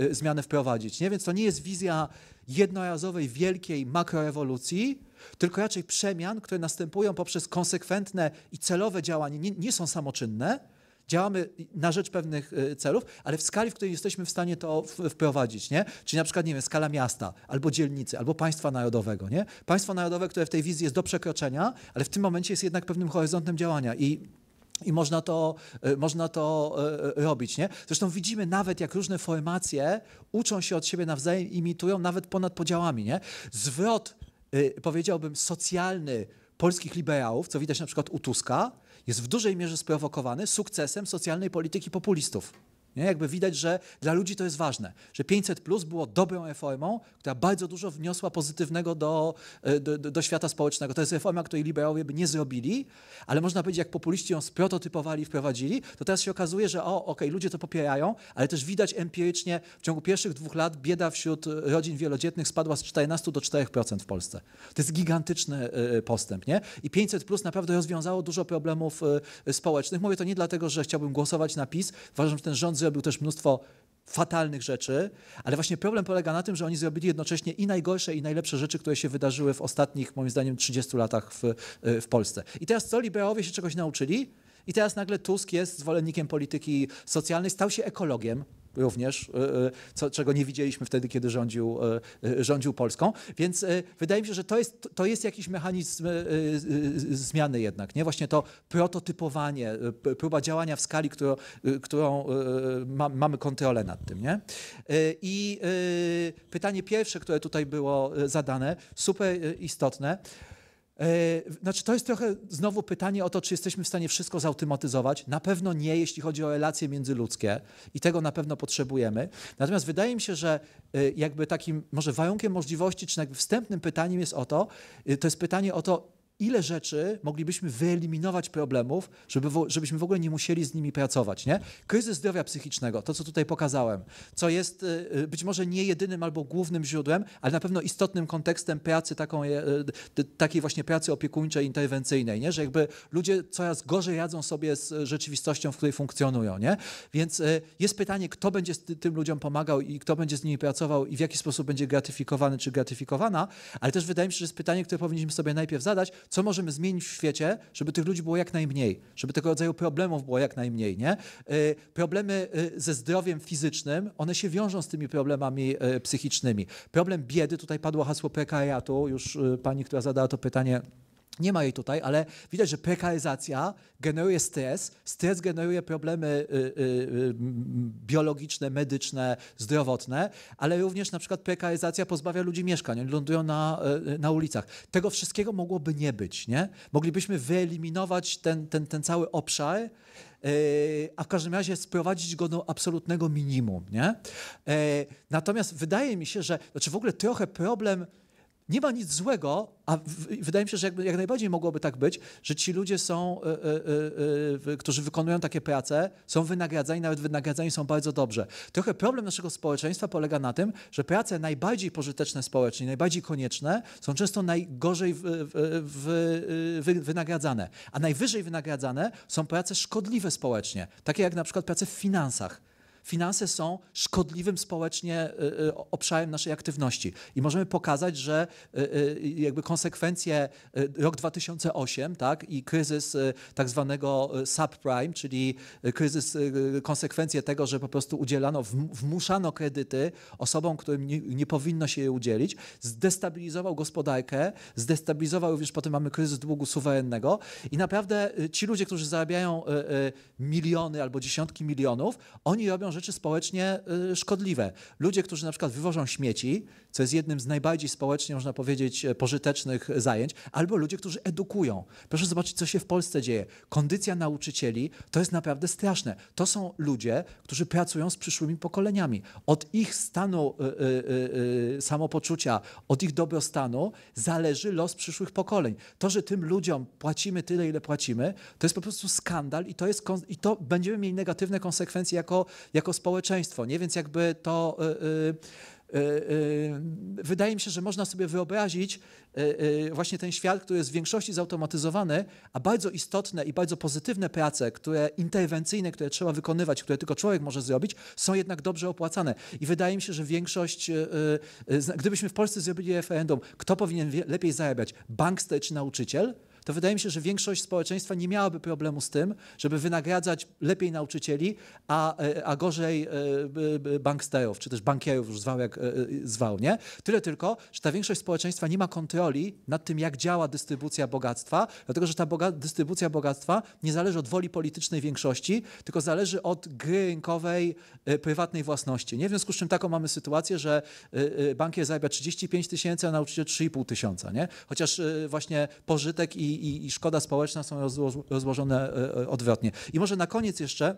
y, y, zmianę wprowadzić. Nie? Więc to nie jest wizja jednorazowej, wielkiej makrorewolucji, tylko raczej przemian, które następują poprzez konsekwentne i celowe działanie, nie, nie są samoczynne, Działamy na rzecz pewnych y, celów, ale w skali, w której jesteśmy w stanie to wprowadzić, nie? Czyli na przykład, nie wiem, skala miasta, albo dzielnicy, albo państwa narodowego, nie? Państwo narodowe, które w tej wizji jest do przekroczenia, ale w tym momencie jest jednak pewnym horyzontem działania i i można to, y, można to y, robić. Nie? Zresztą widzimy nawet, jak różne formacje uczą się od siebie nawzajem, imitują nawet ponad podziałami. Nie? Zwrot, powiedziałbym, socjalny polskich liberałów, co widać na przykład u Tuska, jest w dużej mierze sprowokowany sukcesem socjalnej polityki populistów. Nie? Jakby widać, że dla ludzi to jest ważne, że 500 plus było dobrą reformą, która bardzo dużo wniosła pozytywnego e, do, do, do świata społecznego. To jest reforma, której liberałowie by nie zrobili, ale można powiedzieć, jak populiści ją sprototypowali i wprowadzili, to teraz się okazuje, że o, okej, okay, ludzie to popierają, ale też widać empirycznie w ciągu pierwszych dwóch lat bieda wśród rodzin wielodzietnych spadła z 14 do 4% w Polsce. To jest gigantyczny e, e, postęp, nie? I 500 plus naprawdę rozwiązało dużo problemów społecznych. Mówię to nie dlatego, że chciałbym głosować na PiS. Uważam, że ten rząd zrobił też mnóstwo fatalnych rzeczy, ale właśnie problem polega na tym, że oni zrobili jednocześnie i najgorsze, i najlepsze rzeczy, które się wydarzyły w ostatnich, moim zdaniem, 30 latach w, e, w Polsce. I teraz co, liberałowie się czegoś nauczyli? I teraz nagle Tusk jest zwolennikiem polityki socjalnej, stał się ekologiem również, e, e, co, czego nie widzieliśmy wtedy, kiedy rządził, e, rządził Polską. Więc wydaje mi się, że to jest, to jest jakiś mechanizm zmiany jednak. Nie? Właśnie to prototypowanie, próba działania w skali, którą, którą ma, mamy kontrolę nad tym. Nie? I pytanie pierwsze, które tutaj było zadane, super istotne. E, znaczy, to jest trochę znowu pytanie o to, czy jesteśmy w stanie wszystko zautomatyzować. Na pewno nie, jeśli chodzi o relacje międzyludzkie i tego na pewno potrzebujemy. Natomiast wydaje mi się, że e, jakby takim może warunkiem możliwości, czy jakby wstępnym pytaniem jest o to, e, to jest pytanie o to, ile rzeczy moglibyśmy wyeliminować problemów, żeby, żebyśmy w ogóle nie musieli z nimi pracować. Nie? Kryzys zdrowia psychicznego, to co tutaj pokazałem, co jest y, y, być może nie jedynym albo głównym źródłem, ale na pewno istotnym kontekstem pracy taką, y, takiej właśnie pracy opiekuńczej, interwencyjnej, nie? że jakby ludzie coraz gorzej radzą sobie z rzeczywistością, w której funkcjonują. Nie? Więc jest pytanie, kto będzie tym ludziom pomagał i kto będzie z nimi pracował i w jaki sposób będzie gratyfikowany czy gratyfikowana, ale też wydaje mi się, że jest pytanie, które powinniśmy sobie najpierw zadać, co możemy zmienić w świecie, żeby tych ludzi było jak najmniej, żeby tego rodzaju problemów było jak najmniej. Nie? Y, problemy y, ze zdrowiem fizycznym, one się wiążą z tymi problemami y, psychicznymi. Problem biedy, tutaj padło hasło prekariatu, już pani, która zadała to pytanie, nie ma jej tutaj, ale widać, że prekaryzacja generuje stres, stres generuje problemy y, y, y, biologiczne, medyczne, zdrowotne, ale również na przykład prekaryzacja pozbawia ludzi mieszkań, oni lądują na, na ulicach. Tego wszystkiego mogłoby nie być, nie? Moglibyśmy wyeliminować ten, ten, ten cały obszar, a w każdym razie sprowadzić go do absolutnego minimum, nie? Natomiast wydaje mi się, że, znaczy w ogóle trochę problem nie ma nic złego, a wydaje mi się, że jak, najbardziej mogłoby tak być, że ci ludzie są, y, y, y, którzy wykonują takie prace, są wynagradzani, nawet wynagradzani są bardzo dobrze. Trochę problem naszego społeczeństwa polega na tym, że prace najbardziej pożyteczne społecznie, najbardziej konieczne, są często najgorzej w, w, w, wynagradzane. A najwyżej wynagradzane są prace szkodliwe społecznie, takie jak na przykład prace w finansach finanse są szkodliwym społecznie e, e, obszarem naszej aktywności. I możemy pokazać, że e, jakby konsekwencje rok 2008 tak, i kryzys tak zwanego subprime, czyli kryzys, konsekwencje tego, że po prostu udzielano, wmuszano kredyty osobom, którym nie, nie powinno się je udzielić, zdestabilizował gospodarkę, zdestabilizował również potem mamy kryzys długu suwerennego i naprawdę ci ludzie, którzy zarabiają miliony albo dziesiątki milionów, oni robią rzeczy społecznie y, szkodliwe. Ludzie, którzy na przykład wywożą śmieci, co jest jednym z najbardziej społecznie, można powiedzieć, e, pożytecznych zajęć, albo ludzie, którzy edukują. Proszę zobaczyć, co się w Polsce dzieje. Kondycja nauczycieli to jest naprawdę straszne. To są ludzie, którzy pracują z przyszłymi pokoleniami. Od ich stanu y, y, y, samopoczucia, od ich dobrostanu zależy los przyszłych pokoleń. To, że tym ludziom płacimy tyle, ile płacimy, to jest po prostu skandal i to, jest, i to będziemy mieli negatywne konsekwencje jako, jako jako społeczeństwo, nie? Więc jakby to... Y, y, y, wydaje mi się, że można sobie wyobrazić właśnie ten świat, który jest w większości zautomatyzowany, a bardzo istotne i bardzo pozytywne prace, które interwencyjne, które trzeba wykonywać, które tylko człowiek może zrobić, są jednak dobrze opłacane. I wydaje mi się, że większość, gdybyśmy w Polsce zrobili referendum, kto powinien lepiej zarabiać, bankster czy nauczyciel, to wydaje mi się, że większość społeczeństwa nie miałaby problemu z tym, żeby wynagradzać lepiej nauczycieli, a, e, a gorzej e, banksterów, czy też bankierów, już zwał jak e, zwał, nie? Tyle tylko, że ta większość społeczeństwa nie ma kontroli nad tym, jak działa dystrybucja bogactwa, dlatego że ta boga dystrybucja bogactwa nie zależy od woli politycznej większości, tylko zależy od gry rynkowej prywatnej własności. Nie? W związku z czym taką mamy sytuację, że bankier zarabia 35 tysięcy, a nauczyciel 3,5 tysiąca. Nie? Chociaż właśnie pożytek i i, i szkoda społeczna są rozłożone e, e, odwrotnie. I może na koniec jeszcze.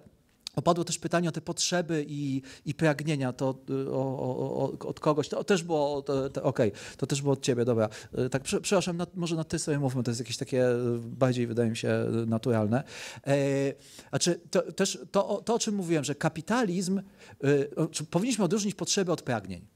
Opadło też pytanie o te potrzeby i, i pragnienia to e, o, o, od kogoś. To też było, to, to, okej, okay. to też było od ciebie, dobra. Tak, przepraszam, na, no, może na ty sobie mówmy, to jest jakieś takie bardziej, wydaje mi się, naturalne. E, znaczy, to, też to, to, o czym mówiłem, że kapitalizm, powinniśmy odróżnić potrzeby od pragnień.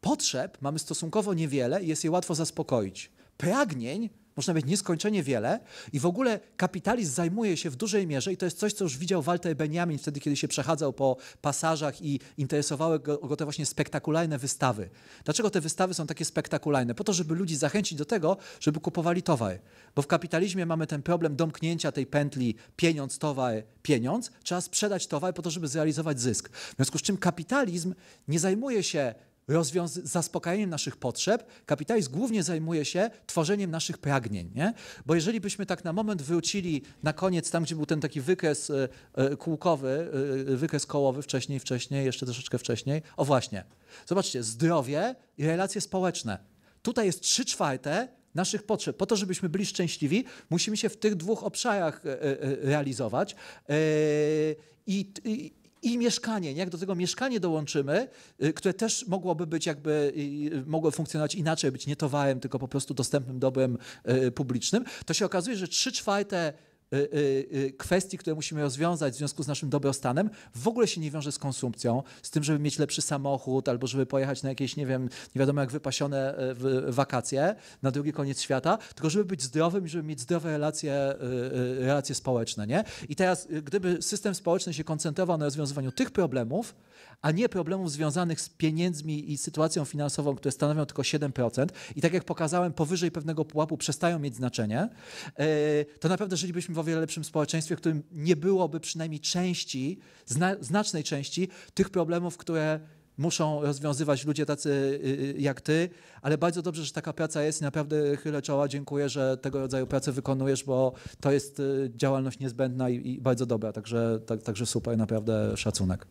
Potrzeb mamy stosunkowo niewiele i jest je łatwo zaspokoić. Pragnień można mieć nieskończenie wiele i w ogóle kapitalizm zajmuje się w dużej mierze, i to jest coś, co już widział Walter Benjamin wtedy, kiedy się przechadzał po pasażach i interesowały go, go te właśnie spektakularne wystawy. Dlaczego te wystawy są takie spektakularne? Po to, żeby ludzi zachęcić do tego, żeby kupowali towar. Bo w kapitalizmie mamy ten problem domknięcia tej pętli pieniądz, towar, pieniądz. Trzeba sprzedać towar po to, żeby zrealizować zysk. W związku z czym kapitalizm nie zajmuje się zaspokajaniem naszych potrzeb, kapitalizm głównie zajmuje się tworzeniem naszych pragnień. Nie? Bo jeżeli byśmy tak na moment wrócili na koniec, tam gdzie był ten taki wykres e, e, kółkowy, e, wykres kołowy wcześniej, wcześniej, jeszcze troszeczkę wcześniej. O właśnie, zobaczcie, zdrowie i relacje społeczne. Tutaj jest trzy czwarte naszych potrzeb. Po to, żebyśmy byli szczęśliwi, musimy się w tych dwóch obszarach realizować. I, i, i mieszkanie. Jak do tego mieszkanie dołączymy, y, które też mogłoby być jakby, y, y, mogło funkcjonować inaczej, być nie towarem, tylko po prostu dostępnym dobrem publicznym, to się okazuje, że trzy czwarte Y, y, y, kwestii, które musimy rozwiązać w związku z naszym dobrostanem, w ogóle się nie wiąże z konsumpcją, z tym, żeby mieć lepszy samochód albo żeby pojechać na jakieś, nie wiem, nie wiadomo jak wypasione e, wakacje na drugi koniec świata, tylko żeby być zdrowym i żeby mieć zdrowe relacje, e, e, relacje społeczne. Nie? I teraz, gdyby system społeczny się koncentrował na rozwiązywaniu tych problemów, a nie problemów związanych z pieniędzmi i sytuacją finansową, które stanowią tylko 7%. I tak jak pokazałem, powyżej pewnego pułapu przestają mieć znaczenie. E, to naprawdę żylibyśmy w o wiele lepszym społeczeństwie, w którym nie byłoby przynajmniej części, zna, znacznej części tych problemów, które muszą rozwiązywać ludzie tacy y, y, jak ty, ale bardzo dobrze, że taka praca jest i naprawdę chylę czoła, dziękuję, że tego rodzaju pracę wykonujesz, bo to jest y, działalność niezbędna i, i bardzo dobra, także, tak, także super, naprawdę szacunek.